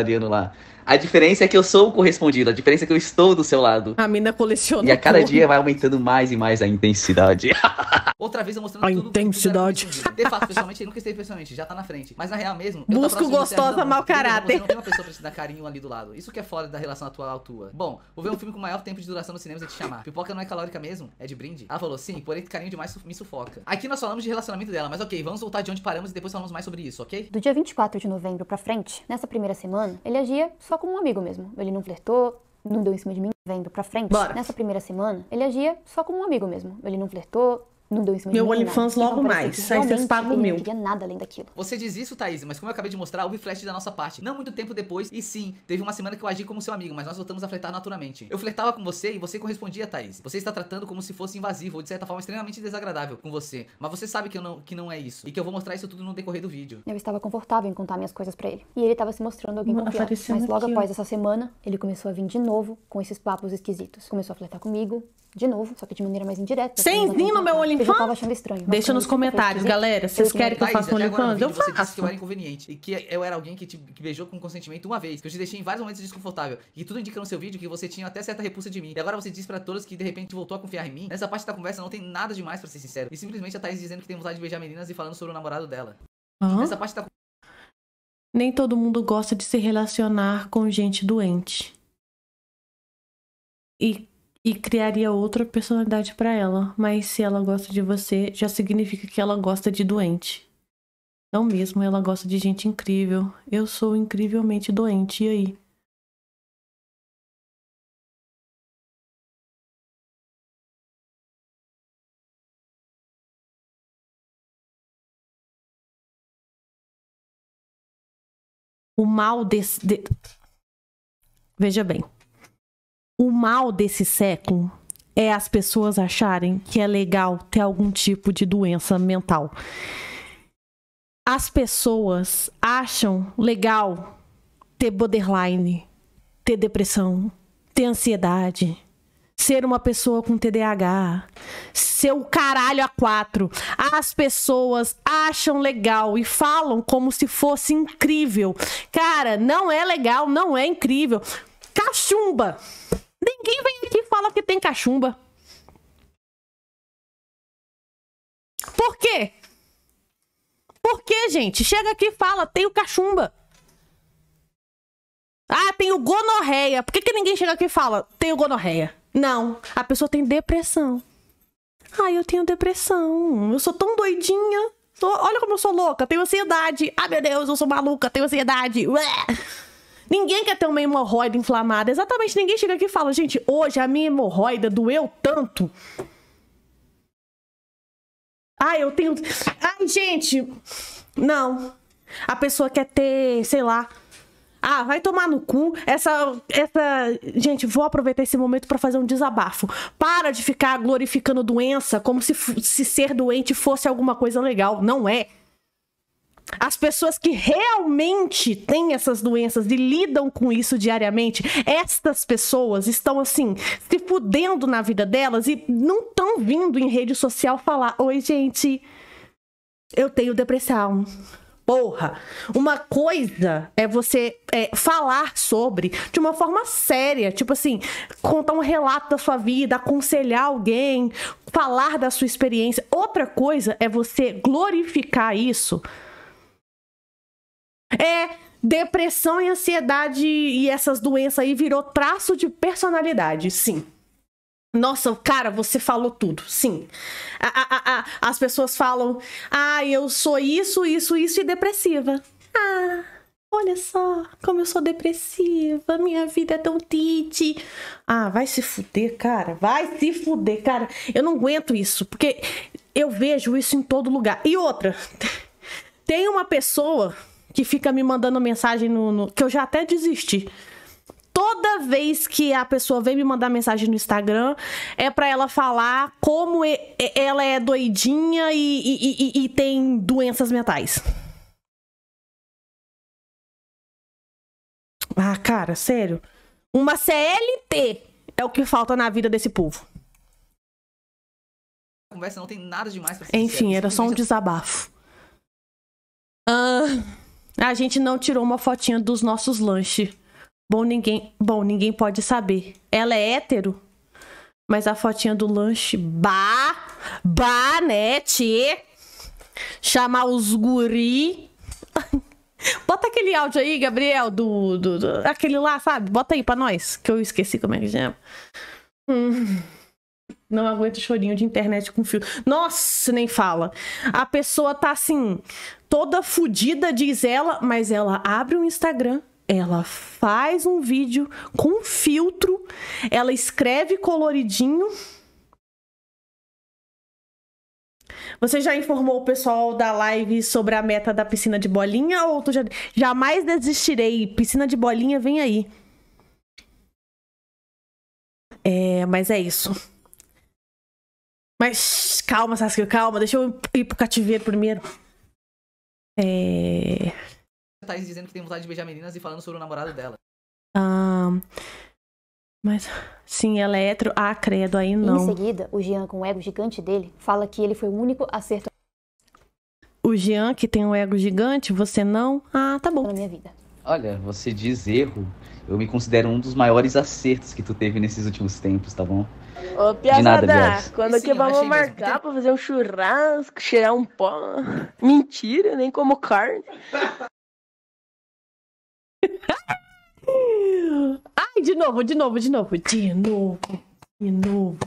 italiano lá. A diferença é que eu sou o correspondido, a diferença é que eu estou do seu lado. A mina coleciona. E a cada dia vai aumentando mais e mais a intensidade. Outra vez eu mostrando a tudo intensidade. de fato, pessoalmente, ele nunca esteve pessoalmente, já tá na frente. Mas na real mesmo. Busco gostosa mau caráter. Não tem uma pessoa pra te dar carinho ali do lado. Isso que é fora da relação atual tua. Bom, vou ver um filme com maior tempo de duração nos cinemas e te chamar. Pipoca não é calórica mesmo? É de brinde? Ela falou, sim, porém carinho demais me sufoca. Aqui nós falamos de relacionamento dela, mas ok, vamos voltar de onde paramos e depois falamos mais sobre isso, ok? Do dia 24 de novembro pra frente, nessa primeira semana. Não, ele agia só como um amigo mesmo. Ele não flertou, não deu em cima de mim, vendo pra frente. Bora. Nessa primeira semana, ele agia só como um amigo mesmo. Ele não flertou, não deu em cima meu de mim. Meu OnlyFans logo mais. Aí vocês pagam o meu. Não queria nada além daquilo. Você diz isso, Thaís, mas como eu acabei de mostrar, houve flash da nossa parte. Não muito tempo depois, e sim, teve uma semana que eu agi como seu amigo, mas nós voltamos a flertar naturalmente. Eu flertava com você e você correspondia, Thaís. Você está tratando como se fosse invasivo ou de certa forma extremamente desagradável com você. Mas você sabe que, eu não, que não é isso. E que eu vou mostrar isso tudo no decorrer do vídeo. Eu estava confortável em contar minhas coisas para ele. E ele estava se mostrando alguém confiável. Mas logo aqui. após essa semana, ele começou a vir de novo com esses papos esquisitos. Começou a flertar comigo, de novo, só que de maneira mais indireta. Sem ir assim, no meu olho, Eu tava achando estranho. Deixa nos comentários, galera. Vocês querem que eu faça OnlyFans? Eu faço. Você disse que eu era é inconveniente e que eu era alguém que te tipo, beijou com consentimento uma vez, que eu te deixei em vários momentos desconfortável. E tudo indica no seu vídeo que você tinha até certa repulsa de mim. E agora você diz pra todos que de repente voltou a confiar em mim. Nessa parte da conversa não tem nada demais, pra ser sincero. E simplesmente a Thaís dizendo que tem vontade de beijar meninas e falando sobre o namorado dela. Nessa parte da... Nem todo mundo gosta de se relacionar com gente doente. E e criaria outra personalidade para ela, mas se ela gosta de você, já significa que ela gosta de doente. Não mesmo, ela gosta de gente incrível. Eu sou incrivelmente doente, e aí? O mal desse. De... Veja bem o mal desse século é as pessoas acharem que é legal ter algum tipo de doença mental. As pessoas acham legal ter borderline, ter depressão, ter ansiedade, ser uma pessoa com TDAH, ser o caralho a quatro. As pessoas acham legal e falam como se fosse incrível. Cara, não é legal, não é incrível. Cachumba! Ninguém vem aqui e fala que tem cachumba. Por quê? Por quê, gente? Chega aqui e fala, tem o cachumba. Ah, tem o gonorreia. Por que, que ninguém chega aqui e fala, tem o gonorreia? Não, a pessoa tem depressão. Ah, eu tenho depressão. Eu sou tão doidinha. Olha como eu sou louca, tenho ansiedade. Ah, meu Deus, eu sou maluca, tenho ansiedade. Ué. Ninguém quer ter uma hemorroida inflamada. Exatamente, ninguém chega aqui e fala, gente, hoje a minha hemorroida doeu tanto. Ah, eu tenho. Ai, gente! Não. A pessoa quer ter, sei lá. Ah, vai tomar no cu. Essa. essa... Gente, vou aproveitar esse momento para fazer um desabafo. Para de ficar glorificando doença como se, se ser doente fosse alguma coisa legal. Não é as pessoas que realmente têm essas doenças e lidam com isso diariamente, estas pessoas estão assim, se fudendo na vida delas e não estão vindo em rede social falar: oi, gente, eu tenho depressão. Porra, uma coisa é você é, falar sobre de uma forma séria, tipo assim, contar um relato da sua vida, aconselhar alguém, falar da sua experiência. Outra coisa é você glorificar isso é, depressão e ansiedade e essas doenças aí virou traço de personalidade, sim. Nossa, cara, você falou tudo, sim. A, a, a, as pessoas falam, ah, eu sou isso, isso, isso e depressiva. Ah, olha só como eu sou depressiva, minha vida é tão tite. Ah, vai se fuder, cara, vai se fuder, cara. Eu não aguento isso, porque eu vejo isso em todo lugar. E outra, tem uma pessoa que fica me mandando mensagem no, no, que eu já até desisti. Toda vez que a pessoa vem me mandar mensagem no Instagram, é para ela falar como e, e, ela é doidinha e, e, e tem doenças mentais. Ah, cara, sério. Uma CLT é o que falta na vida desse povo. A conversa não tem nada demais pra ser Enfim, sincero. era só um desabafo. Ah. A gente não tirou uma fotinha dos nossos lanches. Bom, ninguém, bom, ninguém pode saber. Ela é hétero, mas a fotinha do lanche, bah, bah, né, tchê. Chamar os guri. Bota aquele áudio aí, Gabriel, do, do, do, Aquele lá, sabe? Bota aí pra nós, que eu esqueci como é que chama. Hum. Não aguento chorinho de internet com filtro. Nossa, nem fala. A pessoa tá assim, toda fodida, diz ela, mas ela abre um Instagram, ela faz um vídeo com filtro, ela escreve coloridinho. Você já informou o pessoal da live sobre a meta da piscina de bolinha ou tu já jamais desistirei? Piscina de bolinha vem aí. É, mas é isso. Mas calma, Sasuke, calma. Deixa eu ir pro cativeiro primeiro. É... Thaís dizendo que tem vontade de beijar meninas e falando sobre o namorado dela. Um... Mas, sim, ela é hétero. Ah, credo, aí não. Em seguida, o Jean, com o ego gigante dele, fala que ele foi o único acerto. O Jean, que tem um ego gigante, você não? Ah, tá bom. Na minha vida. Olha, você diz erro. Eu me considero um dos maiores acertos que tu teve nesses últimos tempos, tá bom? Ô, Piazada, quando Sim, que vamos marcar mesmo. pra fazer um churrasco, cheirar um pó? Mentira, nem como carne. Ai, de novo, de novo, de novo, de novo, de novo.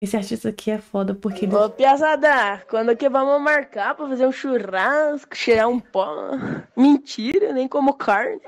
Esse artista aqui é foda porque. Ô, Piazada, quando que vamos marcar pra fazer um churrasco, cheirar um pó? Mentira, nem como carne.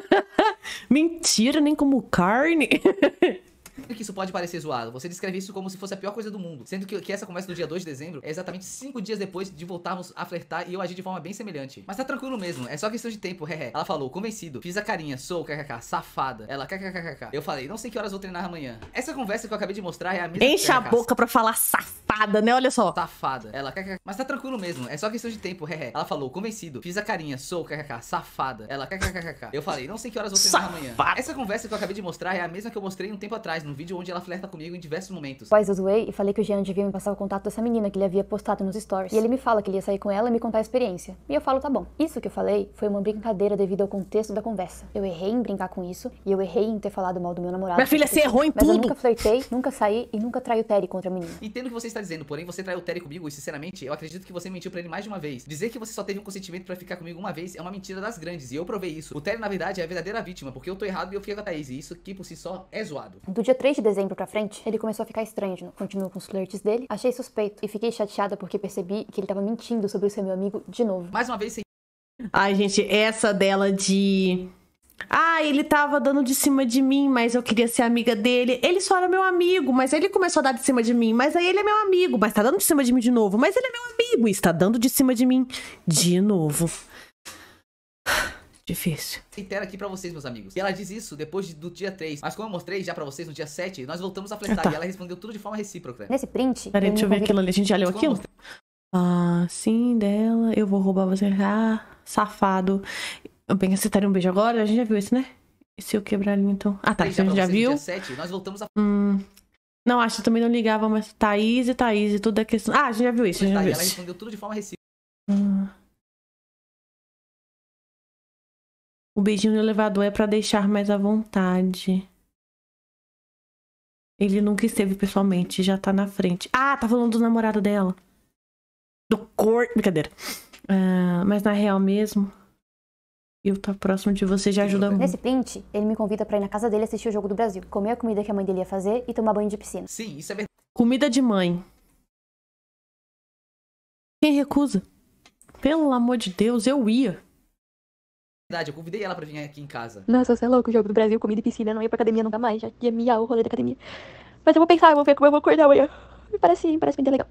Mentira, nem como carne. que isso pode parecer zoado. Você descreve isso como se fosse a pior coisa do mundo. Sendo que, que essa conversa do dia 2 de dezembro é exatamente 5 dias depois de voltarmos a flertar e eu agir de forma bem semelhante. Mas tá tranquilo mesmo, é só questão de tempo, hehe. Ela falou, convencido. Fiz a carinha, sou, kkk, safada. Ela, kkkk. Eu falei, não sei que horas vou treinar amanhã. Essa conversa que eu acabei de mostrar é a mesma. Enche a boca pra falar safada, né? Olha só. Safada. Ela, kkkk. Mas tá tranquilo mesmo, é só questão de tempo, hehe. Ela falou, convencido. Fiz a carinha, sou, kkk, safada. Ela, kkkk. Eu falei, não sei que horas vou treinar amanhã. Essa conversa que eu acabei de mostrar é a mesma que eu mostrei um tempo atrás no vídeo onde ela flerta comigo em diversos momentos. Após eu zoei e falei que o Jean devia me passar o contato dessa menina que ele havia postado nos stories. E ele me fala que ele ia sair com ela e me contar a experiência. E eu falo, tá bom. Isso que eu falei foi uma brincadeira devido ao contexto da conversa. Eu errei em brincar com isso e eu errei em ter falado mal do meu namorado. Minha filha, você errou em mas tudo! Mas eu nunca flertei, nunca saí e nunca traí o Terry contra a menina. Entendo o que você está dizendo, porém você traiu o Terry comigo e sinceramente eu acredito que você mentiu pra ele mais de uma vez. Dizer que você só teve um consentimento para ficar comigo uma vez é uma mentira das grandes e eu provei isso. O Terry na verdade é a verdadeira vítima porque eu tô errado e eu fico com a Thaís e isso que por si só é zoado. Do dia 3 de dezembro pra frente, ele começou a ficar estranho de novo. Continuou com os flirts dele, achei suspeito e fiquei chateada porque percebi que ele tava mentindo sobre ser meu amigo de novo. Mais uma vez, sim. Ai, gente, essa dela de... Ah, ele tava dando de cima de mim, mas eu queria ser amiga dele. Ele só era meu amigo, mas ele começou a dar de cima de mim. Mas aí ele é meu amigo, mas tá dando de cima de mim de novo. Mas ele é meu amigo e está dando de cima de mim de novo. Difícil. Intera aqui pra vocês, meus amigos. E ela diz isso depois de, do dia 3. Mas como eu mostrei já pra vocês no dia 7, nós voltamos a flertar. tá. E ela respondeu tudo de forma recíproca. Nesse print. Peraí, deixa eu ver aquilo ali. A gente já leu aquilo? Ah, sim, dela. Eu vou roubar você. Ah, safado. Bem, você daria um beijo agora? A gente já viu isso, né? E se eu quebrar ali, então. Ah, tá. Aí, a gente já viu. Dia 7, nós voltamos a. Hum. Não, acho que também não ligava, mas Thaís e Thaís e toda a é questão. Ah, a gente já viu isso. A gente já viu isso. Ela respondeu tudo de forma recíproca. Hum. O beijinho no elevador é para deixar mais à vontade. Ele nunca esteve pessoalmente, já tá na frente. Ah, tá falando do namorado dela. Do cor. Brincadeira. Uh, mas na real mesmo, eu tô próximo de você já ajuda muito. Nesse print, ele me convida para ir na casa dele assistir o Jogo do Brasil, comer a comida que a mãe dele ia fazer e tomar banho de piscina. Sim, isso é verdade. Comida de mãe. Quem recusa? Pelo amor de Deus, eu ia eu convidei ela pra vir aqui em casa. Nossa, você é louco, o jogo do Brasil, comida e piscina, não ia pra academia nunca mais, já ia miar o rolê da academia. Mas eu vou pensar, eu vou ver como eu vou acordar amanhã. Me Parece, parece bem legal.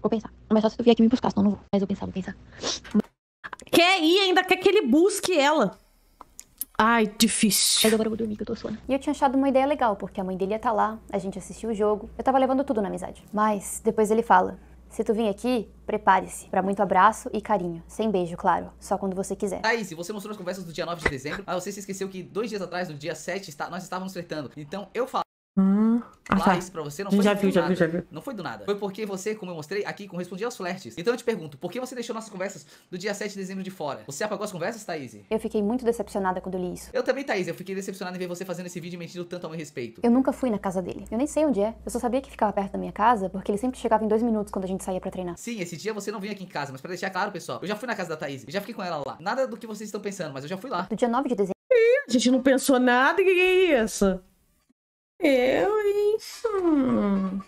Vou pensar. Mas só se tu vier aqui me buscar, senão não vou. Mas vou pensar, vou pensar. Quer ir, ainda quer que ele busque ela. Ai, difícil. Mas agora eu vou dormir, que eu tô sono. E eu tinha achado uma ideia legal, porque a mãe dele ia estar tá lá, a gente assistiu o jogo, eu tava levando tudo na amizade. Mas, depois ele fala, se tu vir aqui, prepare-se para muito abraço e carinho. Sem beijo, claro. Só quando você quiser. Aí, se você mostrou as conversas do dia 9 de dezembro, mas ah, você se esqueceu que dois dias atrás, no dia 7, está, nós estávamos flertando. Então eu falo. Hum. Ah, tá. isso você não foi já viu, já nada. viu, já viu. Não foi do nada. Foi porque você, como eu mostrei, aqui correspondia aos flertes. Então eu te pergunto, por que você deixou nossas conversas do dia 7 de dezembro de fora? Você apagou as conversas, Thaís? Eu fiquei muito decepcionada quando li isso. Eu também, Thaís. Eu fiquei decepcionada em ver você fazendo esse vídeo e mentindo tanto ao meu respeito. Eu nunca fui na casa dele. Eu nem sei onde é. Eu só sabia que ficava perto da minha casa porque ele sempre chegava em dois minutos quando a gente saía pra treinar. Sim, esse dia você não vinha aqui em casa, mas pra deixar claro, pessoal, eu já fui na casa da Thaís. Eu já fiquei com ela lá. Nada do que vocês estão pensando, mas eu já fui lá. Do dia 9 de dezembro. Ih, a gente não pensou nada, o que é isso? Eu, hein? Então. Hum.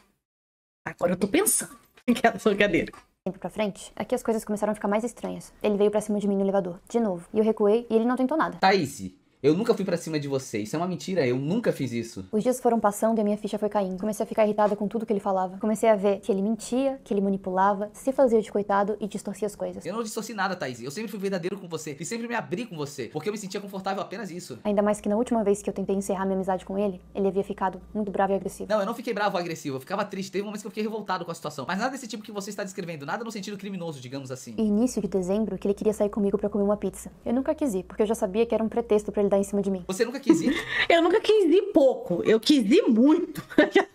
Agora eu tô pensando. em Aquela brincadeira. Tempo pra frente, aqui as coisas começaram a ficar mais estranhas. Ele veio pra cima de mim no elevador, de novo. E eu recuei e ele não tentou nada. Thaís, eu nunca fui para cima de você. Isso é uma mentira, eu nunca fiz isso. Os dias foram passando e a minha ficha foi caindo. Comecei a ficar irritada com tudo que ele falava. Comecei a ver que ele mentia, que ele manipulava, se fazia de coitado e distorcia as coisas. Eu não distorci nada, Thaís. Eu sempre fui verdadeiro com você e sempre me abri com você, porque eu me sentia confortável apenas isso. Ainda mais que na última vez que eu tentei encerrar minha amizade com ele, ele havia ficado muito bravo e agressivo. Não, eu não fiquei bravo ou agressivo. Eu ficava triste. Teve momentos que eu fiquei revoltado com a situação. Mas nada desse tipo que você está descrevendo. Nada no sentido criminoso, digamos assim. início de dezembro, que ele queria sair comigo para comer uma pizza. Eu nunca quis ir, porque eu já sabia que era um pretexto para ele em cima de mim. Você nunca quis ir? eu nunca quis ir pouco. Eu quis ir muito.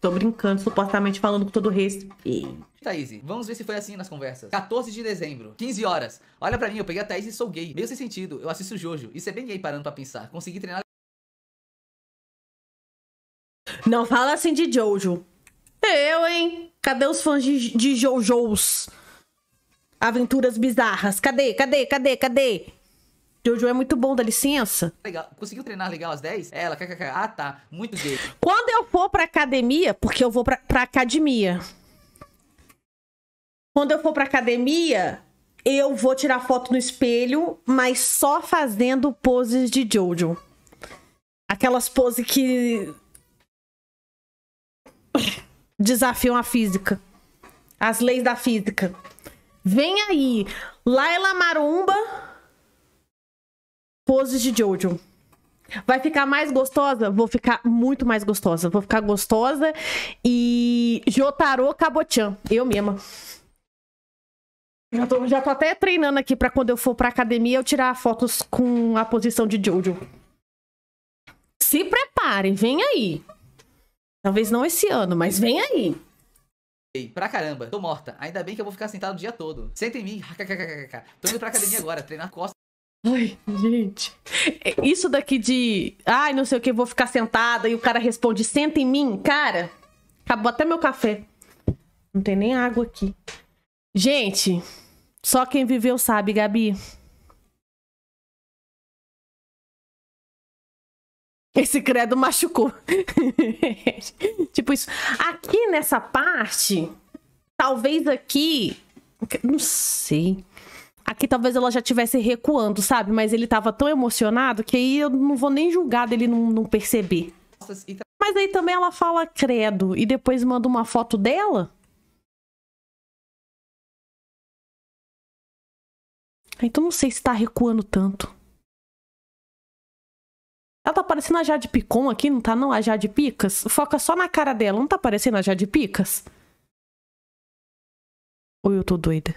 Tô brincando, supostamente falando com todo o E... Thaís, vamos ver se foi assim nas conversas. 14 de dezembro, 15 horas. Olha pra mim, eu peguei a Thaís e sou gay. Meio sem sentido, eu assisto Jojo. Isso é bem gay parando pra pensar. Consegui treinar. Não fala assim de Jojo. Eu, hein? Cadê os fãs de, de Jojo's? Aventuras bizarras. Cadê, cadê, cadê, cadê? Jojo é muito bom, dá licença. Legal. Conseguiu treinar legal às 10? Ela, kkk. Ah, tá. Muito gay. Quando eu for pra academia, porque eu vou pra, pra academia. Quando eu for pra academia, eu vou tirar foto no espelho, mas só fazendo poses de Jojo. Aquelas poses que. desafiam a física. As leis da física. Vem aí, Laila Marumba poses de Jojo. Vai ficar mais gostosa? Vou ficar muito mais gostosa. Vou ficar gostosa e Jotaro Cabochan. Eu mesma. Já tô, já tô até treinando aqui pra quando eu for pra academia eu tirar fotos com a posição de Jojo. Se preparem, vem aí. Talvez não esse ano, mas vem aí. Ei, pra caramba, tô morta. Ainda bem que eu vou ficar sentado o dia todo. Senta em mim. Tô indo pra academia agora, treinar costas. Ai, gente. É, isso daqui de. Ai, não sei o que, vou ficar sentada. E o cara responde: senta em mim. Cara, acabou até meu café. Não tem nem água aqui. Gente, só quem viveu sabe, Gabi. Esse credo machucou. tipo isso. Aqui nessa parte, talvez aqui. Não sei. Aqui talvez ela já estivesse recuando, sabe? Mas ele tava tão emocionado que aí eu não vou nem julgar dele não, não perceber. Tá- Mas aí também ela fala credo e depois manda uma foto dela. Então não sei se tá recuando tanto. Ela tá parecendo a Jade Picon aqui, não tá não? A Jade Picas? Foca só na cara dela, não tá parecendo a Jade Picas? Ou eu tô doida?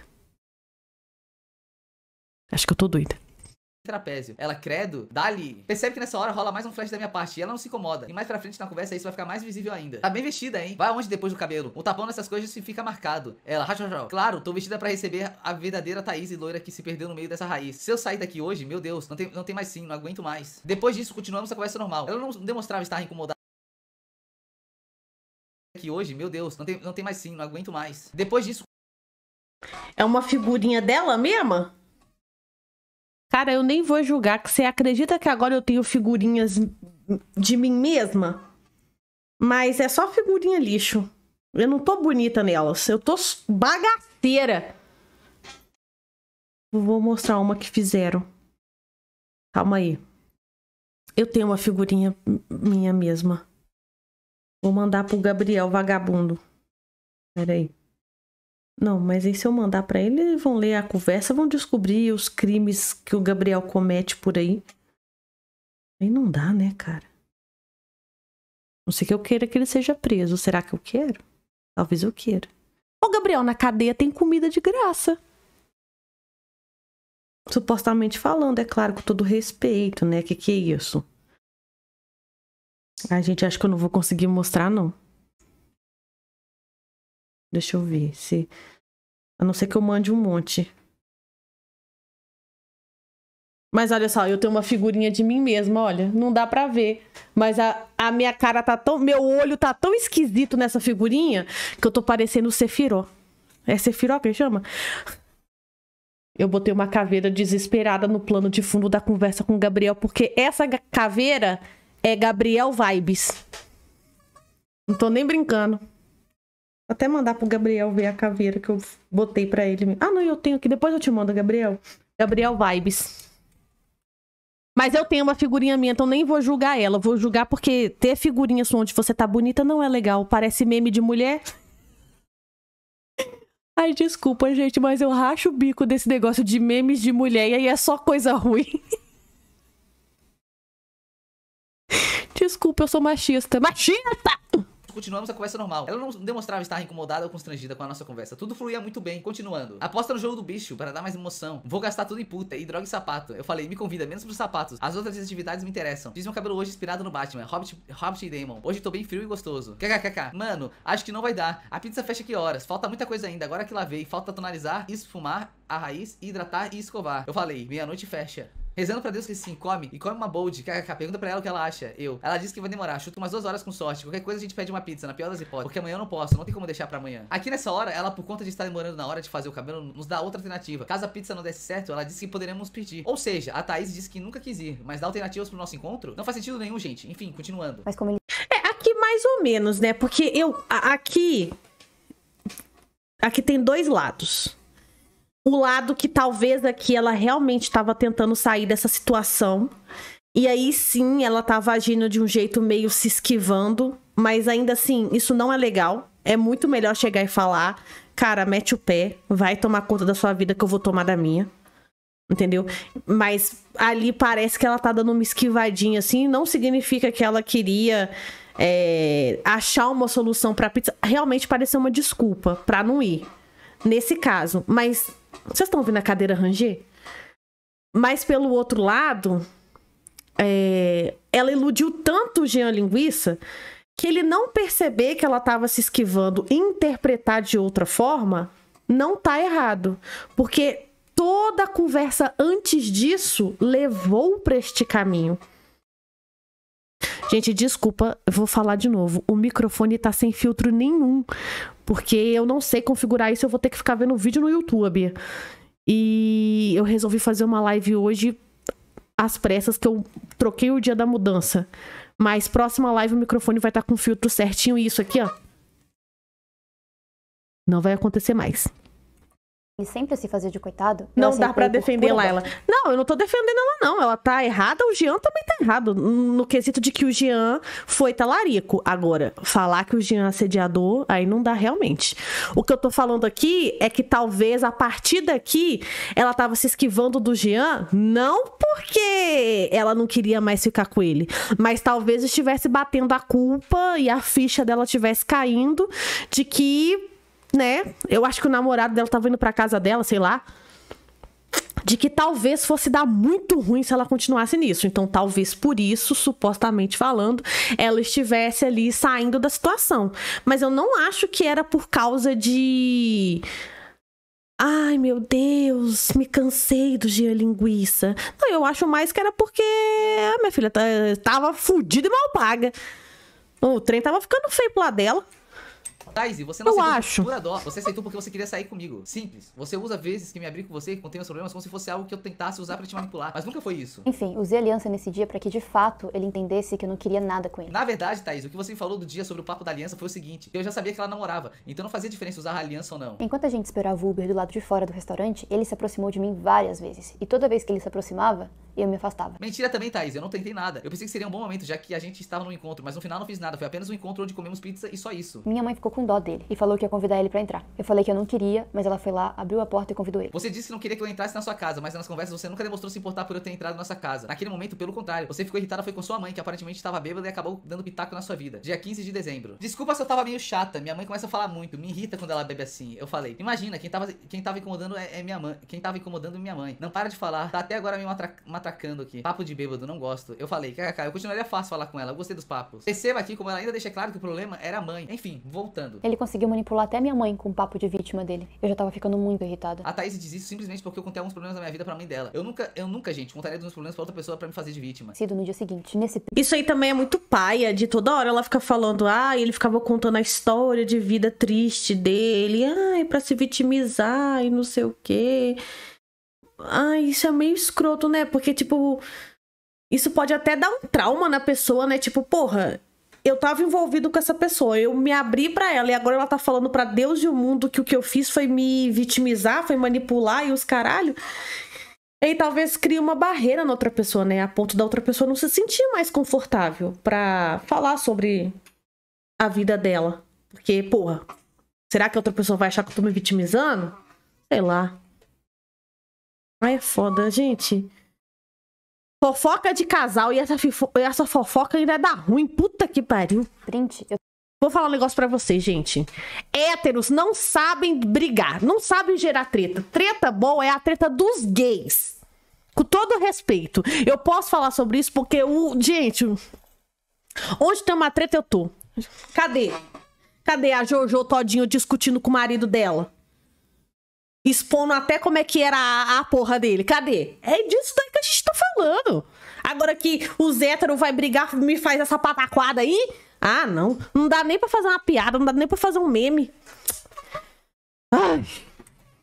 Acho que eu tô doida. Trapézio. Ela, credo, dali. Percebe que nessa hora rola mais um flash da minha parte e ela não se incomoda. E mais pra frente na conversa isso vai ficar mais visível ainda. Tá bem vestida, hein? Vai onde depois do cabelo? O tapão nessas coisas se fica marcado. Ela, rachajó. Claro, tô vestida para receber a verdadeira Thaís e loira que se perdeu no meio dessa raiz. Se eu sair daqui hoje, meu Deus, não tem, não tem mais sim, não aguento mais. Depois disso, continuamos a conversa normal. Ela não demonstrava estar incomodada aqui hoje, meu Deus, não tem, não tem mais sim, não aguento mais. Depois disso... É uma figurinha dela mesma? Cara, eu nem vou julgar que você acredita que agora eu tenho figurinhas de mim mesma, mas é só figurinha lixo. Eu não tô bonita nelas, eu tô bagaceira. Vou mostrar uma que fizeram. Calma aí. Eu tenho uma figurinha minha mesma. Vou mandar pro Gabriel, vagabundo. Pera aí. Não, mas e se eu mandar para eles, vão ler a conversa, vão descobrir os crimes que o Gabriel comete por aí. Aí não dá, né, cara? Não sei que eu queira que ele seja preso. Será que eu quero? Talvez eu queira. Ô, Gabriel, na cadeia tem comida de graça. Supostamente falando, é claro, com todo respeito, né? Que que é isso? A gente acha que eu não vou conseguir mostrar, não. Deixa eu ver se. A não ser que eu mande um monte. Mas olha só, eu tenho uma figurinha de mim mesma, olha, não dá pra ver. Mas a, a minha cara tá tão. Meu olho tá tão esquisito nessa figurinha que eu tô parecendo o Sefiró. É Sefiró que ele chama? Eu botei uma caveira desesperada no plano de fundo da conversa com o Gabriel, porque essa caveira é Gabriel Vibes. Não tô nem brincando até mandar pro Gabriel ver a caveira que eu botei pra ele. Ah, não, eu tenho aqui. Depois eu te mando, Gabriel. Gabriel Vibes. Mas eu tenho uma figurinha minha, então nem vou julgar ela. Vou julgar porque ter figurinha onde você tá bonita não é legal. Parece meme de mulher. Ai, desculpa, gente, mas eu racho o bico desse negócio de memes de mulher e aí é só coisa ruim. Desculpa, eu sou machista. Machista! continuamos a conversa normal. Ela não demonstrava estar incomodada ou constrangida com a nossa conversa. Tudo fluía muito bem. Continuando. Aposta no jogo do bicho para dar mais emoção. Vou gastar tudo em puta e droga e sapato. Eu falei, me convida, menos pros sapatos. As outras atividades me interessam. Fiz meu cabelo hoje inspirado no Batman, Hobbit, Hobbit e Damon. Hoje tô bem frio e gostoso. KKKK. Mano, acho que não vai dar. A pizza fecha que horas? Falta muita coisa ainda. Agora que lavei, falta tonalizar, esfumar a raiz, hidratar e escovar. Eu falei, meia-noite fecha. Rezando pra Deus que sim, come. E come uma bold. KKK. Pergunta pra ela é o que ela acha. Eu. Ela disse que vai demorar. Chuta umas duas horas com sorte. Qualquer coisa a gente pede uma pizza, na pior das hipóteses. Porque amanhã eu não posso. Não tem como deixar pra amanhã. Aqui nessa hora, ela, por conta de estar demorando na hora de fazer o cabelo, nos dá outra alternativa. Caso a pizza não desse certo, ela disse que poderemos pedir. Ou seja, a Thaís disse que nunca quis ir, mas dá alternativas pro nosso encontro? Não faz sentido nenhum, gente. Enfim, continuando. Mas como ele... É, aqui mais ou menos, né? Porque eu. A, aqui. Aqui tem dois lados o lado que talvez aqui ela realmente estava tentando sair dessa situação. E aí sim, ela estava agindo de um jeito meio se esquivando, mas ainda assim, isso não é legal. É muito melhor chegar e falar: "Cara, mete o pé, vai tomar conta da sua vida que eu vou tomar da minha". Entendeu? Mas ali parece que ela tá dando uma esquivadinha assim, não significa que ela queria é, achar uma solução para pizza. Realmente pareceu uma desculpa para não ir. Nesse caso, mas vocês estão ouvindo a cadeira ranger? Mas pelo outro lado, é, ela iludiu tanto o Jean Linguiça que ele não perceber que ela estava se esquivando interpretar de outra forma não tá errado. Porque toda a conversa antes disso levou para este caminho. Gente, desculpa, vou falar de novo. O microfone tá sem filtro nenhum, porque eu não sei configurar isso, eu vou ter que ficar vendo vídeo no YouTube. E eu resolvi fazer uma live hoje às pressas que eu troquei o dia da mudança. Mas próxima live o microfone vai estar tá com o filtro certinho e isso aqui, ó. Não vai acontecer mais. E sempre se fazer de coitado. Não dá para defender ela, ela. Não, eu não tô defendendo ela, não. Ela tá errada, o Jean também tá errado. No quesito de que o Jean foi talarico. Agora, falar que o Jean é assediador, aí não dá realmente. O que eu tô falando aqui é que talvez a partir daqui ela tava se esquivando do Jean, não porque ela não queria mais ficar com ele, mas talvez estivesse batendo a culpa e a ficha dela tivesse caindo de que né? Eu acho que o namorado dela tava indo pra casa dela, sei lá. De que talvez fosse dar muito ruim se ela continuasse nisso. Então, talvez por isso, supostamente falando, ela estivesse ali saindo da situação. Mas eu não acho que era por causa de. Ai, meu Deus, me cansei do dia linguiça. Não, eu acho mais que era porque a ah, minha filha tá, tava fudida e mal paga. O trem tava ficando feio pro lado dela. Daisy, você não eu aceitou acho. pura dó. Você aceitou porque você queria sair comigo. Simples. Você usa vezes que me abri com você e contei meus problemas como se fosse algo que eu tentasse usar para te manipular. Mas nunca foi isso. Enfim, usei aliança nesse dia para que de fato ele entendesse que eu não queria nada com ele. Na verdade, Thaís, o que você me falou do dia sobre o papo da aliança foi o seguinte: eu já sabia que ela namorava, então não fazia diferença usar a aliança ou não. Enquanto a gente esperava o Uber do lado de fora do restaurante, ele se aproximou de mim várias vezes. E toda vez que ele se aproximava, e eu me afastava. Mentira também, Thaís, eu não tentei nada. Eu pensei que seria um bom momento, já que a gente estava no encontro, mas no final não fiz nada, foi apenas um encontro onde comemos pizza e só isso. Minha mãe ficou com dó dele e falou que ia convidar ele para entrar. Eu falei que eu não queria, mas ela foi lá, abriu a porta e convidou ele. Você disse que não queria que eu entrasse na sua casa, mas nas conversas você nunca demonstrou se importar por eu ter entrado na nossa casa. Naquele momento, pelo contrário, você ficou irritada foi com sua mãe, que aparentemente estava bêbada e acabou dando pitaco na sua vida. Dia 15 de dezembro. Desculpa se eu tava meio chata, minha mãe começa a falar muito, me irrita quando ela bebe assim. Eu falei, imagina, quem tava, quem tava incomodando é, é minha mãe, quem tava incomodando é minha mãe. Não para de falar, tá até agora me matracando atacando aqui. Papo de bêbado, não gosto. Eu falei, kkk, eu continuaria fácil falar com ela, eu gostei dos papos. Perceba aqui como ela ainda deixa claro que o problema era a mãe. Enfim, voltando. Ele conseguiu manipular até minha mãe com o papo de vítima dele. Eu já tava ficando muito irritada. A Thaís diz isso simplesmente porque eu contei alguns problemas da minha vida pra mãe dela. Eu nunca, eu nunca, gente, contaria dos meus problemas pra outra pessoa pra me fazer de vítima. Sido no dia seguinte, nesse... Isso aí também é muito paia, de toda hora ela fica falando, ah, ele ficava contando a história de vida triste dele, ai, ah, e pra se vitimizar e não sei o quê. Ai, isso é meio escroto, né? Porque, tipo, isso pode até dar um trauma na pessoa, né? Tipo, porra, eu tava envolvido com essa pessoa, eu me abri para ela e agora ela tá falando para Deus e o mundo que o que eu fiz foi me vitimizar, foi manipular e os caralho. E talvez crie uma barreira na outra pessoa, né? A ponto da outra pessoa não se sentir mais confortável para falar sobre a vida dela. Porque, porra, será que a outra pessoa vai achar que eu tô me vitimizando? Sei lá. Ai, é foda, gente. Fofoca de casal e essa, e essa fofoca ainda dá ruim. Puta que pariu. Print. Eu... Vou falar um negócio pra vocês, gente. Héteros não sabem brigar, não sabem gerar treta. Treta boa é a treta dos gays. Com todo respeito. Eu posso falar sobre isso porque o. Gente, onde tem uma treta eu tô. Cadê? Cadê a Jojo todinho discutindo com o marido dela? expondo até como é que era a, a porra dele. Cadê? É disso daí que a gente tá falando. Agora que o Zétero vai brigar, me faz essa pataquada aí? Ah, não. Não dá nem pra fazer uma piada, não dá nem pra fazer um meme. Ai...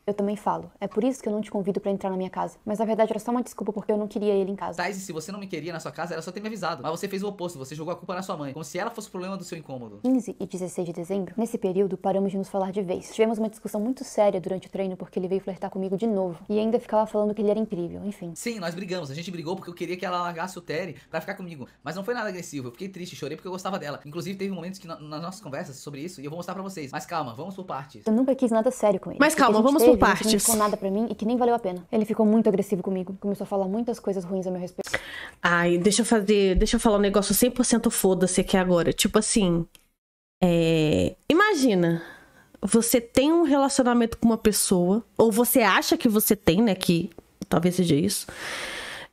Eu também falo. É por isso que eu não te convido para entrar na minha casa. Mas na verdade era só uma desculpa porque eu não queria ele em casa. Tá, e se você não me queria na sua casa, era só ter me avisado. Mas você fez o oposto, você jogou a culpa na sua mãe, como se ela fosse o problema do seu incômodo. 15 e 16 de dezembro, nesse período, paramos de nos falar de vez. Tivemos uma discussão muito séria durante o treino porque ele veio flertar comigo de novo. E ainda ficava falando que ele era incrível, enfim. Sim, nós brigamos. A gente brigou porque eu queria que ela largasse o Terry para ficar comigo. Mas não foi nada agressivo. Eu fiquei triste, chorei porque eu gostava dela. Inclusive, teve momentos que na, nas nossas conversas sobre isso, e eu vou mostrar para vocês. Mas calma, vamos por partes. Eu nunca quis nada sério com ele. Mas calma, vamos por por partes. Ele não ficou nada para mim e que nem valeu a pena. Ele ficou muito agressivo comigo. Começou a falar muitas coisas ruins a meu respeito. Ai, deixa eu fazer. Deixa eu falar um negócio 100% foda-se aqui agora. Tipo assim. É... Imagina. Você tem um relacionamento com uma pessoa, ou você acha que você tem, né? Que talvez seja isso.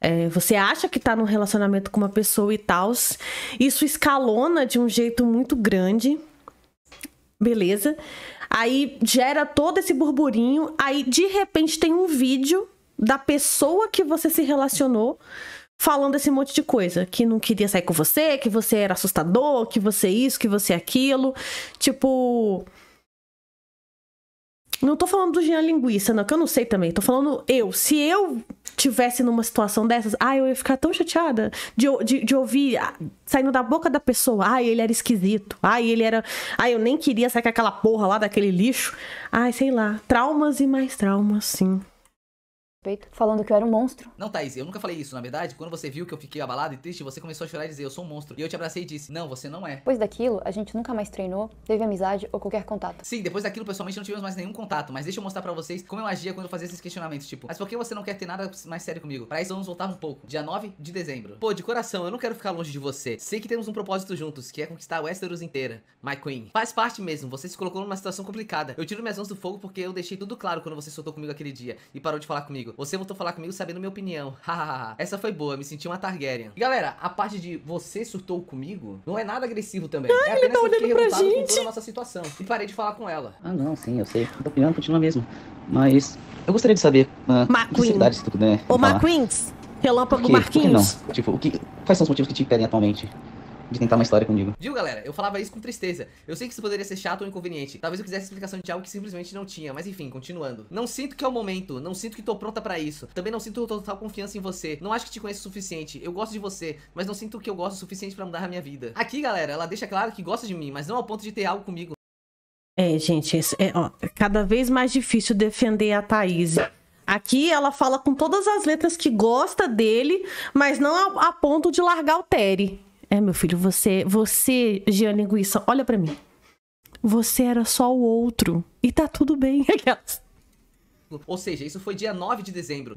É, você acha que tá num relacionamento com uma pessoa e tal, isso escalona de um jeito muito grande, beleza? Aí gera todo esse burburinho, aí de repente tem um vídeo da pessoa que você se relacionou falando esse monte de coisa, que não queria sair com você, que você era assustador, que você isso, que você aquilo, tipo, não tô falando do Jean Linguiça, não, que eu não sei também. Tô falando eu. Se eu tivesse numa situação dessas, ah, eu ia ficar tão chateada de, de, de ouvir ah, saindo da boca da pessoa. Ai, ah, ele era esquisito. Ai, ah, ele era. Ai, eu nem queria sair com aquela porra lá daquele lixo. Ai, sei lá. Traumas e mais traumas, sim peito, falando que eu era um monstro. Não, Thaís, eu nunca falei isso. Na verdade, quando você viu que eu fiquei abalado e triste, você começou a chorar e dizer, eu sou um monstro. E eu te abracei e disse, não, você não é. Depois daquilo, a gente nunca mais treinou, teve amizade ou qualquer contato. Sim, depois daquilo, pessoalmente, não tivemos mais nenhum contato. Mas deixa eu mostrar pra vocês como eu agia quando eu fazia esses questionamentos. Tipo, mas por que você não quer ter nada mais sério comigo? Pra isso, vamos voltar um pouco. Dia 9 de dezembro. Pô, de coração, eu não quero ficar longe de você. Sei que temos um propósito juntos, que é conquistar Westeros inteira. My Queen. Faz parte mesmo, você se colocou numa situação complicada. Eu tiro minhas mãos do fogo porque eu deixei tudo claro quando você soltou comigo aquele dia e parou de falar comigo comigo. Você voltou a falar comigo sabendo minha opinião. Hahaha. Essa foi boa, me senti uma Targaryen. E galera, a parte de você surtou comigo não é nada agressivo também. Ai, é apenas tá eu fiquei com toda a nossa situação. E parei de falar com ela. Ah, não, sim, eu sei. A opinião continua mesmo. Mas eu gostaria de saber. Uh, ah, O Se tu puder, Ô, Relâmpago Marquinhos. Por que não? Tipo, o que, quais são os motivos que te impedem atualmente de tentar uma história comigo. Viu, galera? Eu falava isso com tristeza. Eu sei que isso poderia ser chato ou inconveniente. Talvez eu quisesse explicação de algo que simplesmente não tinha, mas enfim, continuando. Não sinto que é o momento, não sinto que tô pronta para isso. Também não sinto total confiança em você. Não acho que te conheço o suficiente. Eu gosto de você, mas não sinto que eu gosto o suficiente para mudar a minha vida. Aqui, galera, ela deixa claro que gosta de mim, mas não ao ponto de ter algo comigo. É, gente, é, ó, é cada vez mais difícil defender a Thaís. Aqui ela fala com todas as letras que gosta dele, mas não a, a ponto de largar o Terry. É, meu filho, você, você, Jean Linguiça, olha para mim. Você era só o outro. E tá tudo bem, aquelas. Ou seja, isso foi dia 9 de dezembro.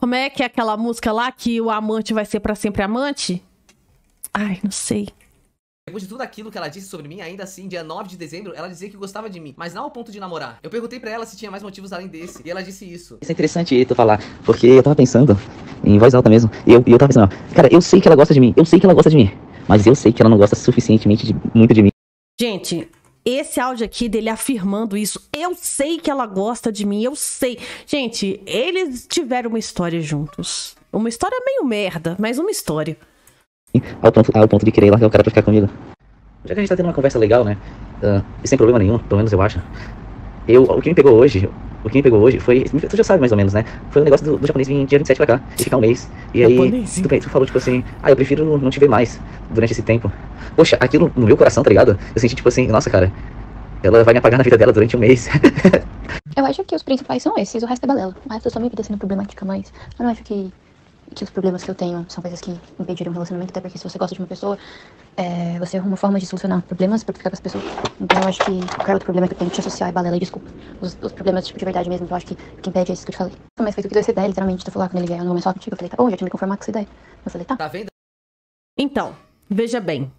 Como é que é aquela música lá que o amante vai ser para sempre amante? Ai, não sei. Depois de tudo aquilo que ela disse sobre mim, ainda assim, dia 9 de dezembro, ela dizia que gostava de mim, mas não ao ponto de namorar. Eu perguntei para ela se tinha mais motivos além desse, e ela disse isso. Isso é interessante tu falar, porque eu tava pensando, em voz alta mesmo, e eu, eu tava pensando, cara, eu sei que ela gosta de mim, eu sei que ela gosta de mim. Mas eu sei que ela não gosta suficientemente de, muito de mim. Gente, esse áudio aqui dele afirmando isso. Eu sei que ela gosta de mim, eu sei. Gente, eles tiveram uma história juntos. Uma história meio merda, mas uma história. Ao ponto, ao ponto de querer largar o cara pra ficar comigo. Já que a gente tá tendo uma conversa legal, né? Uh, e sem problema nenhum, pelo menos eu acho eu, o que me pegou hoje, o que me pegou hoje foi, tu já sabe mais ou menos, né? Foi o um negócio do, do, japonês vir dia 27 pra cá e ficar um mês. E aí, tu, tu, falou tipo assim, ah, eu prefiro não te ver mais durante esse tempo. Poxa, aquilo no meu coração, tá ligado? Eu senti tipo assim, nossa, cara, ela vai me apagar na vida dela durante um mês. eu acho que os principais são esses, o resto é balela. O resto só minha vida sendo problemática, mas eu não acho que que os problemas que eu tenho são coisas que impediram o relacionamento, até porque se você gosta de uma pessoa, é, você arruma forma de solucionar problemas pra ficar com as pessoa. Então eu acho que qualquer outro problema que eu tenho que te associar é balela e desculpa. Os, os problemas, tipo, de verdade mesmo, que eu acho que que impede é isso que eu te falei. Mas feito que deu essa ideia, literalmente, tu falar quando ele vier, eu não me mais falar contigo. Eu falei, tá bom, já tinha me conformar com essa ideia. Eu falei, tá. Tá vendo? Então, veja bem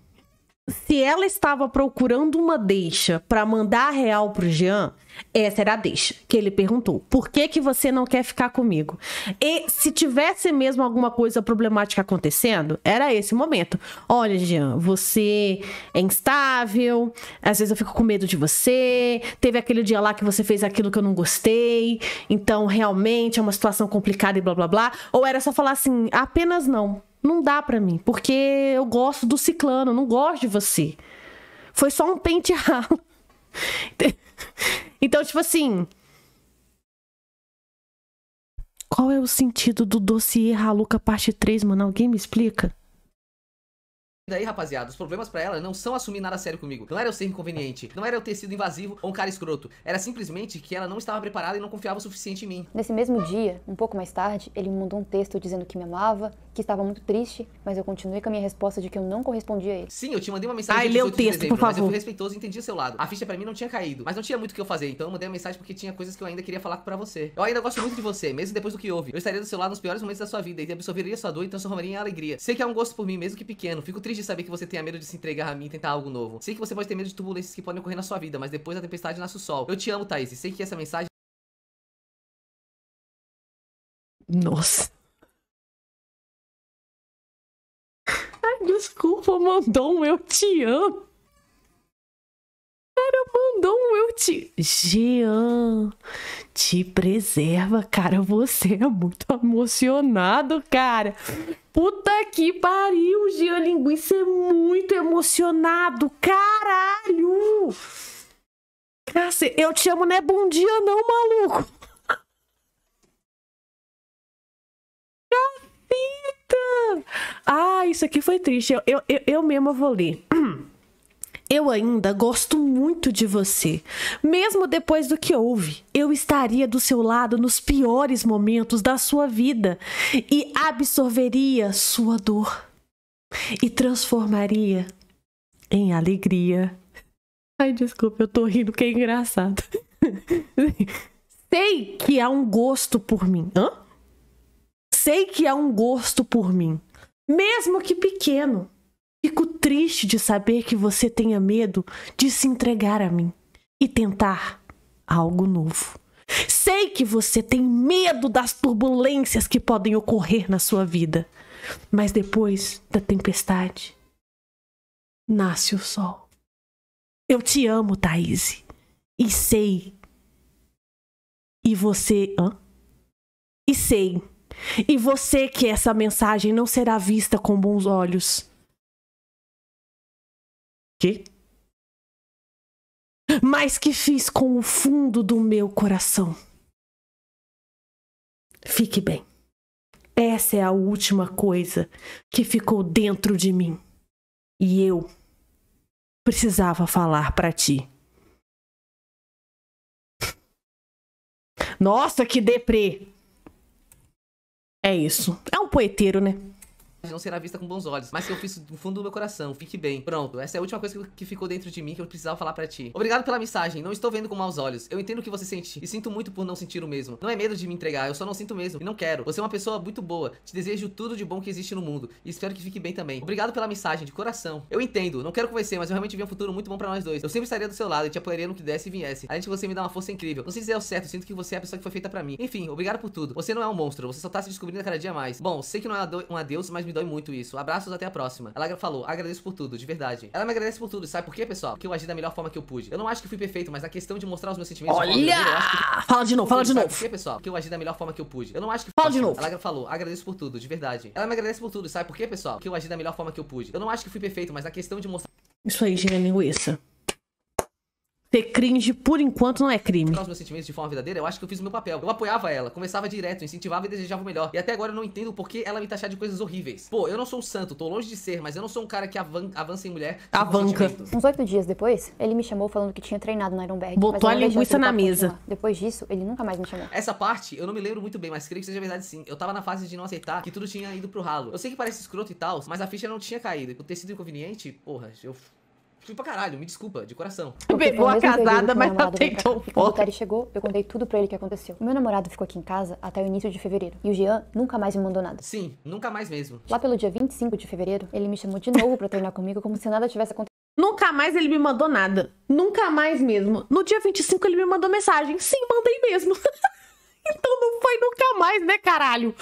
se ela estava procurando uma deixa para mandar a real pro Jean, essa era a deixa que ele perguntou. Por que que você não quer ficar comigo? E se tivesse mesmo alguma coisa problemática acontecendo, era esse momento. Olha, Jean, você é instável, às vezes eu fico com medo de você, teve aquele dia lá que você fez aquilo que eu não gostei, então realmente é uma situação complicada e blá blá blá. Ou era só falar assim, apenas não. Não dá para mim, porque eu gosto do ciclano, não gosto de você. Foi só um pente ralo. então, tipo assim, qual é o sentido do dossiê Haluca parte 3, mano? Alguém me explica? daí, rapaziada, os problemas pra ela não são assumir nada sério comigo. Não era eu ser inconveniente, não era eu ter sido invasivo ou um cara escroto. Era simplesmente que ela não estava preparada e não confiava o suficiente em mim. Nesse mesmo dia, um pouco mais tarde, ele me mandou um texto dizendo que me amava, que estava muito triste, mas eu continuei com a minha resposta de que eu não correspondia a ele. Sim, eu te mandei uma mensagem Ai, de leu o texto, dezembro, por favor. mas eu fui respeitoso e entendi o seu lado. A ficha pra mim não tinha caído, mas não tinha muito o que eu fazer, então eu mandei uma mensagem porque tinha coisas que eu ainda queria falar pra você. Eu ainda gosto muito de você, mesmo depois do que houve. Eu estaria do seu lado nos piores momentos da sua vida e absorveria sua dor e transformaria em alegria. Sei que há é um gosto por mim, mesmo que pequeno. Fico triste feliz de saber que você tenha medo de se entregar a mim e tentar algo novo. Sei que você pode ter medo de turbulências que podem ocorrer na sua vida, mas depois da tempestade nasce o sol. Eu te amo, Thaís, sei que essa mensagem. Nossa. Ai, desculpa, mandou um eu te amo. Cara, mandou um eu te. Jean, te preserva, cara. Você é muito emocionado, cara. Puta que pariu, Jean Linguiça é muito emocionado, caralho! Cara, eu te amo, não é bom dia não, maluco! Capita! Ah, isso aqui foi triste, eu, eu, eu mesma vou ler. Eu ainda gosto muito de você. Mesmo depois do que houve, eu estaria do seu lado nos piores momentos da sua vida e absorveria sua dor e transformaria em alegria. Ai, desculpa, eu tô rindo que é engraçado. Sei que há um gosto por mim. Hã? Sei que há um gosto por mim, mesmo que pequeno. Fico triste de saber que você tenha medo de se entregar a mim e tentar algo novo. Sei que você tem medo das turbulências que podem ocorrer na sua vida, mas depois da tempestade nasce o sol. Eu te amo, Thaís, e sei. E você. Hã? E sei. E você que essa mensagem não será vista com bons olhos que Mas que fiz com o fundo do meu coração. Fique bem. Essa é a última coisa que ficou dentro de mim. E eu precisava falar para ti. Nossa, que deprê! É isso. É um poeteiro, né? não será vista com bons olhos, mas que eu fiz do fundo do meu coração. Fique bem. Pronto, essa é a última coisa que, ficou dentro de mim que eu precisava falar para ti. Obrigado pela mensagem. Não estou vendo com maus olhos. Eu entendo o que você sente e sinto muito por não sentir o mesmo. Não é medo de me entregar, eu só não sinto mesmo e não quero. Você é uma pessoa muito boa. Te desejo tudo de bom que existe no mundo e espero que fique bem também. Obrigado pela mensagem de coração. Eu entendo, não quero convencer, mas eu realmente vi um futuro muito bom para nós dois. Eu sempre estaria do seu lado e te apoiaria no que desse e viesse. Além de você me dar uma força incrível. Não sei se é o certo, sinto que você é a pessoa que foi feita para mim. Enfim, obrigado por tudo. Você não é um monstro, você só tá se descobrindo cada dia mais. Bom, sei que não é um adeus, mas me me dói muito isso. Abraços, até a próxima. Ela falou, agradeço por tudo, de verdade. Ela me agradece por tudo, sabe por quê, pessoal? Porque eu agi da melhor forma que eu pude. Eu não acho que fui perfeito, mas na questão de mostrar os meus sentimentos... Olha! Óbvio, que... Fala de novo, fala de novo. Sabe por quê, pessoal? Porque eu agi da melhor forma que eu pude. Eu não acho que... Fala de novo. Ela falou, agradeço por tudo, de verdade. Ela me agradece por tudo, sabe por quê, pessoal? Porque eu agi da melhor forma que eu pude. Eu não acho que fui perfeito, mas na questão de mostrar... Isso aí, gira linguiça. Ter cringe, por enquanto, não é crime. Mostrar meus sentimentos de forma verdadeira, eu acho que eu fiz o meu papel. Eu apoiava ela, conversava direto, incentivava e desejava o melhor. E até agora eu não entendo por que ela me taxar de coisas horríveis. Pô, eu não sou um santo, tô longe de ser, mas eu não sou um cara que avan avança em mulher. Avanca. Uns oito dias depois, ele me chamou falando que tinha treinado no Ironberg. Botou a linguiça na tá mesa. Continuar. Depois disso, ele nunca mais me chamou. Essa parte, eu não me lembro muito bem, mas creio que seja verdade sim. Eu tava na fase de não aceitar que tudo tinha ido pro ralo. Eu sei que parece escroto e tal, mas a ficha não tinha caído. E por ter sido inconveniente, porra, eu Fui pra caralho, me desculpa, de coração. Pegou a casada, mas não tentou quando O Terry chegou, eu contei tudo pra ele que aconteceu. O meu namorado ficou aqui em casa até o início de fevereiro. E o Jean nunca mais me mandou nada. Sim, nunca mais mesmo. Lá pelo dia 25 de fevereiro, ele me chamou de novo pra treinar comigo como se nada tivesse acontecido. Nunca mais ele me mandou nada. Nunca mais mesmo. No dia 25 ele me mandou mensagem. Sim, mandei mesmo. então não foi nunca mais, né, caralho?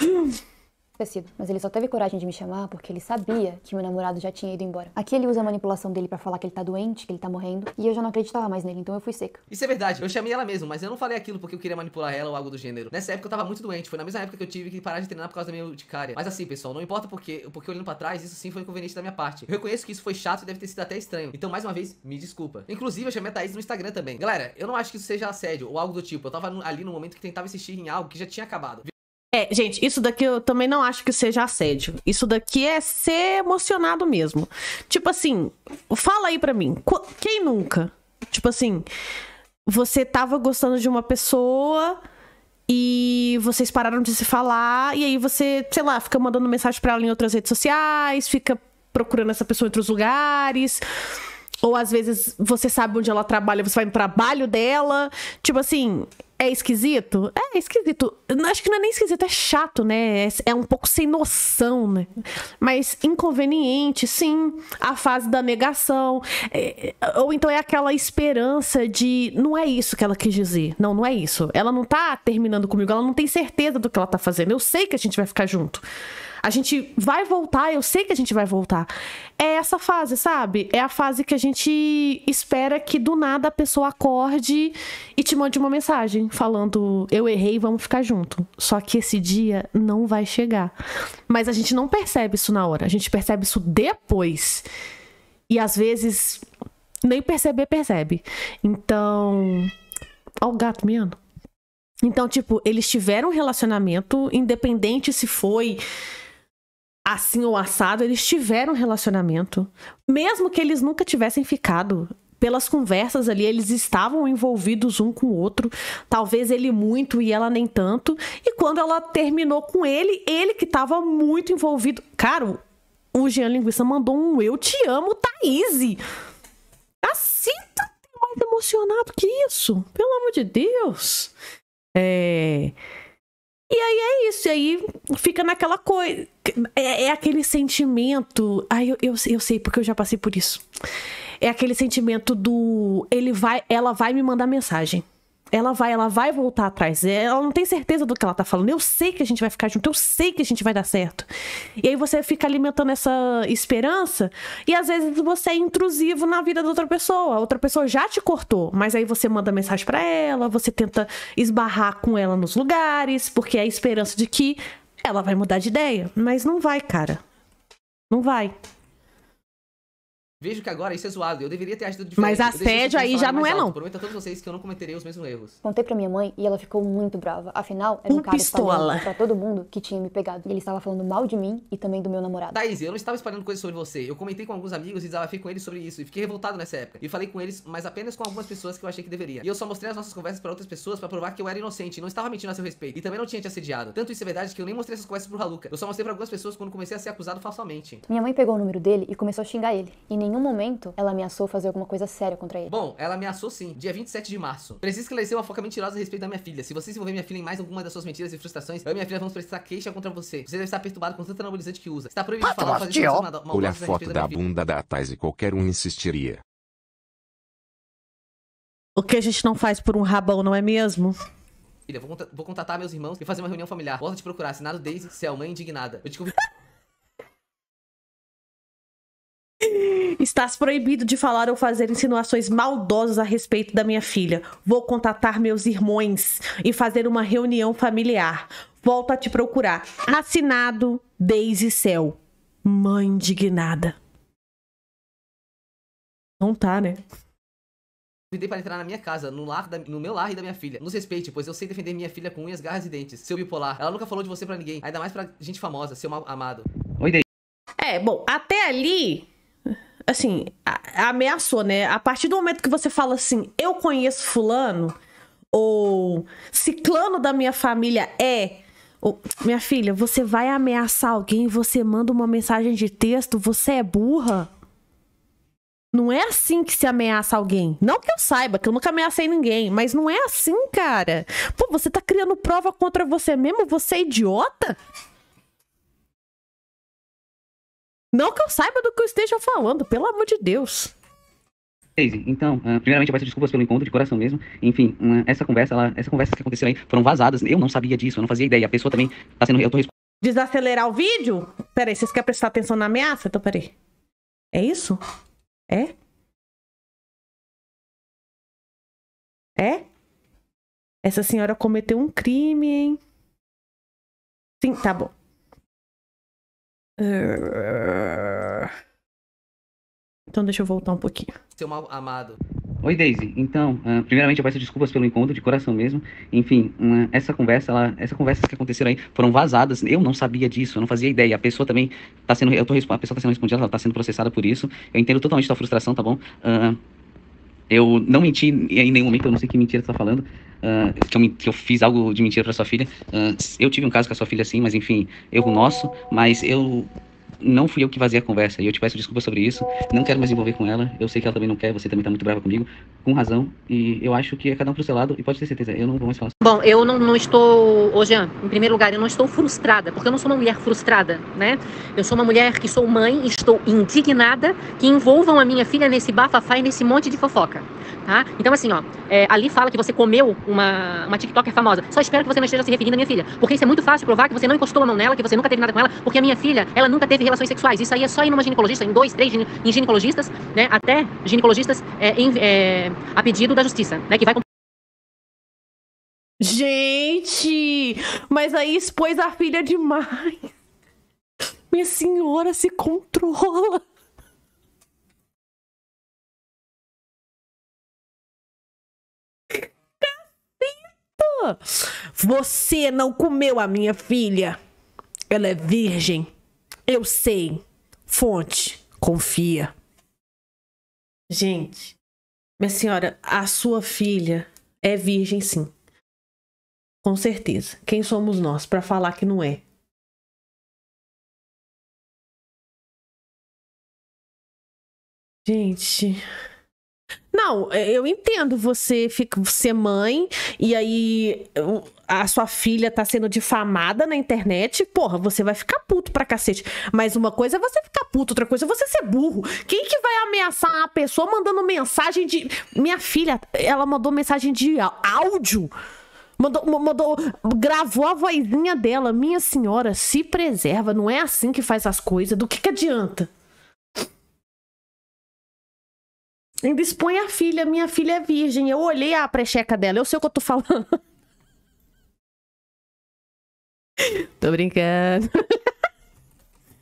sido, mas ele só teve coragem de me chamar porque ele sabia que meu namorado já tinha ido embora. Aqui ele usa a manipulação dele para falar que ele tá doente, que ele tá morrendo, e eu já não acreditava mais nele, então eu fui seca. Isso é verdade, eu chamei ela mesmo, mas eu não falei aquilo porque eu queria manipular ela ou algo do gênero. Nessa época eu tava muito doente, foi na mesma época que eu tive que parar de treinar por causa da minha urticária. Mas assim, pessoal, não importa porque, porque olhando para trás, isso sim foi inconveniente da minha parte. Eu reconheço que isso foi chato e deve ter sido até estranho. Então, mais uma vez, me desculpa. Inclusive, eu chamei a Thaís no Instagram também. Galera, eu não acho que isso seja assédio ou algo do tipo. Eu tava ali no momento que tentava insistir em algo que já tinha acabado. É, gente, isso daqui eu também não acho que seja assédio. Isso daqui é ser emocionado mesmo. Tipo assim, fala aí pra mim, quem nunca? Tipo assim, você tava gostando de uma pessoa e vocês pararam de se falar, e aí você, sei lá, fica mandando mensagem pra ela em outras redes sociais, fica procurando essa pessoa em outros lugares. Ou às vezes você sabe onde ela trabalha, você vai no trabalho dela. Tipo assim, é esquisito? É esquisito. Acho que não é nem esquisito, é chato, né? É, é um pouco sem noção, né? Mas inconveniente, sim. A fase da negação. É, ou então é aquela esperança de não é isso que ela quis dizer. Não, não é isso. Ela não tá terminando comigo, ela não tem certeza do que ela tá fazendo. Eu sei que a gente vai ficar junto. A gente vai voltar, eu sei que a gente vai voltar. É essa fase, sabe? É a fase que a gente espera que do nada a pessoa acorde e te mande uma mensagem falando: eu errei, vamos ficar junto. Só que esse dia não vai chegar. Mas a gente não percebe isso na hora, a gente percebe isso depois. E às vezes nem perceber percebe. Então. Olha o gato miando. Então, tipo, eles tiveram um relacionamento, independente se foi assim ou assado, eles tiveram um relacionamento. Mesmo que eles nunca tivessem ficado, pelas conversas ali, eles estavam envolvidos um com o outro. Talvez ele muito e ela nem tanto. E quando ela terminou com ele, ele que estava muito envolvido. Cara, o Jean Linguiça mandou um Eu Te Amo, Thaís. Assim, tá mais emocionado que isso. Pelo amor de Deus. É. E aí é isso, e aí fica naquela coisa. É, é aquele sentimento. Ai, eu, eu, eu sei, porque eu já passei por isso. É aquele sentimento do. Ele vai, ela vai me mandar mensagem ela vai, ela vai voltar atrás. É, ela não tem certeza do que ela tá falando. Eu sei que a gente vai ficar junto, eu sei que a gente vai dar certo. E aí você fica alimentando essa esperança e às vezes você é intrusivo na vida da outra pessoa. A outra pessoa já te cortou, mas aí você manda mensagem para ela, você tenta esbarrar com ela nos lugares, porque é a esperança de que ela vai mudar de ideia, mas não vai, cara. Não vai. Vejo que agora isso é zoado, eu deveria ter agido diferente. Mas assédio aí já não é, alto. não. Prometo a todos vocês que eu não cometerei os mesmos erros. Contei pra minha mãe e ela ficou muito brava. Afinal, era um, um cara pistola. pra todo mundo que tinha me pegado. E ele estava falando mal de mim e também do meu namorado. Thaís, eu não estava espalhando coisas sobre você. Eu comentei com alguns amigos e desabafei com eles sobre isso. E fiquei revoltado nessa época. E falei com eles, mas apenas com algumas pessoas que eu achei que deveria. E eu só mostrei as nossas conversas para outras pessoas para provar que eu era inocente e não estava mentindo a seu respeito. E também não tinha te assediado. Tanto isso é verdade que eu nem mostrei essas conversas pro Haluca. Eu só mostrei pra algumas pessoas quando comecei a ser acusado falsamente. Minha mãe pegou o número dele e começou a xingar ele. E nem nenhum momento ela ameaçou fazer alguma coisa séria contra ele. Bom, ela ameaçou sim, dia 27 de março. Preciso esclarecer uma foca mentirosa a respeito da minha filha. Se você envolver minha filha em mais alguma das suas mentiras e frustrações, eu e minha filha vamos prestar queixa contra você. Você deve estar perturbado com tanto anabolizante que usa. Está proibido de tá falar fazer isso mal, Olha a foto da, da bunda da Thais e qualquer um insistiria. O que a gente não faz por um rabão, não é mesmo? Filha, vou, vou contatar meus irmãos e fazer uma reunião familiar. Volta te procurar. Assinado Daisy, Selma, indignada. Eu te convido. Estás proibido de falar ou fazer insinuações maldosas a respeito da minha filha. Vou contatar meus irmãos e fazer uma reunião familiar. Volto a te procurar. Assinado Daisy Céu. Mãe indignada. Não tá, né? Convidei para entrar na minha casa, no, lar da, no meu lar e da minha filha. Nos respeite, pois eu sei defender minha filha com unhas, garras e dentes. Seu bipolar. Ela nunca falou de você para ninguém, ainda mais para gente famosa, seu amado. Oi, Daisy. É, bom, até ali assim, a, ameaçou, né? A partir do momento que você fala assim, eu conheço fulano, ou ciclano da minha família é. Ou, minha filha, você vai ameaçar alguém, você manda uma mensagem de texto, você é burra. Não é assim que se ameaça alguém. Não que eu saiba, que eu nunca ameacei ninguém, mas não é assim, cara. Pô, você tá criando prova contra você mesmo? Você é idiota? Não que eu saiba do que eu esteja falando, pelo amor de Deus. Então, uh, primeiramente, eu peço desculpas pelo encontro de coração mesmo. Enfim, uh, essa conversa, ela, essa conversa que aconteceu aí foram vazadas. Eu não sabia disso, eu não fazia ideia. A pessoa também tá sendo. Eu tô Desacelerar o vídeo? Peraí, vocês querem prestar atenção na ameaça? Então, peraí. É isso? É? É? Essa senhora cometeu um crime, hein? Sim, tá bom. Então deixa eu voltar um pouquinho. Seu mal amado. Oi, Daisy. Então, uh, primeiramente eu peço desculpas pelo encontro, de coração mesmo. Enfim, ah, essa conversa, ela, essa conversas que aconteceram aí foram vazadas. Eu não sabia disso, eu não fazia ideia. A pessoa também tá sendo, eu tô, a pessoa tá sendo respondida, ela tá sendo processada por isso. Eu entendo totalmente a sua frustração, tá bom? Uh, eu não menti em nenhum momento, eu não sei que mentira você tá falando. Uh, que, eu, que, eu, fiz algo de mentira para sua filha. Uh, eu tive um caso com a sua filha assim, mas enfim, erro nosso. Mas eu não fui eu que vazei a conversa. E eu te peço desculpa sobre isso. Não quero mais envolver com ela. Eu sei que ela também não quer, você também tá muito brava comigo, com razão. E eu acho que é cada um pro seu lado e pode ter certeza, eu não vou mais falar. Bom, eu não, não estou, ô Jean, em primeiro lugar, eu não estou frustrada, porque eu não sou uma mulher frustrada, né? Eu sou uma mulher que sou mãe, estou indignada que envolvam a minha filha nesse bafafá e nesse monte de fofoca tá? Então, assim, ó, é, ali fala que você comeu uma, uma TikToker famosa. Só espero que você não esteja se referindo à minha filha, porque isso é muito fácil provar que você não encostou a mão nela, que você nunca teve nada com ela, porque a minha filha, ela nunca teve relações sexuais. Isso aí é só ir numa ginecologista, em dois, três em ginecologistas, né? Até ginecologistas é, em, é, a pedido da justiça, né? Que vai Gente, mas aí expôs a filha demais. Minha senhora se controla. Você não comeu a minha filha. Ela é virgem. Eu sei. Fonte, confia. Gente, minha senhora, a sua filha é virgem, sim. Com certeza. Quem somos nós para falar que não é? Gente, não, é, eu entendo você ser é mãe e aí a sua filha tá sendo difamada na internet. Porra, você vai ficar puto pra cacete. Mas uma coisa é você ficar puto, outra coisa é você ser burro. Quem que vai ameaçar a pessoa mandando mensagem de. Minha filha, ela mandou mensagem de áudio. Mandou, mandou, gravou a vozinha dela. Minha senhora, se preserva. Não é assim que faz as coisas. Do que, que adianta? expõe a filha, minha filha é virgem. Eu olhei a precheca dela, eu sei o que eu tô falando. tô brincando.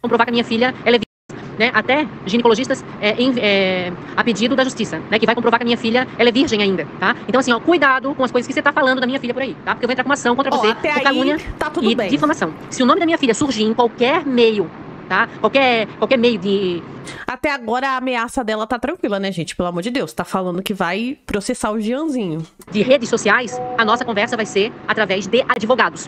Comprovar que a minha filha ela é virgem, né? Até ginecologistas é, em, é, a pedido da justiça, né? Que vai comprovar que a minha filha ela é virgem ainda, tá? Então, assim, ó, cuidado com as coisas que você tá falando da minha filha por aí, tá? Porque eu vou entrar com uma ação contra você com calúnia tá e bem. difamação. Se o nome da minha filha surgir em qualquer meio tá? Qualquer, qualquer meio de. Até agora a ameaça dela tá tranquila, né, gente? Pelo amor de Deus. Tá falando que vai processar o Gianzinho. De redes sociais, a nossa conversa vai ser através de advogados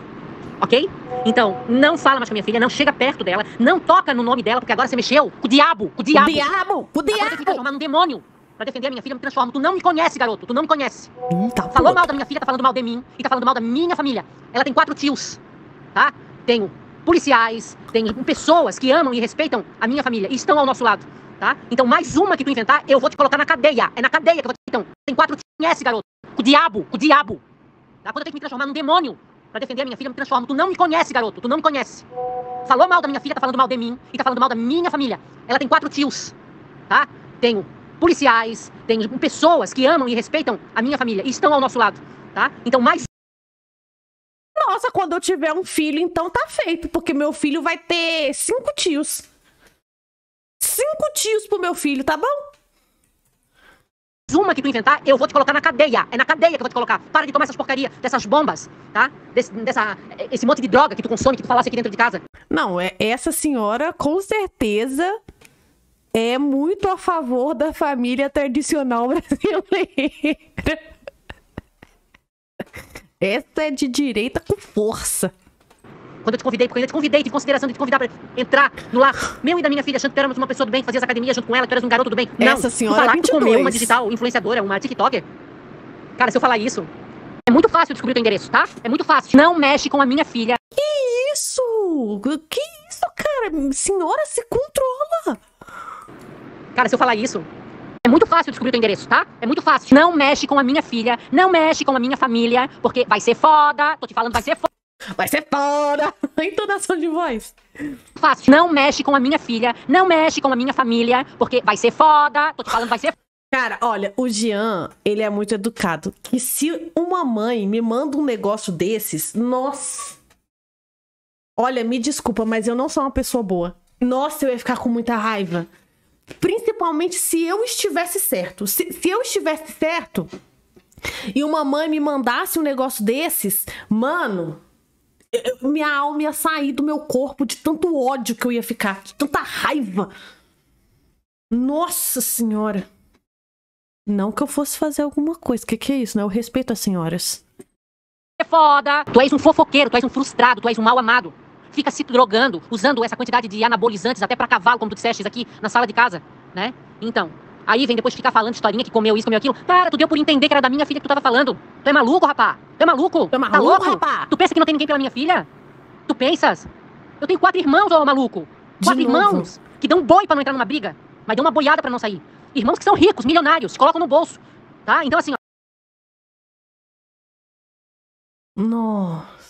ok? Então, não fala mais com a minha filha, não chega perto dela, não toca no nome dela, porque agora você mexeu com o diabo, com o diabo. O diabo, o diabo. Agora você transformar num demônio. Pra defender a minha filha, me transforma. Tu não me conhece, garoto. Tu não me conhece. Hum, tá Falou puta. mal da minha filha, tá falando mal de mim. E tá falando mal da minha família. Ela tem quatro tios, tá? Tenho policiais, tem pessoas que amam e respeitam a minha família e estão ao nosso lado, tá? Então, mais uma que tu inventar, eu vou te colocar na cadeia. É na cadeia que eu vou te... Então, tem quatro S, garoto. O diabo, o diabo. Tá? Quando eu tenho que me transformar num demônio para defender a minha filha, eu me transformo. Tu não me conhece, garoto. Tu não me conhece. Falou mal da minha filha, tá falando mal de mim e tá falando mal da minha família. Ela tem quatro tios, tá? Tenho policiais, tenho pessoas que amam e respeitam a minha família e estão ao nosso lado, tá? Então, mais nossa, quando eu tiver um filho, então tá feito, porque meu filho vai ter cinco tios. Cinco tios pro meu filho, tá bom? Uma que tu inventar, eu vou te colocar na cadeia. É na cadeia que eu vou te colocar. Para de tomar essas porcarias, dessas bombas, tá? Desse, dessa, esse monte de droga que tu consome, que tu falasse aqui dentro de casa. Não, é essa senhora, com certeza, é muito a favor da família tradicional brasileira. Essa é de direita com força. Quando eu te convidei, porque eu ainda te convidei, tive consideração de te convidar pra entrar no lar meu e da minha filha, achando que tu eras uma pessoa do bem, que fazias academia junto com ela, que tu eras um garoto do bem. Não, Essa senhora falar é 22. que tu comeu uma digital influenciadora, uma tiktoker. Cara, se eu falar isso, é muito fácil descobrir o teu endereço, tá? É muito fácil. Não mexe com a minha filha. Que isso? Que isso, cara? Senhora, se controla. Cara, se eu falar isso, muito fácil descobrir o teu endereço, tá? É muito fácil. Não mexe com a minha filha, não mexe com a minha família, porque vai ser foda. Tô te falando, vai ser foda. Vai ser foda! Entonação de voz. Fácil. Não mexe com a minha filha, não mexe com a minha família, porque vai ser foda. Tô te falando, vai ser foda. Cara, olha, o Jean, ele é muito educado. Que se uma mãe me manda um negócio desses, nossa. Olha, me desculpa, mas eu não sou uma pessoa boa. Nossa, eu ia ficar com muita raiva. Principalmente se eu estivesse certo. Se, se eu estivesse certo e uma mãe me mandasse um negócio desses, mano, eu, minha alma ia sair do meu corpo de tanto ódio que eu ia ficar, de tanta raiva. Nossa Senhora! Não que eu fosse fazer alguma coisa. O que, que é isso, né? Eu respeito as senhoras. É foda! Tu és um fofoqueiro, tu és um frustrado, tu és um mal amado fica se drogando, usando essa quantidade de anabolizantes até para cavalo, como tu disseste aqui, na sala de casa, né? Então, aí vem depois ficar falando historinha que comeu isso, comeu aquilo. cara tu deu por entender que era da minha filha que tu tava falando. Tu é maluco, rapá? Tu é maluco? Tu é tá maluco, tá louco? rapá? Tu pensa que não tem ninguém pela minha filha? Tu pensas? Eu tenho quatro irmãos, ô maluco. De quatro novo. irmãos que dão boi para não entrar numa briga, mas dão uma boiada para não sair. Irmãos que são ricos, milionários, colocam no bolso, tá? Então assim, ó. Nossa.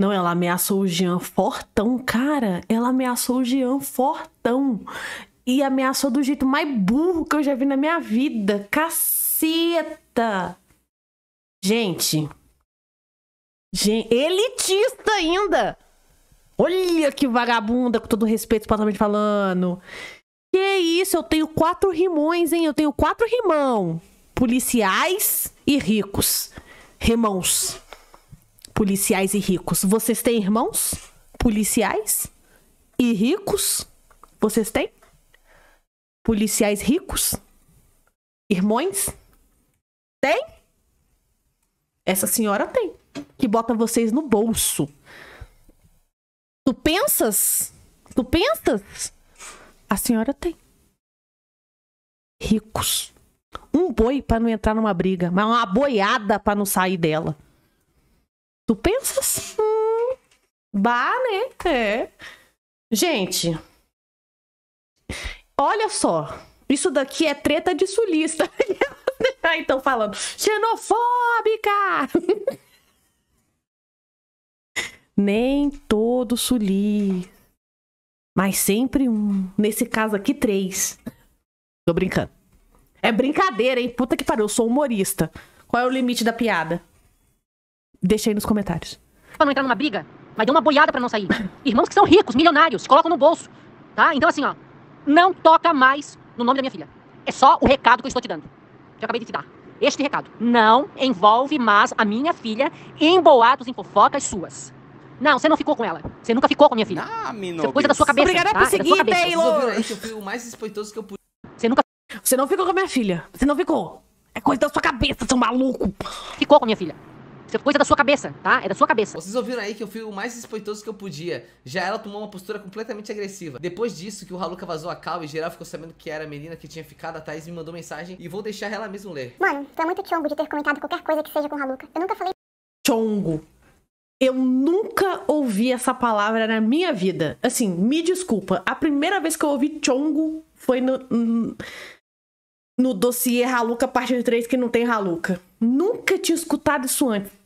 Não, ela ameaçou o Jean fortão, cara. Ela ameaçou o Jean fortão. E ameaçou do jeito mais burro que eu já vi na minha vida. Caceta! Gente. Gente, elitista ainda! Olha que vagabunda, com todo respeito, supostamente falando. Que isso, eu tenho quatro rimões, hein? Eu tenho quatro rimão. Policiais e ricos. Rimãos policiais e ricos. Vocês têm irmãos policiais e ricos? Vocês têm? Policiais ricos? Irmãos? Tem? Essa senhora tem. Que bota vocês no bolso. Tu pensas? Tu pensas? A senhora tem. Ricos. Um boi para não entrar numa briga, mas uma boiada para não sair dela. Tu pensas? Hum, assim. bah, né? É. Gente, olha só. Isso daqui é treta de sulista. Aí estão falando, xenofóbica! Nem todo suli, mas sempre um. Nesse caso aqui, três. Tô brincando. É brincadeira, hein? Puta que pariu, eu sou humorista. Qual é o limite da piada? deixei nos comentários. Pra não entrar numa briga, mas deu uma boiada para não sair. Irmãos que são ricos, milionários, colocam no bolso, tá? Então assim, ó, não toca mais no nome da minha filha. É só o recado que eu estou te dando. Que eu acabei de te dar. Este recado. Não envolve mais a minha filha em boatos, em fofocas suas. Não, você não ficou com ela. Você nunca ficou com a minha filha. Ah, Isso coisa da sua cabeça. Obrigada tá? por é seguir, é Taylor. Esse foi o mais respeitoso que eu pude. Você nunca... Você não ficou com a minha filha. Você não ficou. É coisa da sua cabeça, seu maluco. Ficou com a minha filha. Isso é coisa da sua cabeça, tá? É da sua cabeça. Vocês ouviram aí que eu fui o mais respeitoso que eu podia. Já ela tomou uma postura completamente agressiva. Depois disso, que o Haluka vazou a cal e geral ficou sabendo que era a menina que tinha ficado, a Thaís me mandou mensagem e vou deixar ela mesmo ler. Mano, tu é muito chongo de ter comentado qualquer coisa que seja com o Haluka. Eu nunca falei... Chongo. Eu nunca ouvi essa palavra na minha vida. Assim, me desculpa. A primeira vez que eu ouvi chongo foi no... no dossiê Haluca parte 3 que não tem Haluca. Nunca tinha escutado isso antes.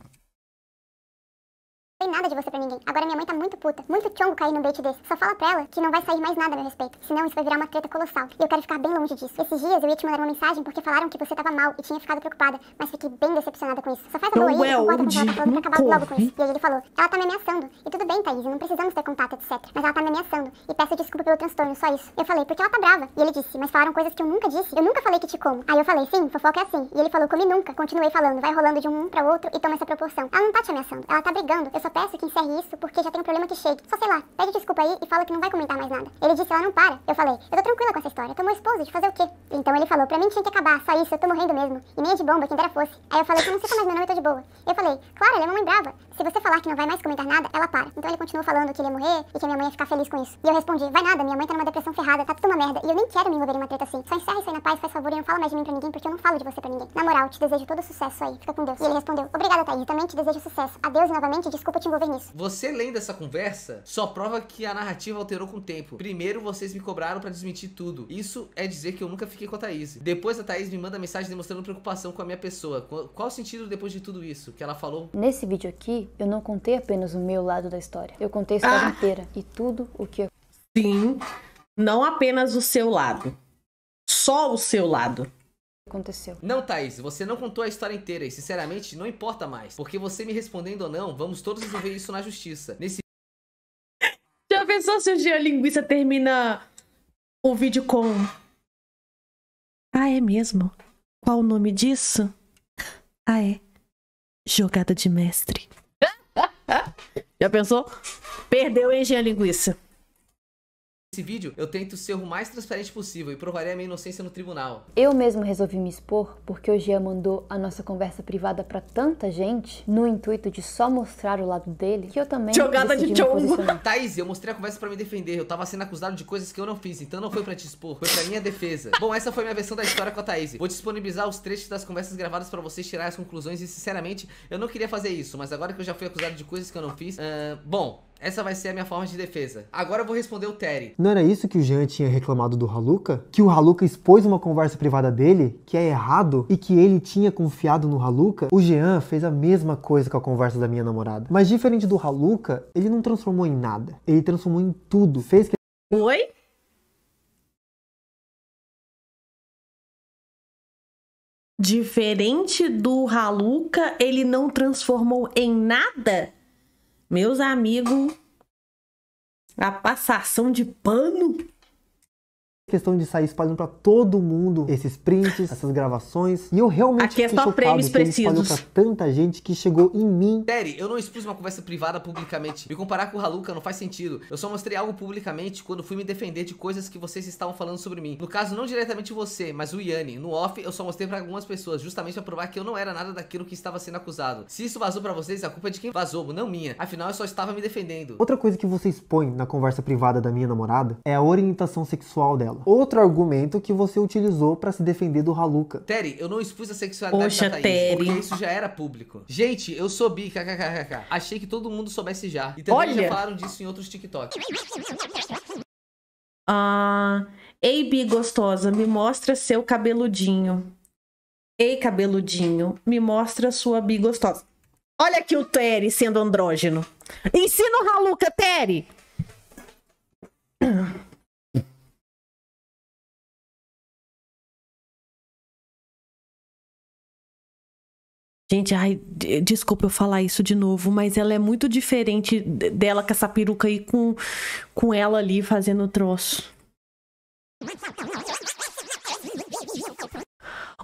Tem nada de você pra ninguém. Agora minha mãe tá muito puta, muito chongo cair num bait desse. Só fala pra ela que não vai sair mais nada a meu respeito, senão isso vai virar uma treta colossal. E eu quero ficar bem longe disso. Esses dias eu ia te mandar uma mensagem porque falaram que você tava mal e tinha ficado preocupada, mas fiquei bem decepcionada com isso. Só faz a boa aí, é concorda com o ela pra acabar logo com isso. E aí ele falou, ela tá me ameaçando. E tudo bem, Thaís, não precisamos ter contato, etc. Mas ela tá me ameaçando. E peço desculpa pelo transtorno, só isso. Eu falei, porque ela tá brava. E ele disse, mas falaram coisas que eu nunca disse. Eu nunca falei que te como. Aí eu falei, sim, fofoca é assim. E ele falou, come nunca. Continuei falando, vai rolando de um pra outro e toma essa proporção. Ela não tá te ameaçando, ela tá brigando. Eu só peço que encerre isso porque já tem um problema que chegue. Só sei lá, pede desculpa aí e fala que não vai comentar mais nada. Ele disse, ela não para. Eu falei, eu tô tranquila com essa história, tô meu esposo de fazer o quê? Então ele falou, pra mim tinha que acabar, só isso, eu tô morrendo mesmo. E nem é de bomba, quem dera fosse. Aí eu falei, você não cita mais meu nome, eu tô de boa. Eu falei, claro, ela é uma mãe brava. Se você falar que não vai mais comentar nada, ela para. Então ele continuou falando que ele ia morrer e que a minha mãe ia ficar feliz com isso. E eu respondi, vai nada, minha mãe tá numa depressão ferrada, tá tudo uma merda. E eu nem quero me envolver em uma treta assim. Só encerra isso aí na paz, faz favor e não fala mais de mim pra ninguém, porque eu não falo de você pra ninguém. Na moral, te desejo todo sucesso aí, fica com Deus. E ele respondeu, obrigada, Thaís, também te desejo sucesso. Adeus e novamente, desculpa desculpa te envolver nisso. Você lendo essa conversa só prova que a narrativa alterou com o tempo. Primeiro vocês me cobraram para desmentir tudo. Isso é dizer que eu nunca fiquei com a Thaís. Depois a Thaís me manda mensagem demonstrando preocupação com a minha pessoa. Qual o sentido depois de tudo isso que ela falou? Nesse vídeo aqui, eu não contei apenas o meu lado da história. Eu contei a história ah! inteira e tudo o que Sim, não apenas o seu lado. Só o seu lado aconteceu. Não, Thaís, você não contou a história inteira e, sinceramente, não importa mais. Porque você me respondendo ou não, vamos todos resolver isso na justiça. Nesse. Já pensou se o Gia Linguiça termina o vídeo com. Ah, é mesmo? Qual o nome disso? Ah, é. Jogada de mestre. Já pensou? Perdeu, hein, Jean Linguiça? Nesse vídeo, eu tento ser o mais transparente possível e provarei a minha inocência no tribunal. Eu mesmo resolvi me expor porque o Jean mandou a nossa conversa privada para tanta gente, no intuito de só mostrar o lado dele, que eu também Jogada de chongo. Thaís, eu mostrei a conversa para me defender. Eu tava sendo acusado de coisas que eu não fiz, então não foi para te expor, foi pra minha defesa. Bom, essa foi minha versão da história com a Thaís. Vou disponibilizar os trechos das conversas gravadas para vocês tirar as conclusões e, sinceramente, eu não queria fazer isso, mas agora que eu já fui acusado de coisas que eu não fiz, uh, bom, essa vai ser a minha forma de defesa. Agora eu vou responder o Terry. Não era isso que o Jean tinha reclamado do Haluka? Que o Haluka expôs uma conversa privada dele, que é errado, e que ele tinha confiado no Haluka? O Jean fez a mesma coisa com a conversa da minha namorada. Mas diferente do Haluka, ele não transformou em nada. Ele transformou em tudo. Fez que. Oi? Diferente do Haluka, ele não transformou em nada? Meus amigos, a passação de pano questão de sair espalhando para todo mundo esses prints, essas gravações. E eu realmente Aqui é só prêmios precisos. pra tanta gente que chegou em mim. Terry, eu não expus uma conversa privada publicamente. Me comparar com o Haluka não faz sentido. Eu só mostrei algo publicamente quando fui me defender de coisas que vocês estavam falando sobre mim. No caso, não diretamente você, mas o Yanni. No off, eu só mostrei para algumas pessoas, justamente para provar que eu não era nada daquilo que estava sendo acusado. Se isso vazou para vocês, a culpa é de quem vazou, não minha. Afinal, eu só estava me defendendo. Outra coisa que você expõe na conversa privada da minha namorada é a orientação sexual dela outro argumento que você utilizou para se defender do Haluca. Terry, eu não expus a sexualidade Poxa, da Thaís, Terry. porque isso já era público. Gente, eu soubi, Achei que todo mundo soubesse já. E também Olha. já falaram disso em outros TikToks. Ah, ei, bi gostosa, me mostra seu cabeludinho. Ei, cabeludinho, me mostra sua bi gostosa. Olha aqui o Terry sendo andrógeno. Ensina o Haluca, Terry! Gente, ai, desculpa eu falar isso de novo, mas ela é muito diferente dela com essa peruca aí com, com ela ali fazendo o troço.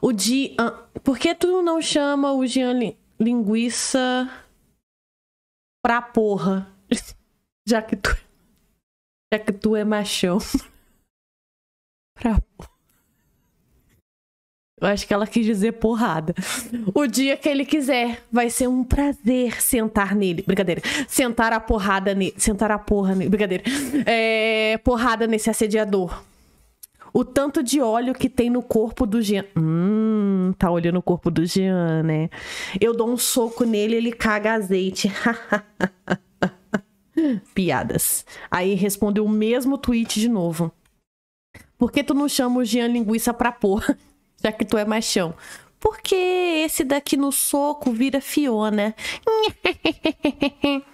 O Di. Uh, ah, por que tu não chama o Jean li, Linguiça pra porra? Já que tu. Já que tu é machão. pra porra. Eu acho que ela quis dizer porrada. O dia que ele quiser, vai ser um prazer sentar nele. Brincadeira. Sentar a porrada nele. Sentar a porra nele. Brincadeira. É, porrada nesse assediador. O tanto de óleo que tem no corpo do Jean. Hum, tá olhando o corpo do Jean, né? Eu dou um soco nele ele caga azeite. Piadas. Aí respondeu o mesmo tweet de novo. Por que tu não chama o Jean linguiça pra porra? já que tu é machão. Porque esse daqui no soco vira Fiona.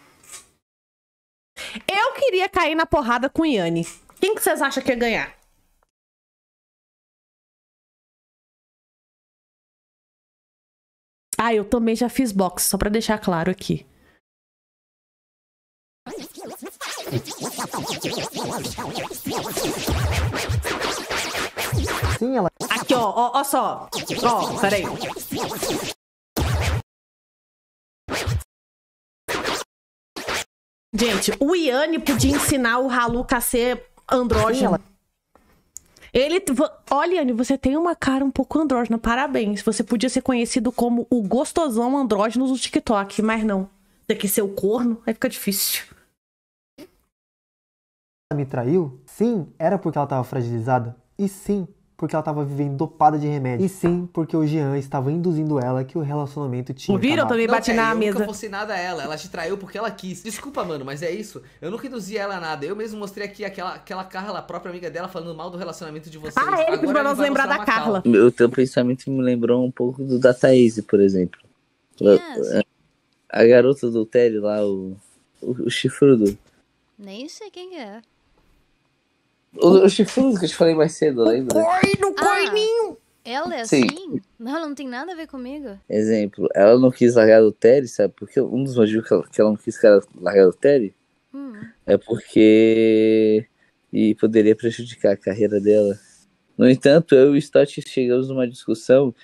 Eu queria cair na porrada com Yanni. Quem que vocês acham que ia ganhar? Ah, eu também já fiz box, só pra deixar claro aqui assim, ela... Aqui, ó, ó, ó só. Ó, peraí. Gente, o Iane podia ensinar o Haluca a ser andrógeno. ela... Ele. Olha, Iane você tem uma cara um pouco andrógena. Parabéns. Você podia ser conhecido como o gostosão andrógeno do TikTok, mas não. Daqui ser o corno, aí fica difícil. Ela me traiu? Sim, era porque ela estava fragilizada. E sim, porque ela estava vivendo dopada de remédio. E sim, porque o Jean estava induzindo ela que o relacionamento tinha. Ouviram acabado. também bati na eu mesa? Eu nunca fosse nada a ela, ela te traiu porque ela quis. Desculpa, mano, mas é isso. Eu nunca induzi ela a nada. Eu mesmo mostrei aqui aquela, aquela Carla, a própria amiga dela, falando mal do relacionamento de vocês. Ah, ele é, pediu pra nós lembrar da Carla. Meu teu pensamento me lembrou um pouco do da Thaís, por exemplo. Yes. A, é, a, garota do Terry lá, o, o, o chifrudo. Nem sei quem é. Os chifrinhos que eu te falei mais cedo, lembra? Corre no ah, corninho! Ela é Sim. assim? Não, ela não tem nada a ver comigo. Exemplo, ela não quis largar o Terry, sabe? Porque um dos motivos que ela, que ela não quis largar o Terry hum. é porque. e poderia prejudicar a carreira dela. No entanto, eu e o Stott chegamos numa discussão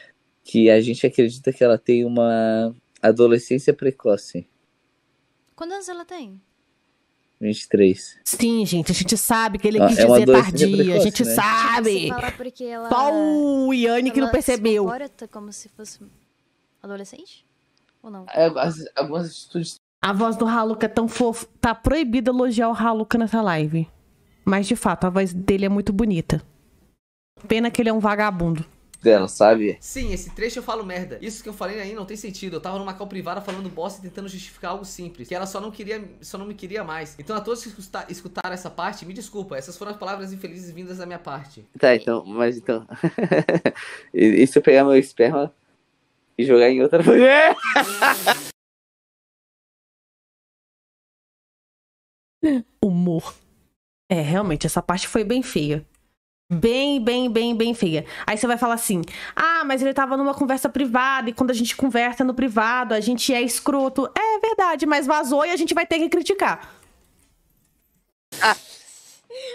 que a gente acredita que ela tem uma adolescência precoce. Quantos anos ela tem? 23. Sim, gente, a gente sabe que ele ah, quis é dizer tardia, a gente né? sabe. Porque ela, Só o Iane que não percebeu. Se como se fosse adolescente? Ou não? É, as, algumas atitudes. A voz do Haluka é tão fofa. Tá proibido elogiar o Haluka nessa live. Mas de fato, a voz dele é muito bonita. Pena que ele é um vagabundo dela, sabe? Sim, esse trecho eu falo merda. Isso que eu falei aí não tem sentido. Eu tava numa call privada falando bosta e tentando justificar algo simples. Que ela só não queria, só não me queria mais. Então a todos que escutaram essa parte, me desculpa. Essas foram as palavras infelizes vindas da minha parte. Tá, então, mas então. e, e se eu pegar meu esperma e jogar em outra mulher? Humor. É, realmente, essa parte foi bem feia bem, bem, bem, bem feia. Aí você vai falar assim: "Ah, mas ele tava numa conversa privada e quando a gente conversa no privado, a gente é escroto". É verdade, mas vazou e a gente vai ter que criticar. Ah.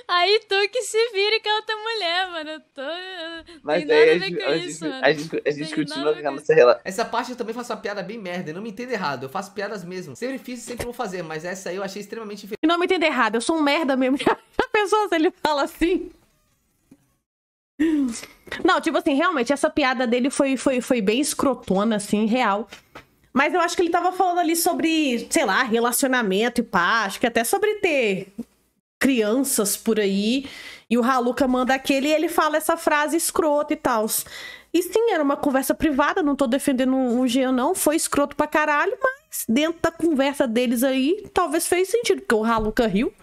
Aí tu que se vire que é outra mulher, mano. Eu tô. Mas tem nada é, aí, a ver com isso, mano. A gente, a gente continua com nossa relação. Essa parte eu também faço uma piada bem merda. Não me entenda errado. Eu faço piadas mesmo. Sempre fiz e sempre vou fazer. Mas essa aí eu achei extremamente. Não me entenda errado. Eu sou um merda mesmo. A pessoa, se ele fala assim? Não, tipo assim, realmente, essa piada dele foi, foi, foi bem escrotona, assim, real. Mas eu acho que ele tava falando ali sobre, sei lá, relacionamento e pá, acho que até sobre ter crianças por aí. E o Haluca manda aquele e ele fala essa frase escrota e tal. E sim, era uma conversa privada, não tô defendendo o Jean, não. Foi escroto pra caralho, mas dentro da conversa deles aí, talvez fez sentido, porque o Haluca riu.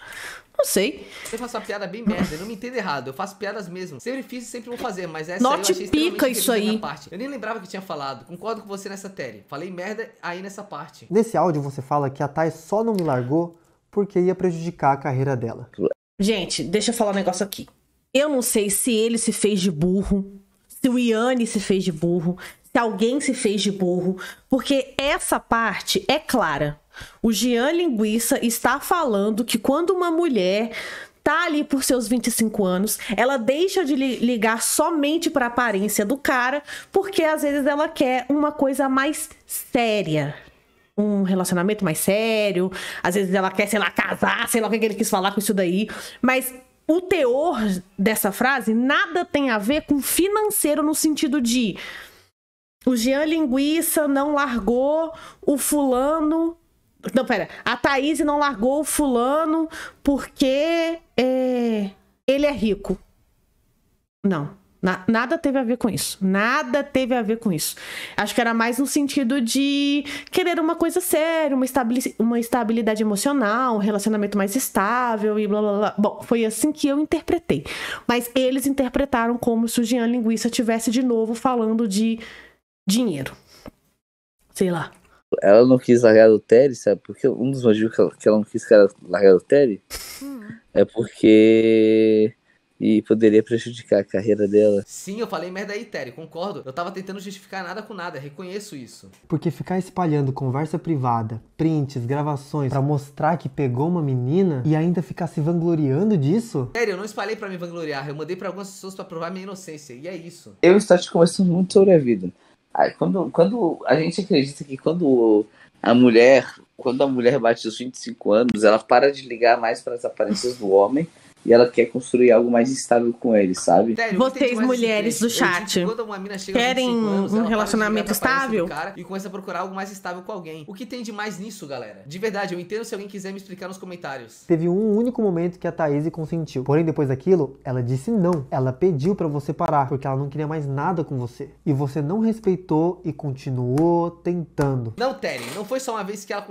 Não sei. Você faz uma piada bem merda, não me entenda errado. Eu faço piadas mesmo. Sempre fiz e sempre vou fazer, mas essa Note eu achei pica isso aí. Parte. Eu nem lembrava que tinha falado. Concordo com você nessa tele. Falei merda aí nessa parte. Nesse áudio você fala que a Thay só não me largou porque ia prejudicar a carreira dela. Gente, deixa eu falar um negócio aqui. Eu não sei se ele se fez de burro, se o Iane se fez de burro, se alguém se fez de burro, porque essa parte é clara. O Jean Linguiça está falando que quando uma mulher tá ali por seus 25 anos, ela deixa de ligar somente para a aparência do cara, porque às vezes ela quer uma coisa mais séria. Um relacionamento mais sério, às vezes ela quer, sei lá, casar, sei lá o que ele quis falar com isso daí, mas o teor dessa frase nada tem a ver com financeiro no sentido de o Jean Linguiça não largou o fulano não, pera. A Thaís não largou o fulano porque é, ele é rico. Não. Na, nada teve a ver com isso. Nada teve a ver com isso. Acho que era mais no sentido de querer uma coisa séria, uma, estabili uma estabilidade emocional, um relacionamento mais estável e blá blá blá. Bom, foi assim que eu interpretei. Mas eles interpretaram como se o Jean Linguiça tivesse de novo falando de dinheiro. Sei lá, ela não quis largar o Terry, sabe? Porque um dos motivos que ela, que ela não quis largar o Terry hum. é porque e poderia prejudicar a carreira dela. Sim, eu falei merda aí, Terry, concordo. Eu tava tentando justificar nada com nada, reconheço isso. Porque ficar espalhando conversa privada, prints, gravações para mostrar que pegou uma menina e ainda ficar se vangloriando disso? Terry, eu não espalhei para me vangloriar, eu mandei para algumas pessoas para provar minha inocência, e é isso. Eu e te conversando conversamos muito sobre a vida. Ah, quando, quando a gente acredita que quando a mulher, quando a mulher bate os 25 anos, ela para de ligar mais para as aparências do homem e ela quer construir algo mais estável com ele, sabe? Sério, Vocês, mulheres do chat, querem anos, um relacionamento tá estável? Cara e começa a procurar algo mais estável com alguém. O que tem de mais nisso, galera? De verdade, eu entendo se alguém quiser me explicar nos comentários. Teve um único momento que a Thaís consentiu. Porém, depois daquilo, ela disse não. Ela pediu para você parar, porque ela não queria mais nada com você. E você não respeitou e continuou tentando. Não, Terry, não foi só uma vez que ela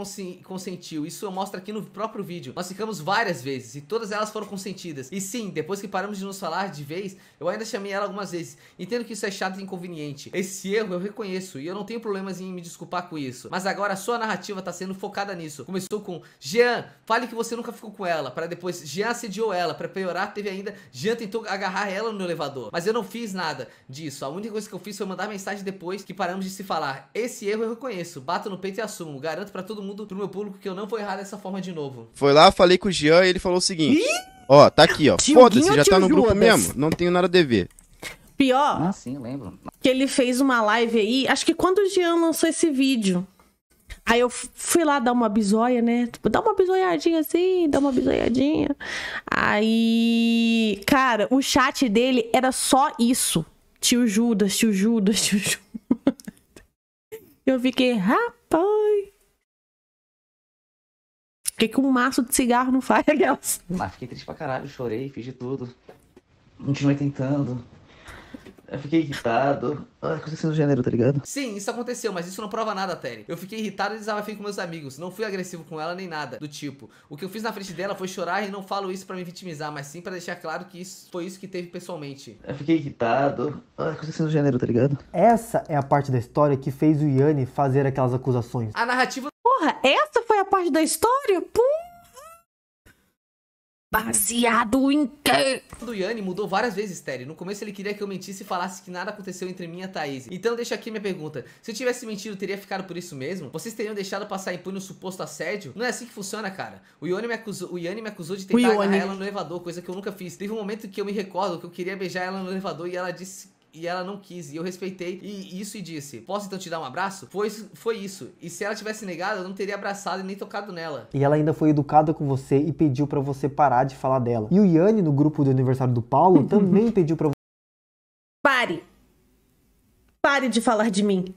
consentiu. Isso eu mostro aqui no próprio vídeo. Nós ficamos várias vezes e todas elas foram consentidas e sim, depois que paramos de nos falar de vez, eu ainda chamei ela algumas vezes. Entendo que isso é chato e inconveniente. Esse erro eu reconheço e eu não tenho problemas em me desculpar com isso. Mas agora a sua narrativa tá sendo focada nisso. Começou com Jean, fale que você nunca ficou com ela. Para depois, Jean assediou ela. Para piorar, teve ainda Jean tentou agarrar ela no elevador. Mas eu não fiz nada disso. A única coisa que eu fiz foi mandar mensagem depois que paramos de se falar. Esse erro eu reconheço. Bato no peito e assumo. Garanto para todo mundo, pro meu público, que eu não vou errar dessa forma de novo. Foi lá, falei com o Jean e ele falou o seguinte. Ih? Ó, tá aqui, ó. Foda-se, já tá no grupo Judas. mesmo. Não tenho nada a dever. Pior. Ah, sim, lembro. Que ele fez uma live aí. Acho que quando o Jean lançou esse vídeo. Aí eu fui lá dar uma bisoia, né? Tipo, dá uma bisoiadinha assim, dá uma bisoiadinha. Aí, cara, o chat dele era só isso. Tio Judas, tio Judas, tio Judas. Eu fiquei, rapaz que, que um maço de cigarro não faz, Gels? Mas ah, fiquei triste pra caralho, chorei, fiz de tudo. Continuei tentando. Eu fiquei irritado. Ah, aconteceu é no assim gênero, tá ligado? Sim, isso aconteceu, mas isso não prova nada, Terry. Eu fiquei irritado e desabafei com meus amigos. Não fui agressivo com ela nem nada do tipo. O que eu fiz na frente dela foi chorar e não falo isso para me vitimizar, mas sim para deixar claro que isso foi isso que teve pessoalmente. Eu fiquei irritado. Ah, aconteceu é no assim gênero, tá ligado? Essa é a parte da história que fez o Yanni fazer aquelas acusações. A narrativa Porra, essa foi a parte da história? pum. Baseado em quê? do Yanni mudou várias vezes, Terry. No começo ele queria que eu mentisse e falasse que nada aconteceu entre mim e a Thaís. Então deixa aqui minha pergunta. Se eu tivesse mentido, teria ficado por isso mesmo? Vocês teriam deixado passar impune o suposto assédio? Não é assim que funciona, cara. O Yanni me acusou, o Yanni me acusou de tentar agarrar ela no elevador, coisa que eu nunca fiz. Teve um momento que eu me recordo que eu queria beijar ela no elevador e ela disse e ela não quis. E eu respeitei e isso e disse: Posso então te dar um abraço? Foi, foi isso. E se ela tivesse negado, eu não teria abraçado e nem tocado nela. E ela ainda foi educada com você e pediu para você parar de falar dela. E o Yanni, no grupo do aniversário do Paulo, também pediu para Pare! Pare de falar de mim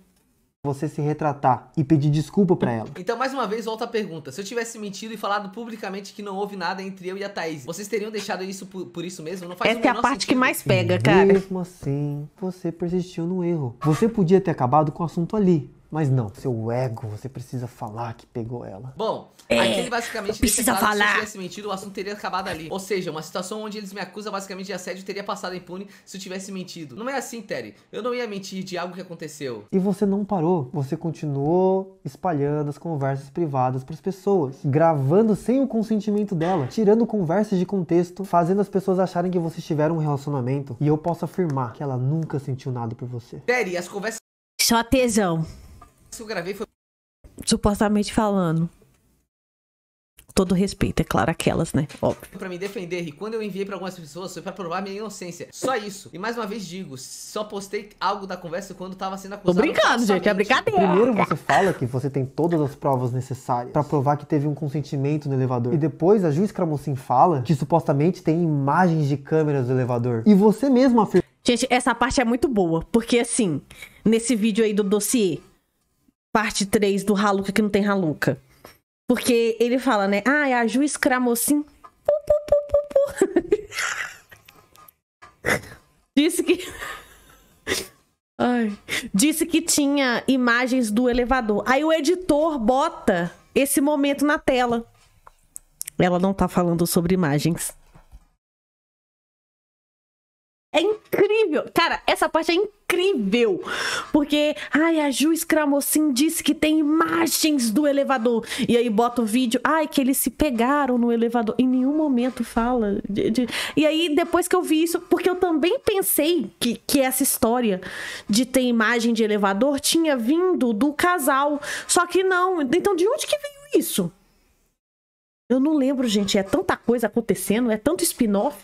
você se retratar e pedir desculpa para ela. Então, mais uma vez, volta a pergunta. Se eu tivesse mentido e falado publicamente que não houve nada entre eu e a Thaís, vocês teriam deixado isso por, por isso mesmo? Não faz Essa é a parte sentido. que mais pega, cara. Mesmo assim, você persistiu no erro. Você podia ter acabado com o assunto ali, mas não, seu ego, você precisa falar que pegou ela. Bom, é, aqui ele basicamente precisa claro falar. se tivesse mentido, o assunto teria acabado ali. Ou seja, uma situação onde eles me acusam basicamente de assédio teria passado impune se eu tivesse mentido. Não é assim, Terry. Eu não ia mentir de algo que aconteceu. E você não parou. Você continuou espalhando as conversas privadas para as pessoas, gravando sem o consentimento dela, tirando conversas de contexto, fazendo as pessoas acharem que vocês tiveram um relacionamento. E eu posso afirmar que ela nunca sentiu nada por você. Terry, as conversas só tesão que eu gravei foi. Supostamente falando. Todo respeito, é claro, aquelas, né? Óbvio. Pra me defender, e quando eu enviei pra algumas pessoas, foi pra provar minha inocência. Só isso. E mais uma vez digo, só postei algo da conversa quando tava sendo acusado. Tô brincando, gente, é brincadeira. Primeiro você fala que você tem todas as provas necessárias pra provar que teve um consentimento no elevador. E depois a juiz Cramocin fala que supostamente tem imagens de câmeras do elevador. E você mesmo afirma. Gente, essa parte é muito boa, porque assim, nesse vídeo aí do dossiê, parte 3 do Haluca que não tem Haluca. Porque ele fala, né? Ah, a Ju escramou assim, Disse que. Ai. Disse que tinha imagens do elevador. Aí o editor bota esse momento na tela. Ela não tá falando sobre imagens. É incrível. Cara, essa parte é incrível. Porque, ai, a Ju Scramocin disse que tem imagens do elevador. E aí bota o vídeo, ai, que eles se pegaram no elevador. Em nenhum momento fala. De, de... E aí, depois que eu vi isso, porque eu também pensei que, que essa história de ter imagem de elevador tinha vindo do casal. Só que não. Então, de onde que veio isso? Eu não lembro, gente. É tanta coisa acontecendo, é tanto spin-off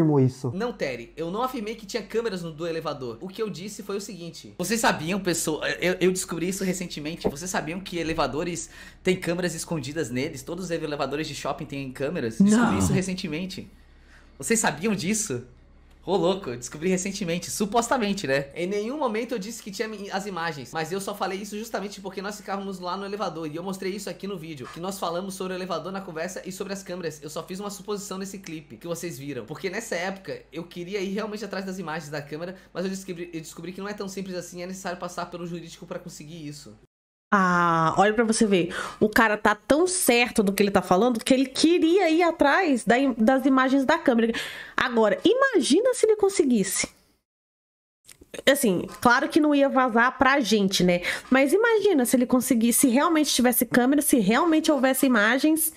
afirmou isso? Não, Terry, eu não afirmei que tinha câmeras no do elevador. O que eu disse foi o seguinte: vocês sabiam, pessoa, eu, eu descobri isso recentemente. Vocês sabiam que elevadores têm câmeras escondidas neles? Todos os elevadores de shopping têm câmeras? Não. Descobri isso recentemente. Vocês sabiam disso? Ô, oh, louco, eu descobri recentemente, supostamente, né? Em nenhum momento eu disse que tinha as imagens, mas eu só falei isso justamente porque nós ficávamos lá no elevador e eu mostrei isso aqui no vídeo, que nós falamos sobre o elevador na conversa e sobre as câmeras. Eu só fiz uma suposição nesse clipe que vocês viram, porque nessa época eu queria ir realmente atrás das imagens da câmera, mas eu descobri, eu descobri que não é tão simples assim, é necessário passar pelo jurídico para conseguir isso. Ah, olha para você ver. O cara tá tão certo do que ele tá falando que ele queria ir atrás da, das imagens da câmera. Agora, imagina se ele conseguisse. Assim, claro que não ia vazar pra gente, né? Mas imagina se ele conseguisse, se realmente tivesse câmera, se realmente houvesse imagens.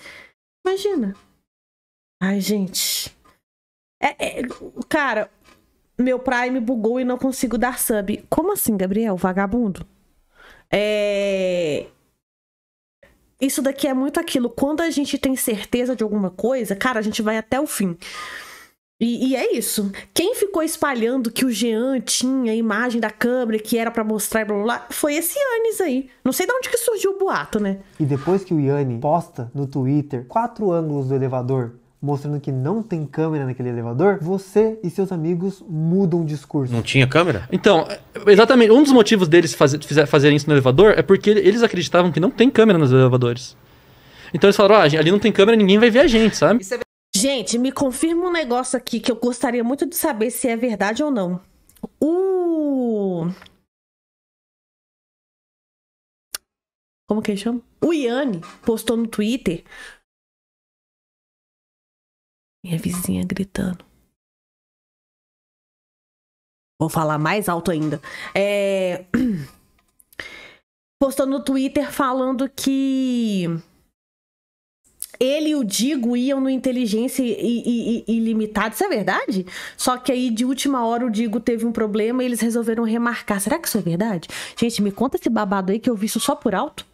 Imagina. Ai, gente. É, é, cara, meu Prime bugou e não consigo dar sub. Como assim, Gabriel? Vagabundo? É... Isso daqui é muito aquilo. Quando a gente tem certeza de alguma coisa, cara, a gente vai até o fim. E, e, é isso. Quem ficou espalhando que o Jean tinha a imagem da câmera que era para mostrar e blá, blá blá foi esse Yannis aí. Não sei de onde que surgiu o boato, né? E depois que o Yane posta no Twitter quatro ângulos do elevador mostrando que não tem câmera naquele elevador, você e seus amigos mudam o discurso. Não tinha câmera? Então, é, exatamente. Um dos motivos deles faz, fazerem isso no elevador é porque eles acreditavam que não tem câmera nos elevadores. Então eles falaram: ah, ali não tem câmera, ninguém vai ver a gente, sabe? É gente, me confirma um negócio aqui que eu gostaria muito de saber se é verdade ou não. O. Como que ele chama? O Iane postou no Twitter minha vizinha gritando. Vou falar mais alto ainda. É... Postou no Twitter falando que ele e o Digo iam no Inteligência Ilimitada. Isso é verdade? Só que aí, de última hora, o Digo teve um problema e eles resolveram remarcar. Será que isso é verdade? Gente, me conta esse babado aí que eu vi isso só por alto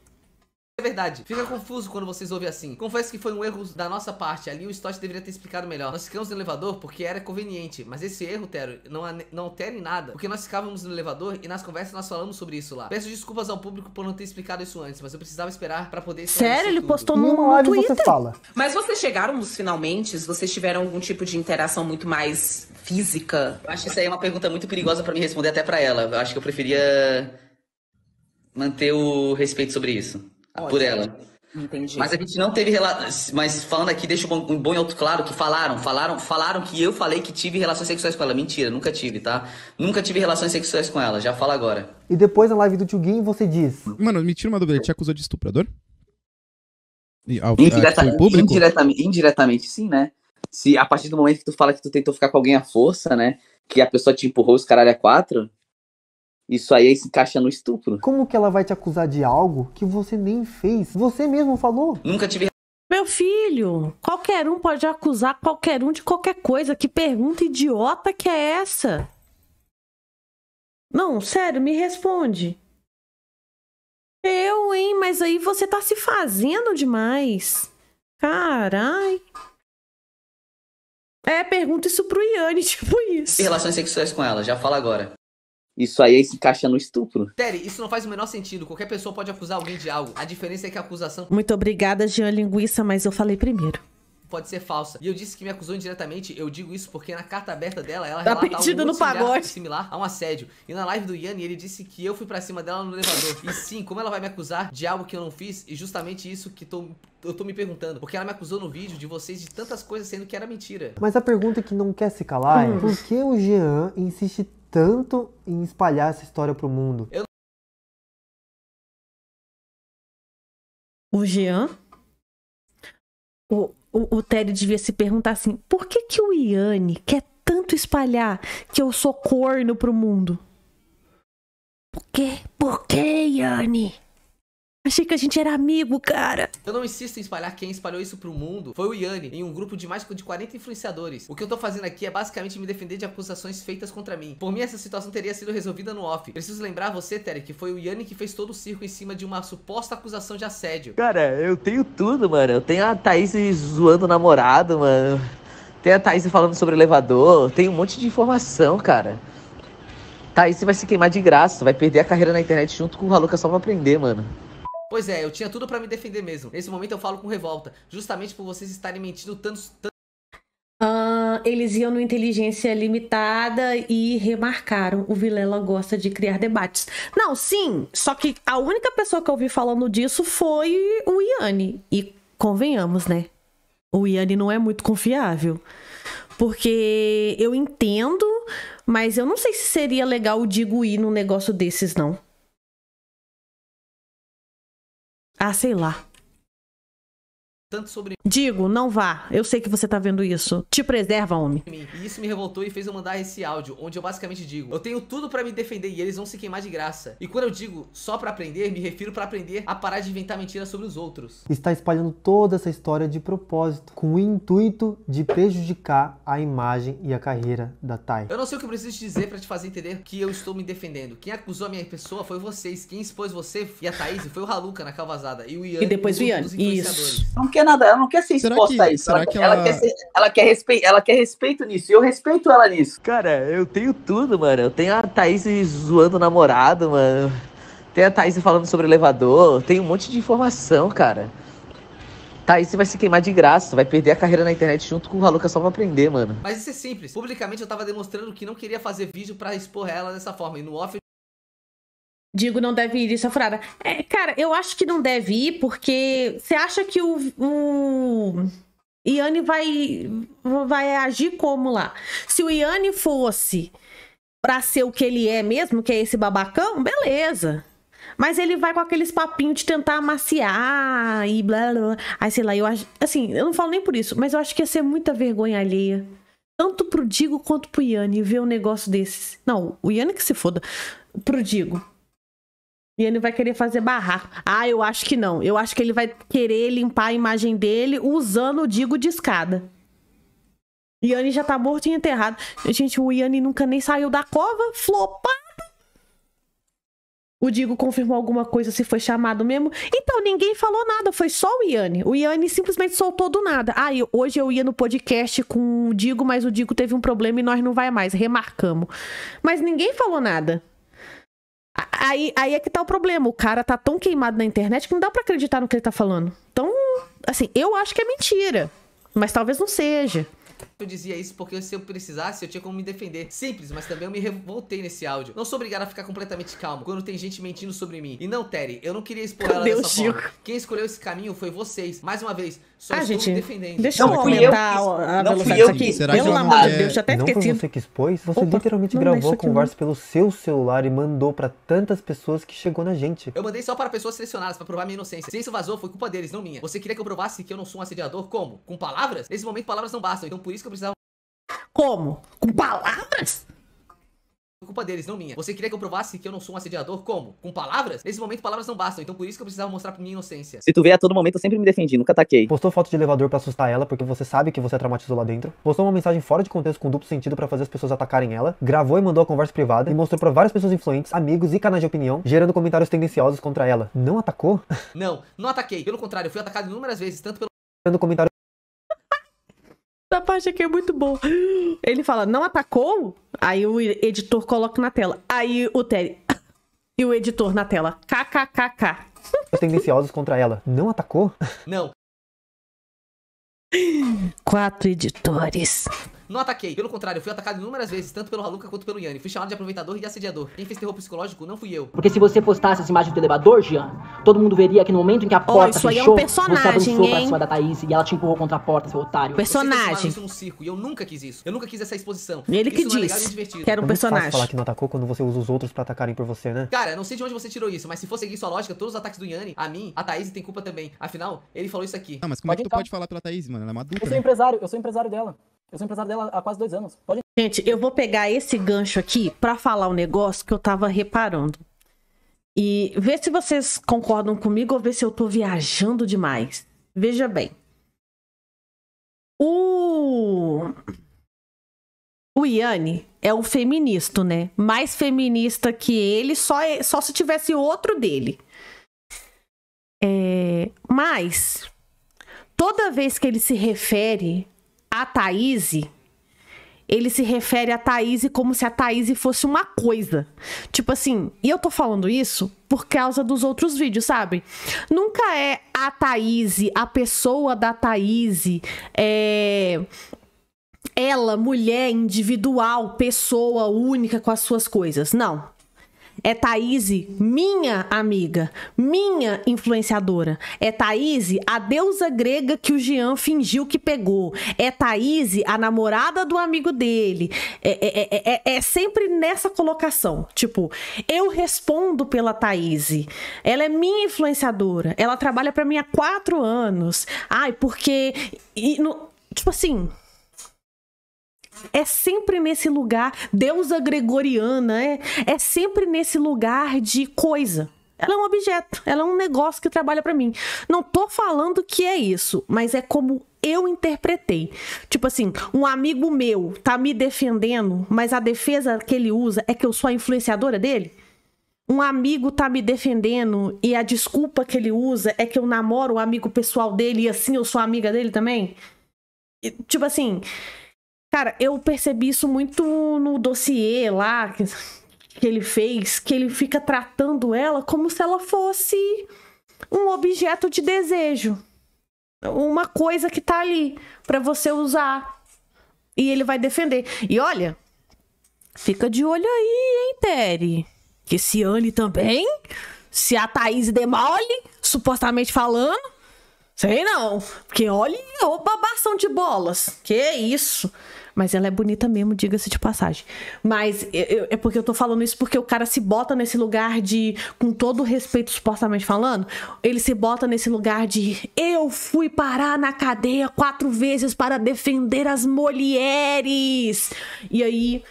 é verdade. Fica confuso quando vocês ouvem assim. Confesso que foi um erro da nossa parte. Ali o Stott deveria ter explicado melhor. Nós ficamos no elevador porque era conveniente. Mas esse erro, Tero, não, não altera em nada. Porque nós ficávamos no elevador e nas conversas nós falamos sobre isso lá. Peço desculpas ao público por não ter explicado isso antes, mas eu precisava esperar para poder. Sério? Ele tudo. postou numa no live Twitter. você fala. Mas vocês chegaram nos finalmente? Vocês tiveram algum tipo de interação muito mais física? Eu acho que isso aí é uma pergunta muito perigosa para mim responder até para ela. Eu acho que eu preferia manter o respeito sobre isso. Olha, por ela. Entendi. Mas a gente não teve relações. Mas falando aqui, deixa um bom e outro claro que falaram, falaram, falaram que eu falei que tive relações sexuais com ela. Mentira, nunca tive, tá? Nunca tive relações sexuais com ela, já fala agora. E depois na live do Tio Gui você diz. Mano, me tira uma dúvida, ele te acusou de estuprador? E, ao, ah, indiretamente, indiretamente, sim, né? Se a partir do momento que tu fala que tu tentou ficar com alguém à força, né? Que a pessoa te empurrou os caralho a quatro, isso aí se encaixa no estupro. Como que ela vai te acusar de algo que você nem fez? Você mesmo falou. Nunca tive meu filho, qualquer um pode acusar qualquer um de qualquer coisa. Que pergunta idiota que é essa? Não, sério, me responde. Eu, hein? Mas aí você tá se fazendo demais. Carai. É, pergunta isso pro Iane, tipo isso. E relações sexuais com ela, já fala agora. Isso aí, se encaixa no estupro. Terry, isso não faz o menor sentido. Qualquer pessoa pode acusar alguém de algo. A diferença é que a acusação. Muito obrigada, Jean Linguiça, mas eu falei primeiro pode ser falsa. E eu disse que me acusou indiretamente, eu digo isso porque na carta aberta dela, ela tá relata algo no pagode. similar a um assédio. E na live do Yanni, ele disse que eu fui para cima dela no elevador. E sim, como ela vai me acusar de algo que eu não fiz? E justamente isso que tô, eu tô me perguntando. Porque ela me acusou no vídeo de vocês de tantas coisas sendo que era mentira. Mas a pergunta que não quer se calar é, hum. por que o Jean insiste tanto em espalhar essa história pro mundo. Eu... O Jean? O, o, o Tério devia se perguntar assim: por que, que o Iane quer tanto espalhar que eu sou corno pro mundo? Por quê? Por quê, Iane? Achei que a gente era amigo, cara. Eu não insisto em espalhar quem espalhou isso pro mundo. Foi o Yanni, em um grupo de mais de 40 influenciadores. O que eu tô fazendo aqui é basicamente me defender de acusações feitas contra mim. Por mim, essa situação teria sido resolvida no off. Preciso lembrar você, Terry, que foi o Yanni que fez todo o circo em cima de uma suposta acusação de assédio. Cara, eu tenho tudo, mano. Eu tenho a Thaís zoando o namorado, mano. Tem a Thaís falando sobre o elevador. Tem um monte de informação, cara. Thaís vai se queimar de graça. Vai perder a carreira na internet junto com o Haluca é só pra aprender, mano. Pois é, eu tinha tudo pra me defender mesmo. Nesse momento eu falo com revolta, justamente por vocês estarem mentindo tantos... Ah, eles iam no Inteligência Limitada e remarcaram. O Vilela gosta de criar debates. Não, sim, só que a única pessoa que eu ouvi falando disso foi o Iane. E convenhamos, né? O Iane não é muito confiável. Porque eu entendo, mas eu não sei se seria legal o Digo ir num negócio desses, não. Ah, sei lá tanto sobre Digo, não vá. Eu sei que você tá vendo isso. Te preserva, homem. E isso me revoltou e fez eu mandar esse áudio, onde eu basicamente digo: eu tenho tudo pra me defender e eles vão se queimar de graça. E quando eu digo só pra aprender, me refiro pra aprender a parar de inventar mentiras sobre os outros. Está espalhando toda essa história de propósito, com o intuito de prejudicar a imagem e a carreira da Thay. Eu não sei o que eu preciso te dizer pra te fazer entender que eu estou me defendendo. Quem acusou a minha pessoa foi vocês. Quem expôs você e a Thaís foi o Haluca na calvazada. E o Ian. E depois o Ian. Isso. Não quer nada, ela não quer ser exposta que, a isso. Ela, que ela... Ela, quer ser, ela, quer respeito, ela quer respeito nisso, e eu respeito ela nisso. Cara, eu tenho tudo, mano. Eu tenho a Thaís zoando o namorado, mano. Tem a Thaís falando sobre elevador, tem um monte de informação, cara. Thaís vai se queimar de graça, vai perder a carreira na internet junto com o Haluca só pra aprender, mano. Mas isso é simples. Publicamente eu tava demonstrando que não queria fazer vídeo para expor ela dessa forma. E no off Digo, não deve ir isso é furada. É, cara, eu acho que não deve ir, porque você acha que o, o Iane vai, vai agir como lá? Se o Iane fosse pra ser o que ele é mesmo, que é esse babacão, beleza. Mas ele vai com aqueles papinhos de tentar amaciar e blá blá. blá. Aí, sei lá, eu acho. Assim, eu não falo nem por isso, mas eu acho que ia ser muita vergonha alheia. Tanto pro Digo quanto pro Iane ver um negócio desses. Não, o Iane que se foda. Pro Digo. E ele vai querer fazer barraco. Ah, eu acho que não. Eu acho que ele vai querer limpar a imagem dele usando o digo de escada. Yanni já tá morto e enterrado. Gente, o Yanni nunca nem saiu da cova. Flopado. O Digo confirmou alguma coisa se foi chamado mesmo. Então, ninguém falou nada, foi só o Yanni. O Yanni simplesmente soltou do nada. Ah, eu, hoje eu ia no podcast com o Digo, mas o Digo teve um problema e nós não vai mais. Remarcamos. Mas ninguém falou nada. Aí, aí é que tá o problema. O cara tá tão queimado na internet que não dá para acreditar no que ele tá falando. Então, assim, eu acho que é mentira. Mas talvez não seja. Eu dizia isso porque se eu precisasse, eu tinha como me defender. Simples, mas também eu me revoltei nesse áudio. Não sou obrigado a ficar completamente calmo quando tem gente mentindo sobre mim. E não, Terry, eu não queria expor ela dessa Chico? forma. Quem escolheu esse caminho foi vocês. Mais uma vez, só ah, estou gente, me defendendo. Deixa não, eu aumentar eu, a não fui eu aqui. Será pelo amor de é Deus, já até não Não foi você que expôs, você Opa, literalmente gravou a conversa não. pelo seu celular e mandou pra tantas pessoas que chegou na gente. Eu mandei só para pessoas selecionadas pra provar minha inocência. Se isso vazou, foi culpa deles, não minha. Você queria que eu provasse que eu não sou um assediador? Como? Com palavras? Nesse momento, palavras não bastam, então por isso que eu precisava. Como? Com palavras? culpa deles, não minha. Você queria que eu provasse que eu não sou um assediador? Como? Com palavras? Nesse momento, palavras não bastam, então por isso que eu precisava mostrar minha inocência. Se tu vê a todo momento, eu sempre me defendi, nunca ataquei. Postou foto de elevador para assustar ela, porque você sabe que você a traumatizou lá dentro. Postou uma mensagem fora de contexto com duplo sentido para fazer as pessoas atacarem ela. Gravou e mandou a conversa privada e mostrou para várias pessoas influentes, amigos e canais de opinião, gerando comentários tendenciosos contra ela. Não atacou? não, não ataquei. Pelo contrário, fui atacado inúmeras vezes, tanto pelo. Gerando comentários essa parte aqui é muito boa. Ele fala, não atacou? Aí o editor coloca na tela. Aí o Terry. E o editor na tela. KKKK. Os tendenciosos contra ela. Não atacou? Não. Quatro editores. Não ataquei. Pelo contrário, fui atacado inúmeras vezes, tanto pelo Haluka quanto pelo Yanni. Fui chamado de aproveitador e de assediador. Quem fez terror psicológico não fui eu. Porque se você postasse essa imagem do elevador, Jean, todo mundo veria que no momento em que a porta oh, fechou, é um você avançou hein? pra cima da Thaís e ela te empurrou contra a porta, seu otário. Personagem. Isso num circo e eu nunca quis isso. Eu nunca quis essa exposição. Ele que é disse. que era um é personagem. falar que não atacou quando você usa os outros pra atacarem por você, né? Cara, não sei de onde você tirou isso, mas se for seguir sua lógica, todos os ataques do Yanni, a mim, a Thaís tem culpa também. Afinal, ele falou isso aqui. Ah, mas como pode é que tu entrar. pode falar pela Thaís, mano? Ela é uma dupla. Eu sou né? empresário, eu sou empresário dela. Eu sou empresário dela há quase dois anos. Pode... Gente, eu vou pegar esse gancho aqui para falar um negócio que eu tava reparando. E ver se vocês concordam comigo ou ver se eu tô viajando demais. Veja bem. O. O Iane é o feminista, né? Mais feminista que ele, só, é... só se tivesse outro dele. É... Mas, toda vez que ele se refere a Thaís, ele se refere a Thaís como se a Thaís fosse uma coisa. Tipo assim, e eu tô falando isso por causa dos outros vídeos, sabe? Nunca é a Thaís, a pessoa da Thaís, é ela, mulher individual, pessoa única com as suas coisas. Não. É Thaís, minha amiga, minha influenciadora. É Thaís, a deusa grega que o Jean fingiu que pegou. É Thaís, a namorada do amigo dele. É, é, é, é sempre nessa colocação. Tipo, eu respondo pela Thaís. Ela é minha influenciadora. Ela trabalha para mim há quatro anos. Ai, porque. E, no, tipo assim é sempre nesse lugar, deusa gregoriana, é, é sempre nesse lugar de coisa. Ela é um objeto, ela é um negócio que trabalha para mim. Não tô falando que é isso, mas é como eu interpretei. Tipo assim, um amigo meu tá me defendendo, mas a defesa que ele usa é que eu sou a influenciadora dele? Um amigo tá me defendendo e a desculpa que ele usa é que eu namoro o um amigo pessoal dele e assim eu sou amiga dele também? E, tipo assim, Cara, eu percebi isso muito no dossiê lá que, que ele fez, que ele fica tratando ela como se ela fosse um objeto de desejo. Uma coisa que tá ali para você usar. E ele vai defender. E olha, fica de olho aí, hein, Terry? Que se Anne também, se a Thaís demole, supostamente falando, Sei não, porque olha, ô babação de bolas. Que isso? Mas ela é bonita mesmo, diga-se de passagem. Mas eu, é porque eu tô falando isso porque o cara se bota nesse lugar de, com todo respeito supostamente falando, ele se bota nesse lugar de eu fui parar na cadeia quatro vezes para defender as mulheres. E aí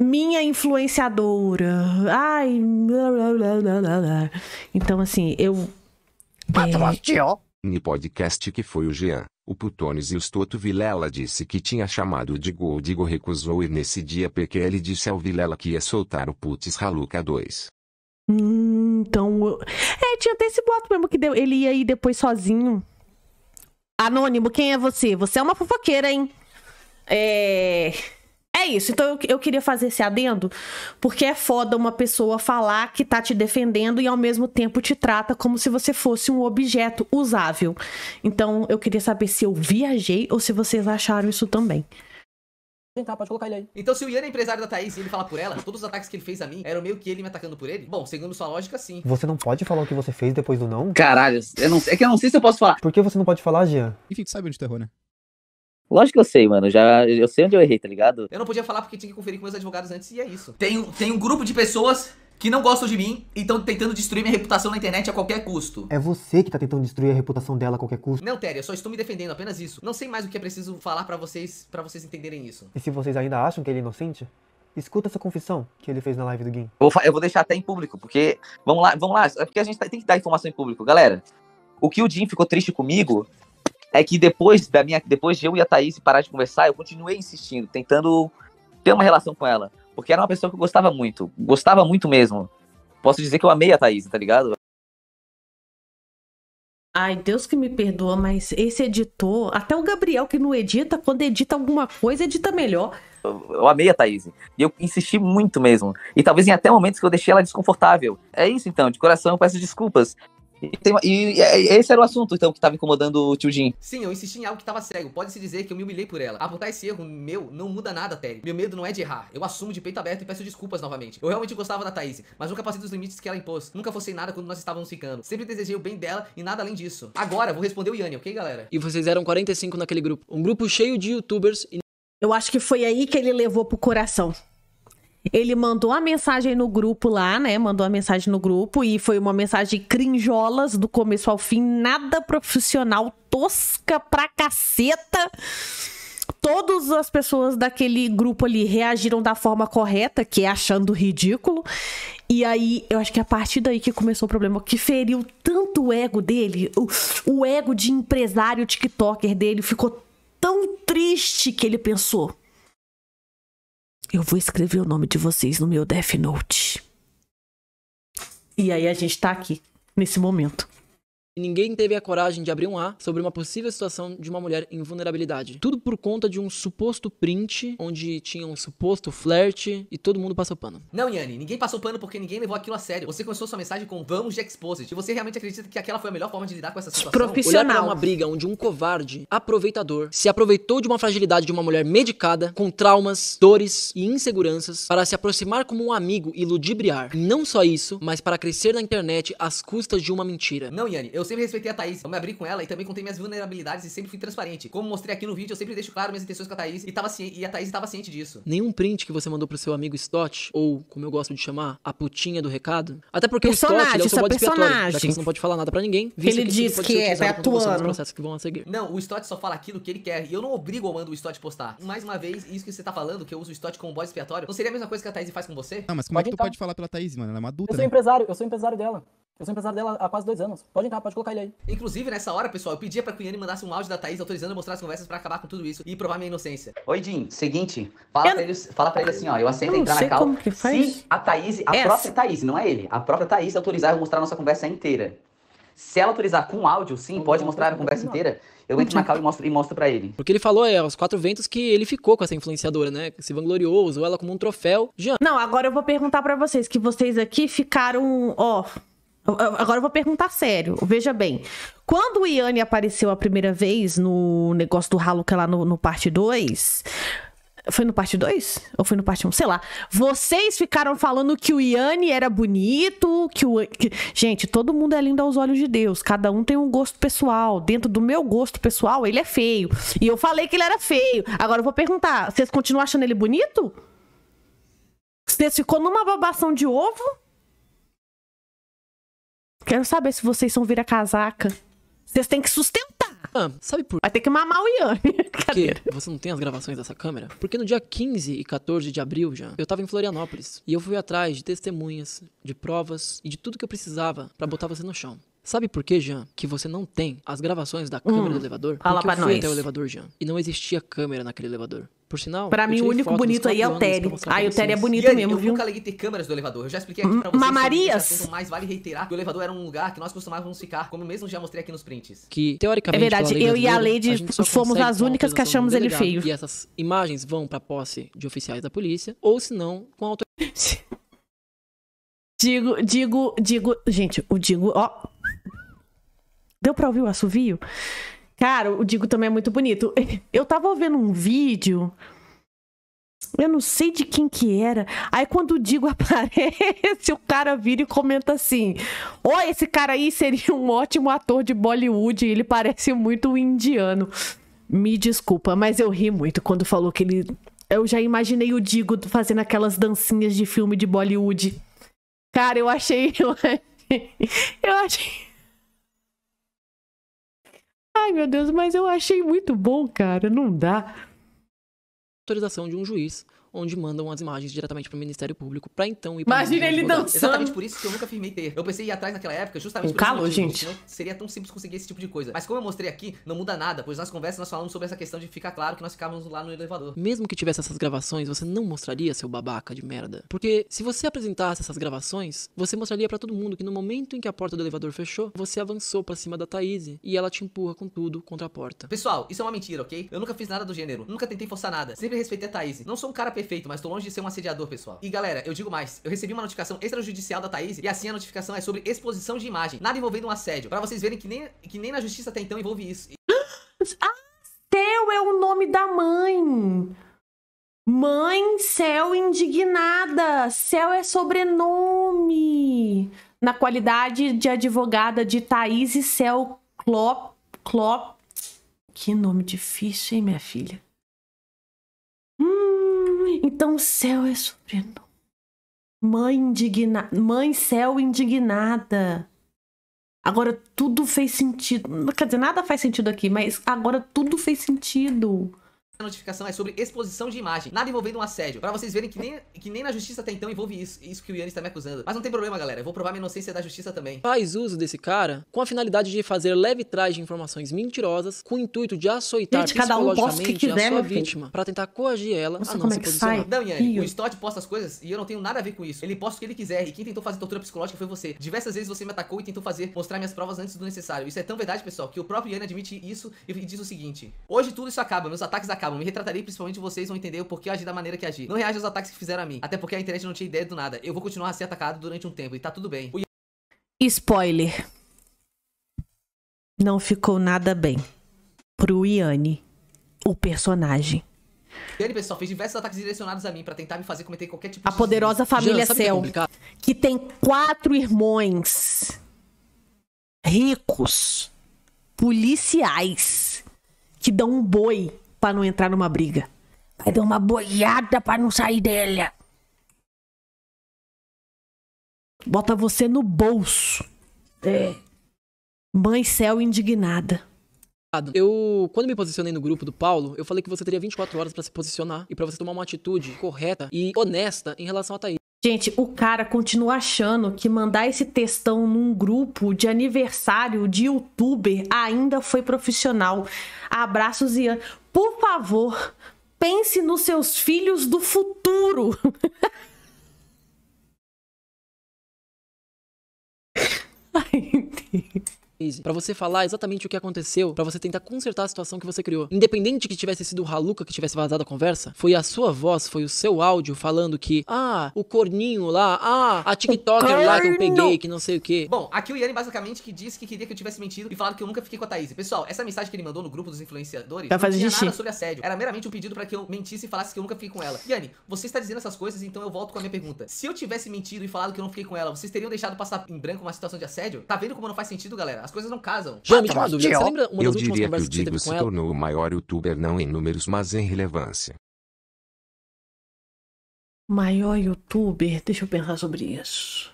minha influenciadora. Ai. Blá, blá, blá, então, assim, eu. É... Patrocinou. podcast que foi o Jean. O Putones e o Stoto Vilela disse que tinha chamado de Goldigo recusou ir nesse dia porque ele disse ao Vilela que ia soltar o Putz Haluca 2. Hum, então. É, tinha até esse boato mesmo que deu, ele ia ir depois sozinho. Anônimo, quem é você? Você é uma fofoqueira, hein? É. É isso. Então eu, eu, queria fazer esse adendo, porque é foda uma pessoa falar que tá te defendendo e ao mesmo tempo te trata como se você fosse um objeto usável. Então eu queria saber se eu viajei ou se vocês acharam isso também. Vem cá, pode colocar ele aí. Então, se o Ian é empresário da Thaís e ele fala por ela, todos os ataques que ele fez a mim eram meio que ele me atacando por ele? Bom, segundo sua lógica, sim. Você não pode falar o que você fez depois do não? Caralho, eu não, é que eu não sei se eu posso falar. Por que você não pode falar, Jean? Enfim, tu sabe onde tu errou, né? Lógico que eu sei, mano. Já, eu sei onde eu errei, tá ligado? Eu não podia falar porque tinha que conferir com meus advogados antes e é isso. Tem, tem um grupo de pessoas que não gostam de mim e estão tentando destruir minha reputação na internet a qualquer custo. É você que tá tentando destruir a reputação dela a qualquer custo. Não, Terry, eu só estou me defendendo, apenas isso. Não sei mais o que é preciso falar para vocês, para vocês entenderem isso. E se vocês ainda acham que ele é inocente, Escuta essa confissão que ele fez na live do Game. Eu vou, eu vou deixar até em público, porque. Vamos lá, vamos lá. É porque a gente tá, tem que dar informação em público. Galera, o que o Jim ficou triste comigo é que depois da minha, depois de eu e a Thaís parar de conversar, eu continuei insistindo, tentando ter uma relação com ela, porque era uma pessoa que eu gostava muito, gostava muito mesmo. Posso dizer que eu amei a Thaís, tá ligado? Ai, Deus que me perdoa, mas esse editor, até o Gabriel que não edita, quando edita alguma coisa, edita melhor. Eu, eu amei a Thaís. E eu insisti muito mesmo. E talvez em até momentos que eu deixei ela desconfortável. É isso então, de coração eu peço desculpas e, tem, e, e esse era o assunto, então, que estava incomodando o tio Jim. Sim, eu insisti em algo que estava cego. Pode-se dizer que eu me humilhei por ela. Apontar esse erro meu não muda nada, Terry. Meu medo não é de errar. Eu assumo de peito aberto e peço desculpas novamente. Eu realmente gostava da Thaís, mas nunca passei dos limites que ela impôs. Nunca fossei nada quando nós estávamos ficando. Sempre desejei o bem dela e nada além disso. Agora, vou responder o Yanni, ok, galera? E vocês eram 45 naquele grupo. Um grupo cheio de youtubers e... Eu acho que foi aí que ele levou pro coração. Ele mandou a mensagem no grupo lá, né? Mandou a mensagem no grupo e foi uma mensagem crinjolas do começo ao fim, nada profissional, tosca pra caceta. Todas as pessoas daquele grupo ali reagiram da forma correta, que é achando ridículo. E aí, eu acho que é a partir daí que começou o problema, que feriu tanto o ego dele, o, o ego de empresário TikToker dele ficou tão triste que ele pensou: eu vou escrever o nome de vocês no meu Death Note. E aí a gente tá aqui, nesse momento e ninguém teve a coragem de abrir um A sobre uma possível situação de uma mulher em vulnerabilidade. Tudo por conta de um suposto print, onde tinha um suposto flerte e todo mundo passou pano. Não, Yanni, ninguém passou pano porque ninguém levou aquilo a sério. Você começou sua mensagem com vamos de exposed. E você realmente acredita que aquela foi a melhor forma de lidar com essa situação? Profissional. Olhar pra uma briga onde um covarde, aproveitador, se aproveitou de uma fragilidade de uma mulher medicada, com traumas, dores e inseguranças, para se aproximar como um amigo e ludibriar. Não só isso, mas para crescer na internet às custas de uma mentira. Não, Yanni, eu eu sempre respeitei a Thaís, eu me abri com ela e também contei minhas vulnerabilidades e sempre fui transparente. Como mostrei aqui no vídeo, eu sempre deixo claro minhas intenções com a Thaís e, tava ciente, e a Thaís estava ciente disso. Nenhum print que você mandou pro seu amigo Stott, ou como eu gosto de chamar, a putinha do recado. Até porque personagem, o Stott ele é o seu bode expiatório, já que você não pode falar nada pra ninguém. Ele diz que, é, vai atuando. processos que vão a seguir. Não, o Stott só fala aquilo que ele quer e eu não obrigo ou mando o Stott postar. Mais uma vez, isso que você tá falando, que eu uso o Stott como bode expiatório, não seria a mesma coisa que a Thaís faz com você? Não, ah, mas como pode é que tu entrar. pode falar pela Thaís, mano? Ela é uma adulta, Eu sou né? empresário, eu sou empresário dela. Eu sou empresário dela há quase dois anos. Pode entrar, pode colocar ele aí. Inclusive, nessa hora, pessoal, eu pedia pra que o Yane mandasse um áudio da Thaís autorizando a mostrar as conversas pra acabar com tudo isso e provar minha inocência. Oi, Jim, seguinte, fala, eu... pra, ele, fala pra ele assim, ó, eu aceito eu entrar na cal. Se a Thaís, a Essa. É própria assim. Thaís, não é ele, a própria Thaís autorizar eu mostrar a nossa conversa inteira. Se ela autorizar com áudio, sim, pode mostrar a conversa inteira. Eu entro na cal e mostro, e mostro pra ele. Porque ele falou, é, aos quatro ventos que ele ficou com essa influenciadora, né? Se vangloriou, usou ela como um troféu. Jean. Não, agora eu vou perguntar para vocês, que vocês aqui ficaram, ó, oh Agora eu vou perguntar sério. Veja bem. Quando o Iane apareceu a primeira vez no negócio do Haluca é lá no, no parte 2. Foi no parte 2? Ou foi no parte 1? Um? Sei lá. Vocês ficaram falando que o Iane era bonito, que o. Gente, todo mundo é lindo aos olhos de Deus. Cada um tem um gosto pessoal. Dentro do meu gosto pessoal, ele é feio. E eu falei que ele era feio. Agora eu vou perguntar: vocês continuam achando ele bonito? Vocês ficou numa babação de ovo? Quero saber se vocês são vira-casaca. Vocês têm que sustentar. Ah, sabe por Vai ter que mamar o Ian. Porque você não tem as gravações dessa câmera? Porque no dia 15 e 14 de abril já, eu tava em Florianópolis. E eu fui atrás de testemunhas, de provas e de tudo que eu precisava para botar você no chão. Sabe por que, Jean, que você não tem as gravações da uhum. câmera hum, do elevador? Fala Porque pra eu fui nós. até o elevador, Jean, e não existia câmera naquele elevador. Por sinal, Pra mim, o único bonito aí é o Terry. Ah, o Terry é bonito Yane, mesmo, eu viu? nunca liguei ter câmeras do elevador. Eu já expliquei aqui pra vocês. Mamarias! sobre esse é Mas vale reiterar que o elevador era um lugar que nós costumávamos ficar, como mesmo já mostrei aqui nos prints. Que, teoricamente, É verdade, eu e a Lady fomos as únicas que achamos ele feio. E essas imagens vão pra posse de oficiais da polícia, ou se não, com a Digo, digo, digo. Gente, o Digo, ó, Deu pra ouvir o assovio? Cara, o Digo também é muito bonito. Eu tava vendo um vídeo. Eu não sei de quem que era. Aí quando o Digo aparece, o cara vira e comenta assim: "Oi, esse cara aí seria um ótimo ator de Bollywood. Ele parece muito um indiano. Me desculpa, mas eu ri muito quando falou que ele. Eu já imaginei o Digo fazendo aquelas dancinhas de filme de Bollywood. Cara, eu achei. Eu achei. Eu achei Ai, meu Deus, mas eu achei muito bom, cara. Não dá. Autorização de um juiz onde mandam as imagens diretamente para o Ministério Público para então ir Imagina ele rodando. dançando. Exatamente por isso que eu nunca firmei ter. Eu pensei ir atrás naquela época, justamente um por calor, motivo, gente. seria tão simples conseguir esse tipo de coisa. Mas como eu mostrei aqui, não muda nada, pois nas conversas nós falamos sobre essa questão de ficar claro que nós ficávamos lá no elevador. Mesmo que tivesse essas gravações, você não mostraria seu babaca de merda. Porque se você apresentasse essas gravações, você mostraria para todo mundo que no momento em que a porta do elevador fechou, você avançou para cima da Thaís e ela te empurra com tudo contra a porta. Pessoal, isso é uma mentira, ok? Eu nunca fiz nada do gênero, nunca tentei forçar nada, sempre respeitei a Thaís. Não sou um cara perfeito, mas tô longe de ser um assediador, pessoal. E galera, eu digo mais, eu recebi uma notificação extrajudicial da Thaís e assim a notificação é sobre exposição de imagem, nada envolvendo um assédio. Pra vocês verem que nem, que nem na justiça até então envolve isso. Ah, teu é o nome da mãe. Mãe Céu indignada. Céu é sobrenome. Na qualidade de advogada de Thaís e Céu Clop, Clop. Que nome difícil, hein, minha filha? Então o céu é sofrido, Mãe indignada, mãe céu indignada. Agora tudo fez sentido. Quer dizer, nada faz sentido aqui, mas agora tudo fez sentido notificação é sobre exposição de imagem, nada envolvendo um assédio. Pra vocês verem que nem, que nem na justiça até então envolve isso, isso que o Ian está me acusando. Mas não tem problema, galera, eu vou provar minha inocência da justiça também. Faz uso desse cara com a finalidade de fazer leve traje de informações mentirosas com o intuito de açoitar Gente, cada um que quiser, a sua né, vítima pra tentar coagir ela Nossa, a não como se é posicionar. Não, Ian, o Stott posta as coisas e eu não tenho nada a ver com isso. Ele posta o que ele quiser e quem tentou fazer tortura psicológica foi você. Diversas vezes você me atacou e tentou fazer mostrar minhas provas antes do necessário. Isso é tão verdade, pessoal, que o próprio Ian admite isso e diz o seguinte. Hoje tudo isso acaba, meus ataques acabam. Me retratarei principalmente vocês vão entender o porquê eu agi da maneira que agi. Não reaja aos ataques que fizeram a mim. Até porque a internet não tinha ideia do nada. Eu vou continuar a ser atacado durante um tempo e tá tudo bem. O... Spoiler. Não ficou nada bem. Pro Iane, o personagem. Dani, pessoal, fez diversos ataques direcionados a mim para tentar me fazer cometer qualquer tipo a de... A poderosa família Cel, que, é que tem quatro irmãos ricos, policiais, que dão um boi para não entrar numa briga. Vai dar uma boiada para não sair dela. Bota você no bolso. É. Mãe céu indignada. Eu, quando me posicionei no grupo do Paulo, eu falei que você teria 24 horas para se posicionar e para você tomar uma atitude correta e honesta em relação a Thaís. Gente, o cara continua achando que mandar esse textão num grupo de aniversário de youtuber ainda foi profissional. Abraços e. Por favor, pense nos seus filhos do futuro. Ai, Deus case, para você falar exatamente o que aconteceu, para você tentar consertar a situação que você criou. Independente que tivesse sido o Haluca que tivesse vazado a conversa, foi a sua voz, foi o seu áudio falando que, ah, o corninho lá, ah, a TikToker lá que eu peguei, que não sei o quê. Bom, aqui o Yanni basicamente que disse que queria que eu tivesse mentido e falado que eu nunca fiquei com a Thaís. Pessoal, essa mensagem que ele mandou no grupo dos influenciadores tá não tinha xixi. nada sobre assédio. Era meramente um pedido para que eu mentisse e falasse que eu nunca fiquei com ela. Yanni, você está dizendo essas coisas, então eu volto com a minha pergunta. Se eu tivesse mentido e falado que eu não fiquei com ela, vocês teriam deixado passar em branco uma situação de assédio? Tá vendo como não faz sentido, galera? coisas não casam. Jami, uma ah, tá, tipo, dúvida. Você é, lembra uma das eu diria que o Digo se tornou o maior youtuber não em números, mas em relevância. Maior youtuber? Deixa eu pensar sobre isso.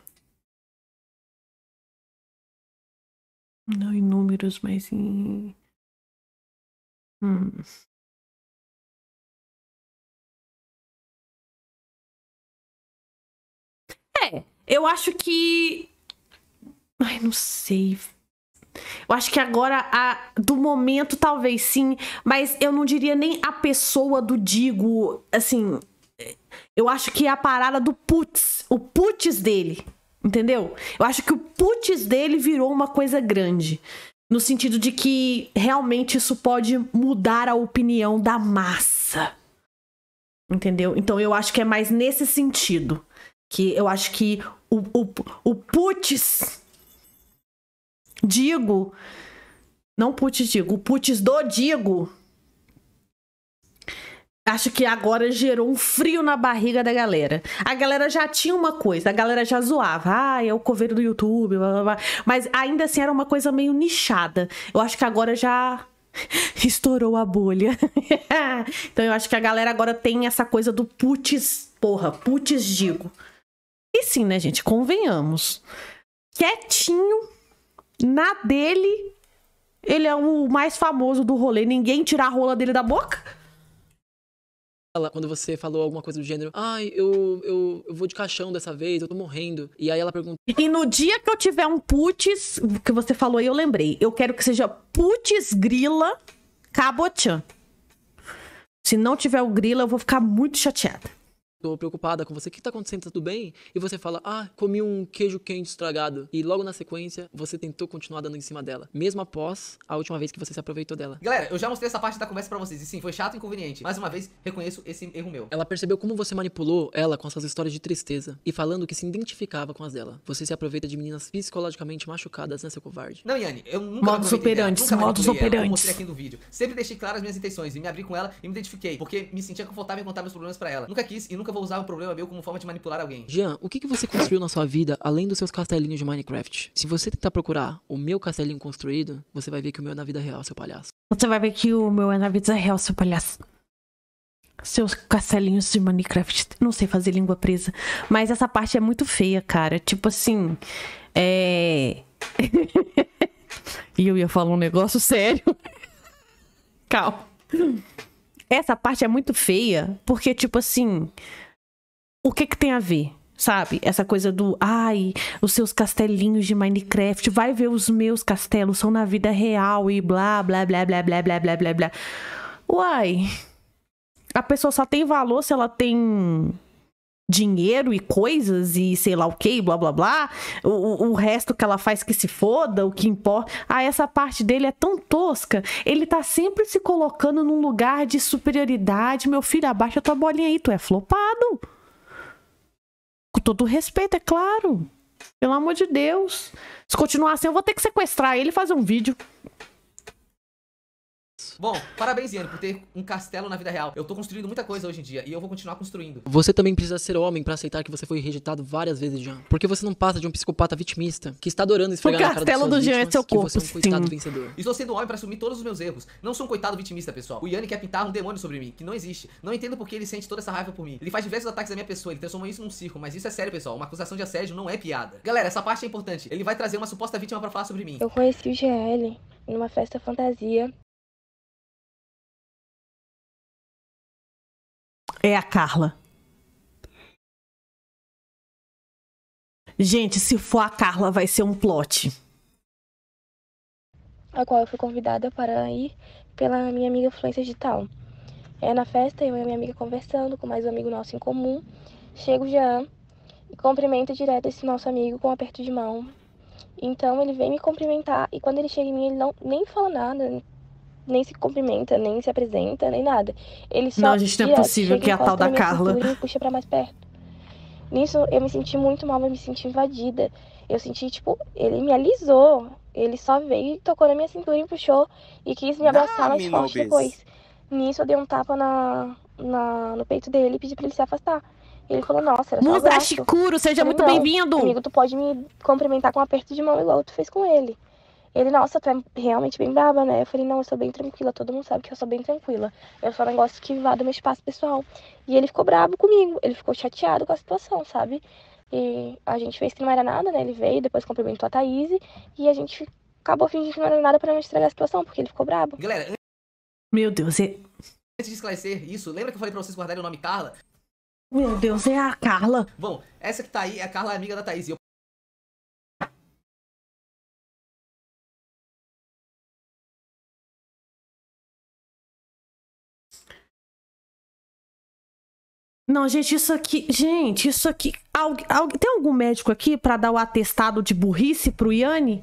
Não em números, mas em... Hum... É, eu acho que. Ai, não sei. Eu acho que agora, a, do momento, talvez sim, mas eu não diria nem a pessoa do Digo, assim. Eu acho que é a parada do putz, o putz dele, entendeu? Eu acho que o putz dele virou uma coisa grande. No sentido de que realmente isso pode mudar a opinião da massa. Entendeu? Então eu acho que é mais nesse sentido. Que eu acho que o, o, o putz Digo, não putz digo, o putz do digo. Acho que agora gerou um frio na barriga da galera. A galera já tinha uma coisa, a galera já zoava. Ah, é o coveiro do YouTube, blá, blá, blá. Mas ainda assim era uma coisa meio nichada. Eu acho que agora já estourou a bolha. então eu acho que a galera agora tem essa coisa do putz, porra, putz digo. E sim, né, gente? Convenhamos. Quietinho na dele, ele é o mais famoso do rolê. Ninguém tira a rola dele da boca. Quando você falou alguma coisa do gênero, ai, eu, eu, eu vou de caixão dessa vez, eu tô morrendo. E aí ela pergunta. E no dia que eu tiver um putz, que você falou aí, eu lembrei. Eu quero que seja putz grila cabotão. Se não tiver o grila, eu vou ficar muito chateada tô preocupada com você, o que tá acontecendo, tá tudo bem? E você fala, ah, comi um queijo quente estragado. E logo na sequência, você tentou continuar dando em cima dela, mesmo após a última vez que você se aproveitou dela. Galera, eu já mostrei essa parte da conversa para vocês, e sim, foi chato e inconveniente. Mais uma vez, reconheço esse erro meu. Ela percebeu como você manipulou ela com essas histórias de tristeza, e falando que se identificava com as dela. Você se aproveita de meninas psicologicamente machucadas, né, seu covarde? Não, Yanni, eu nunca Modos operantes, modos operantes. mostrei aqui no vídeo. Sempre deixei claras minhas intenções, e me abri com ela, e me identifiquei, porque me sentia confortável em contar meus problemas para ela. Nunca quis e nunca nunca vou usar um problema meu como forma de manipular alguém. Jean, o que, que você construiu na sua vida além dos seus castelinhos de Minecraft? Se você tentar procurar o meu castelinho construído, você vai ver que o meu é na vida real, seu palhaço. Você vai ver que o meu é na vida real, seu palhaço. Seus castelinhos de Minecraft. Não sei fazer língua presa. Mas essa parte é muito feia, cara. Tipo assim. É. e eu ia falar um negócio sério. Calma. Essa parte é muito feia, porque, tipo assim, o que que tem a ver? Sabe? Essa coisa do, ai, os seus castelinhos de Minecraft, vai ver os meus castelos, são na vida real e blá, blá, blá, blá, blá, blá, blá, blá, blá. Uai, a pessoa só tem valor se ela tem dinheiro e coisas e sei lá o que, blá blá blá. O, o resto que ela faz que se foda, o que importa. Ah, essa parte dele é tão tosca. Ele tá sempre se colocando num lugar de superioridade. Meu filho, abaixa tua bolinha aí, tu é flopado. Com todo respeito, é claro. Pelo amor de Deus. Se continuar assim, eu vou ter que sequestrar ele e fazer um vídeo. Bom, parabéns, Ian, por ter um castelo na vida real. Eu tô construindo muita coisa hoje em dia e eu vou continuar construindo. Você também precisa ser homem para aceitar que você foi rejeitado várias vezes, Jean. Porque você não passa de um psicopata vitimista que está adorando esfregar o na cara castelo do Jean é seu corpo, você é um coitado sim. vencedor. Estou sendo homem para assumir todos os meus erros. Não sou um coitado vitimista, pessoal. O Yanni quer pintar um demônio sobre mim, que não existe. Não entendo por que ele sente toda essa raiva por mim. Ele faz diversos ataques à minha pessoa, ele transforma isso num circo, mas isso é sério, pessoal. Uma acusação de assédio não é piada. Galera, essa parte é importante. Ele vai trazer uma suposta vítima para falar sobre mim. Eu conheci o GL numa festa fantasia é a Carla. Gente, se for a Carla, vai ser um plot. A qual eu fui convidada para ir pela minha amiga influência digital. É na festa, eu e minha amiga conversando com mais um amigo nosso em comum. Chega o Jean e cumprimenta direto esse nosso amigo com um aperto de mão. Então ele vem me cumprimentar e quando ele chega em mim, ele não, nem fala nada, nem se cumprimenta, nem se apresenta, nem nada. Ele só. Não, gente, não é possível que é a tal da Carla. Cintura, puxa para mais perto. Nisso eu me senti muito mal, eu me senti invadida. Eu senti, tipo, ele me alisou. Ele só veio e tocou na minha cintura e puxou e quis me abraçar mais forte depois. Nisso eu dei um tapa na, na, no peito dele e pedi pra ele se afastar. Ele falou, nossa, era só Musa um seja falei, muito bem-vindo! Amigo, tu pode me cumprimentar com um aperto de mão igual tu fez com ele. Ele, nossa, tu é realmente bem braba, né? Eu falei, não, eu sou bem tranquila, todo mundo sabe que eu sou bem tranquila. Eu só não gosto que vá do meu espaço pessoal. E ele ficou brabo comigo, ele ficou chateado com a situação, sabe? E a gente fez que não era nada, né? Ele veio, depois cumprimentou a Thaís e a gente acabou fingindo que não era nada para não estragar a situação, porque ele ficou brabo. Galera, meu Deus, é... antes de esclarecer isso, lembra que eu falei pra vocês guardarem o nome Carla? Meu Deus, é a Carla. Bom, essa que tá aí é a Carla, amiga da Thaís. E eu Não, gente, isso aqui. Gente, isso aqui. Algu... Algu... tem algum médico aqui para dar o atestado de burrice pro Yanni?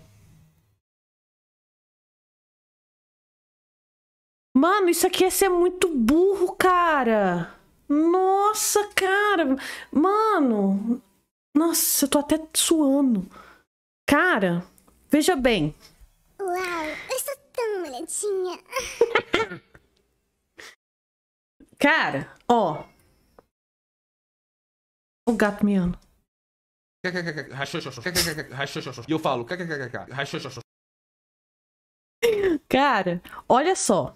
Mano, isso aqui ia ser muito burro, cara. Nossa, cara. Mano. Nossa, eu tô até suando. Cara, veja bem. Uau, eu sou tão molhadinha. cara, ó. O gato miando. E eu falo. Cara, olha só.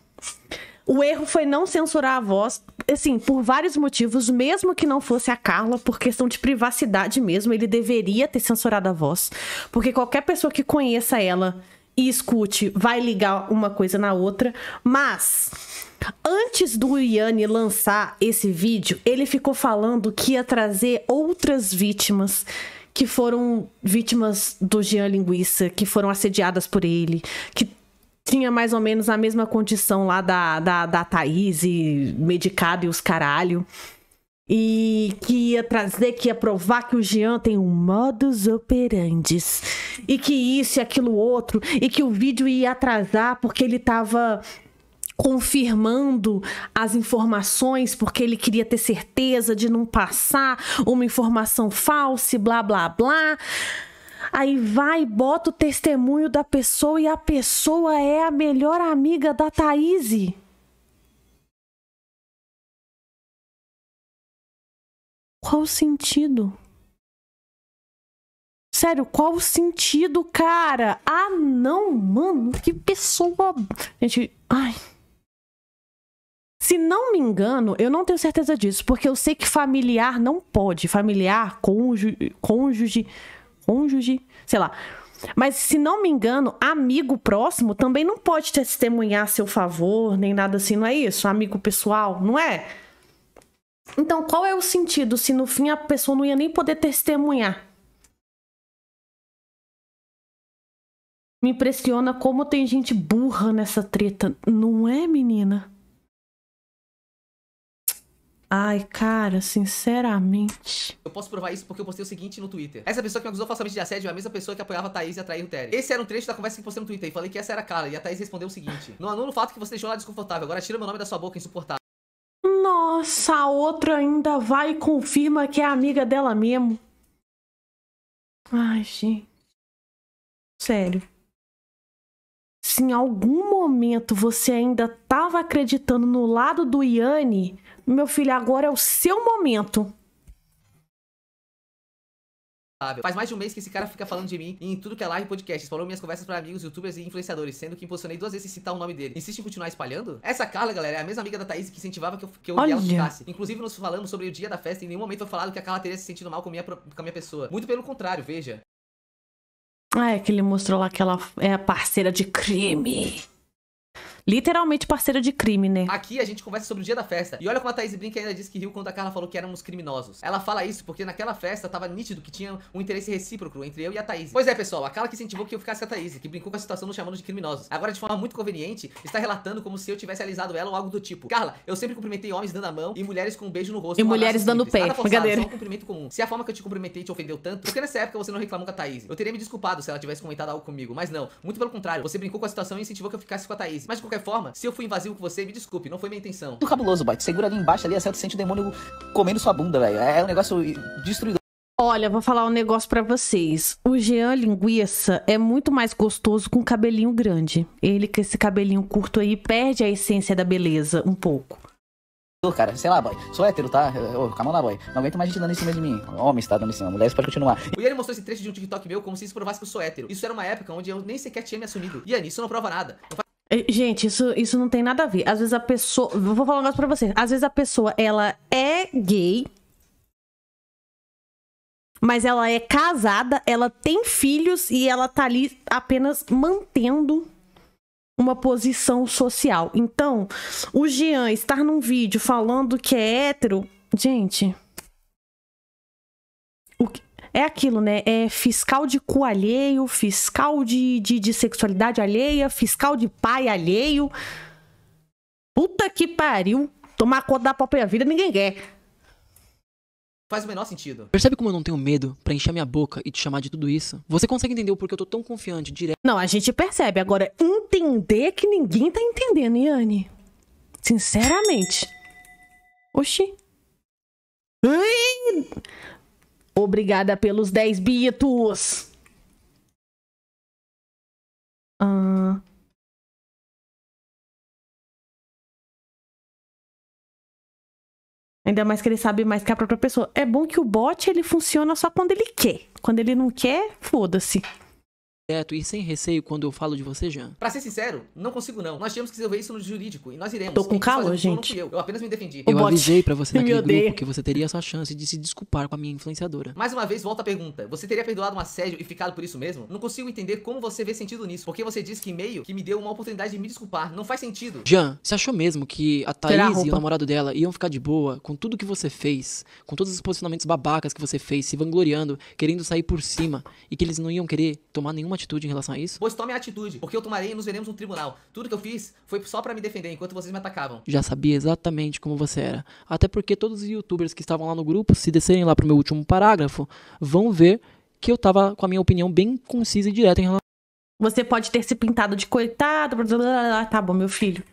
O erro foi não censurar a voz, assim, por vários motivos, mesmo que não fosse a Carla, por questão de privacidade mesmo, ele deveria ter censurado a voz. Porque qualquer pessoa que conheça ela e escute vai ligar uma coisa na outra, mas Antes do Yanni lançar esse vídeo, ele ficou falando que ia trazer outras vítimas que foram vítimas do Jean Linguiça, que foram assediadas por ele, que tinha mais ou menos a mesma condição lá da, da, da Thaís, e medicada e os caralho. E que ia trazer, que ia provar que o Jean tem um modus operandi. E que isso e aquilo outro. E que o vídeo ia atrasar porque ele tava confirmando as informações porque ele queria ter certeza de não passar uma informação falsa, blá blá blá. Aí vai, bota o testemunho da pessoa e a pessoa é a melhor amiga da Thaís. Qual o sentido? Sério, qual o sentido, cara? Ah, não, mano, que pessoa. Gente, ai. Se não me engano, eu não tenho certeza disso, porque eu sei que familiar não pode. Familiar, cônjuge, cônjuge, cônjuge, sei lá. Mas se não me engano, amigo próximo também não pode testemunhar a seu favor, nem nada assim, não é isso? Amigo pessoal, não é? Então, qual é o sentido se no fim a pessoa não ia nem poder testemunhar? Me impressiona como tem gente burra nessa treta, não é, menina? Ai, cara, sinceramente. Eu posso provar isso porque eu postei o seguinte no Twitter. Essa pessoa que me acusou falsamente de assédio é a mesma pessoa que apoiava a Thaís e atraiu o Terry. Esse era um trecho da conversa que postei no Twitter e falei que essa era a cara. E a Thaís respondeu o seguinte: Não anulo o fato que você deixou ela desconfortável. Agora tira meu nome da sua boca, insuportável. Nossa, a outra ainda vai e confirma que é amiga dela mesmo. Ai, gente. Sério. Se em algum momento você ainda tava acreditando no lado do Yanni meu filho, agora é o seu momento. Faz mais de um mês que esse cara fica falando de mim em tudo que é live podcast. Falou minhas conversas para amigos, youtubers e influenciadores, sendo que impulsionei duas vezes citar o nome dele. Insiste em continuar espalhando? Essa Carla, galera, é a mesma amiga da Thaís que incentivava que eu, que eu Olha. ela ficasse. Inclusive, nos falando sobre o dia da festa, em nenhum momento foi falado que a Carla teria se sentido mal com, minha, com a minha pessoa. Muito pelo contrário, veja. Ah, é que ele mostrou lá que ela é a parceira de crime literalmente parceira de crime, né? Aqui a gente conversa sobre o dia da festa. E olha como a Thaís Brinca ainda disse que riu quando a Carla falou que éramos criminosos. Ela fala isso porque naquela festa tava nítido que tinha um interesse recíproco entre eu e a Thaís. Pois é, pessoal, a Carla que incentivou que eu ficasse com a Thaís, que brincou com a situação nos chamando de criminosos. Agora, de forma muito conveniente, está relatando como se eu tivesse alisado ela ou algo do tipo. Carla, eu sempre cumprimentei homens dando a mão e mulheres com um beijo no rosto. E mulheres dando simples. pé. Nada forçado, Brincadeira. só um cumprimento comum. Se a forma que eu te cumprimentei te ofendeu tanto, porque nessa época você não reclamou com a Thaís. Eu teria me desculpado se ela tivesse comentado algo comigo, mas não. Muito pelo contrário, você brincou com a situação e incentivou que eu ficasse com a Thaís. Mas de qualquer qualquer forma, se eu fui invasivo com você, me desculpe, não foi minha intenção. Tu cabuloso, boy, Segura ali embaixo, ali, acerta, sente o demônio comendo sua bunda, velho. É um negócio destruidor. Olha, vou falar um negócio para vocês. O Jean Linguiça é muito mais gostoso com cabelinho grande. Ele com esse cabelinho curto aí perde a essência da beleza um pouco. Cara, sei lá, boy. Sou hétero, tá? Ô, calma lá, boy. Não aguento mais gente dando em cima de mim. Homens, está dando em cima. Mulheres, pode continuar. O Yanni mostrou esse trecho de um TikTok meu como se isso provasse que eu sou hétero. Isso era uma época onde eu nem sequer tinha me assumido. Yanni, isso não prova nada. Não faz... É, gente, isso, isso não tem nada a ver. Às vezes a pessoa. Vou falar um negócio pra vocês. Às vezes a pessoa, ela é gay. Mas ela é casada, ela tem filhos e ela tá ali apenas mantendo uma posição social. Então, o Jean estar num vídeo falando que é hétero. Gente. O que, é aquilo, né? É fiscal de cu alheio, fiscal de, de, de sexualidade alheia, fiscal de pai alheio. Puta que pariu. Tomar conta da própria vida ninguém quer. Faz o menor sentido. Percebe como eu não tenho medo para encher minha boca e te chamar de tudo isso? Você consegue entender o porquê eu tô tão confiante direto? Não, a gente percebe. Agora, entender que ninguém tá entendendo, Yane. Sinceramente. Oxi. Ai! Obrigada pelos 10 bitos. Ainda mais que ele sabe mais que a própria pessoa. É bom que o bot ele funciona só quando ele quer. Quando ele não quer, foda-se direto e sem receio quando eu falo de você, Jean. Pra ser sincero, não consigo não. Nós tínhamos que resolver isso no jurídico e nós iremos. Tô com calor, gente. Eu. eu. apenas me defendi. eu avisei pra você naquele grupo que você teria a sua chance de se desculpar com a minha influenciadora. Mais uma vez, volta a pergunta. Você teria perdoado um assédio e ficado por isso mesmo? Não consigo entender como você vê sentido nisso, porque você disse que meio que me deu uma oportunidade de me desculpar. Não faz sentido. Jean, você achou mesmo que a Thaís e o namorado dela iam ficar de boa com tudo que você fez, com todos os posicionamentos babacas que você fez, se vangloriando, querendo sair por cima, e que eles não iam querer tomar nenhuma atitude em relação a isso? Pois tome a atitude, porque eu tomarei e nos veremos no tribunal. Tudo que eu fiz foi só para me defender enquanto vocês me atacavam. Já sabia exatamente como você era. Até porque todos os youtubers que estavam lá no grupo, se descerem lá pro meu último parágrafo, vão ver que eu tava com a minha opinião bem concisa e direta em relação. Você pode ter se pintado de coitado, blá blá blá, tá bom, meu filho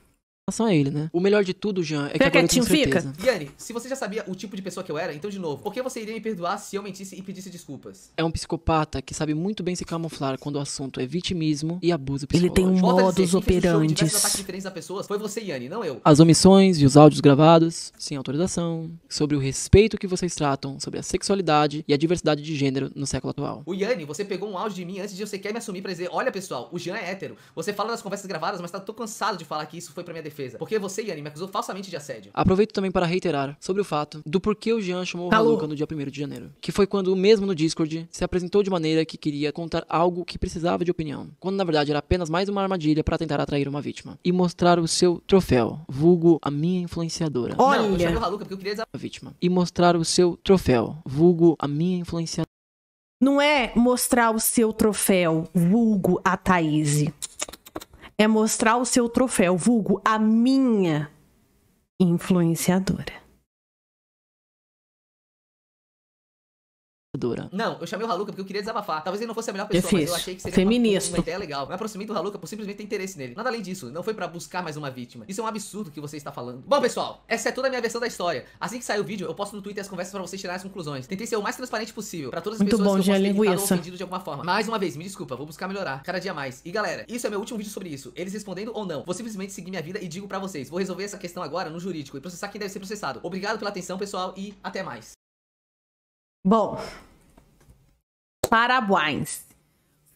relação a ele, né? O melhor de tudo, Jean, é que agora eu tenho certeza. Fica. Yanni, se você já sabia o tipo de pessoa que eu era, então de novo, por que você iria me perdoar se eu mentisse e pedisse desculpas? É um psicopata que sabe muito bem se camuflar quando o assunto é vitimismo e abuso psicológico. Ele tem um modus operandi. diversos a pessoas foi você, Yane, não eu. As omissões e os áudios gravados, sem autorização, sobre o respeito que vocês tratam, sobre a sexualidade e a diversidade de gênero no século atual. O Yanni, você pegou um áudio de mim antes de você querer me assumir pra dizer, olha pessoal, o Jean é hétero. Você fala nas conversas gravadas, mas tá, tô cansado de falar que isso foi pra minha defesa defesa, porque você, Yanni, me acusou falsamente de assédio. Aproveito também para reiterar sobre o fato do porquê o Jean chamou Calou. o Haluca tá no dia 1 de janeiro, que foi quando mesmo no Discord se apresentou de maneira que queria contar algo que precisava de opinião, quando na verdade era apenas mais uma armadilha para tentar atrair uma vítima e mostrar o seu troféu, vulgo a minha influenciadora. Olha, Não, eu chamei o Haluca porque eu queria a vítima e mostrar o seu troféu, vulgo a minha influenciadora. Não é mostrar o seu troféu, vulgo a Thaís é mostrar o seu troféu, vulgo, a minha influenciadora. dura. Não, eu chamei o Haluca porque eu queria desabafar. Talvez ele não fosse a melhor pessoa, Difícil. mas eu achei que seria Feministo. Uma, uma ideia legal. me aproximei do Haluca por simplesmente ter interesse nele. Nada além disso, não foi para buscar mais uma vítima. Isso é um absurdo que você está falando. Bom, pessoal, essa é toda a minha versão da história. Assim que sair o vídeo, eu posto no Twitter as conversas para vocês tirarem as conclusões. Tentei ser o mais transparente possível para todas as Muito pessoas bom, que eu posso ofendido de alguma forma. Mais uma vez, me desculpa, vou buscar melhorar cada dia mais. E galera, isso é meu último vídeo sobre isso. Eles respondendo ou não. Vou simplesmente seguir minha vida e digo para vocês, vou resolver essa questão agora no jurídico e processar quem deve ser processado. Obrigado pela atenção, pessoal, e até mais. Bom, parabéns.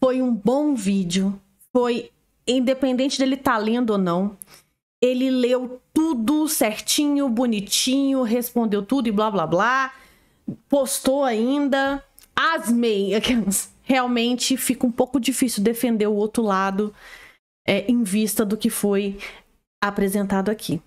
Foi um bom vídeo. Foi independente dele estar tá lendo ou não. Ele leu tudo certinho, bonitinho, respondeu tudo e blá blá blá. Postou ainda. Asmei. Realmente fica um pouco difícil defender o outro lado é, em vista do que foi apresentado aqui.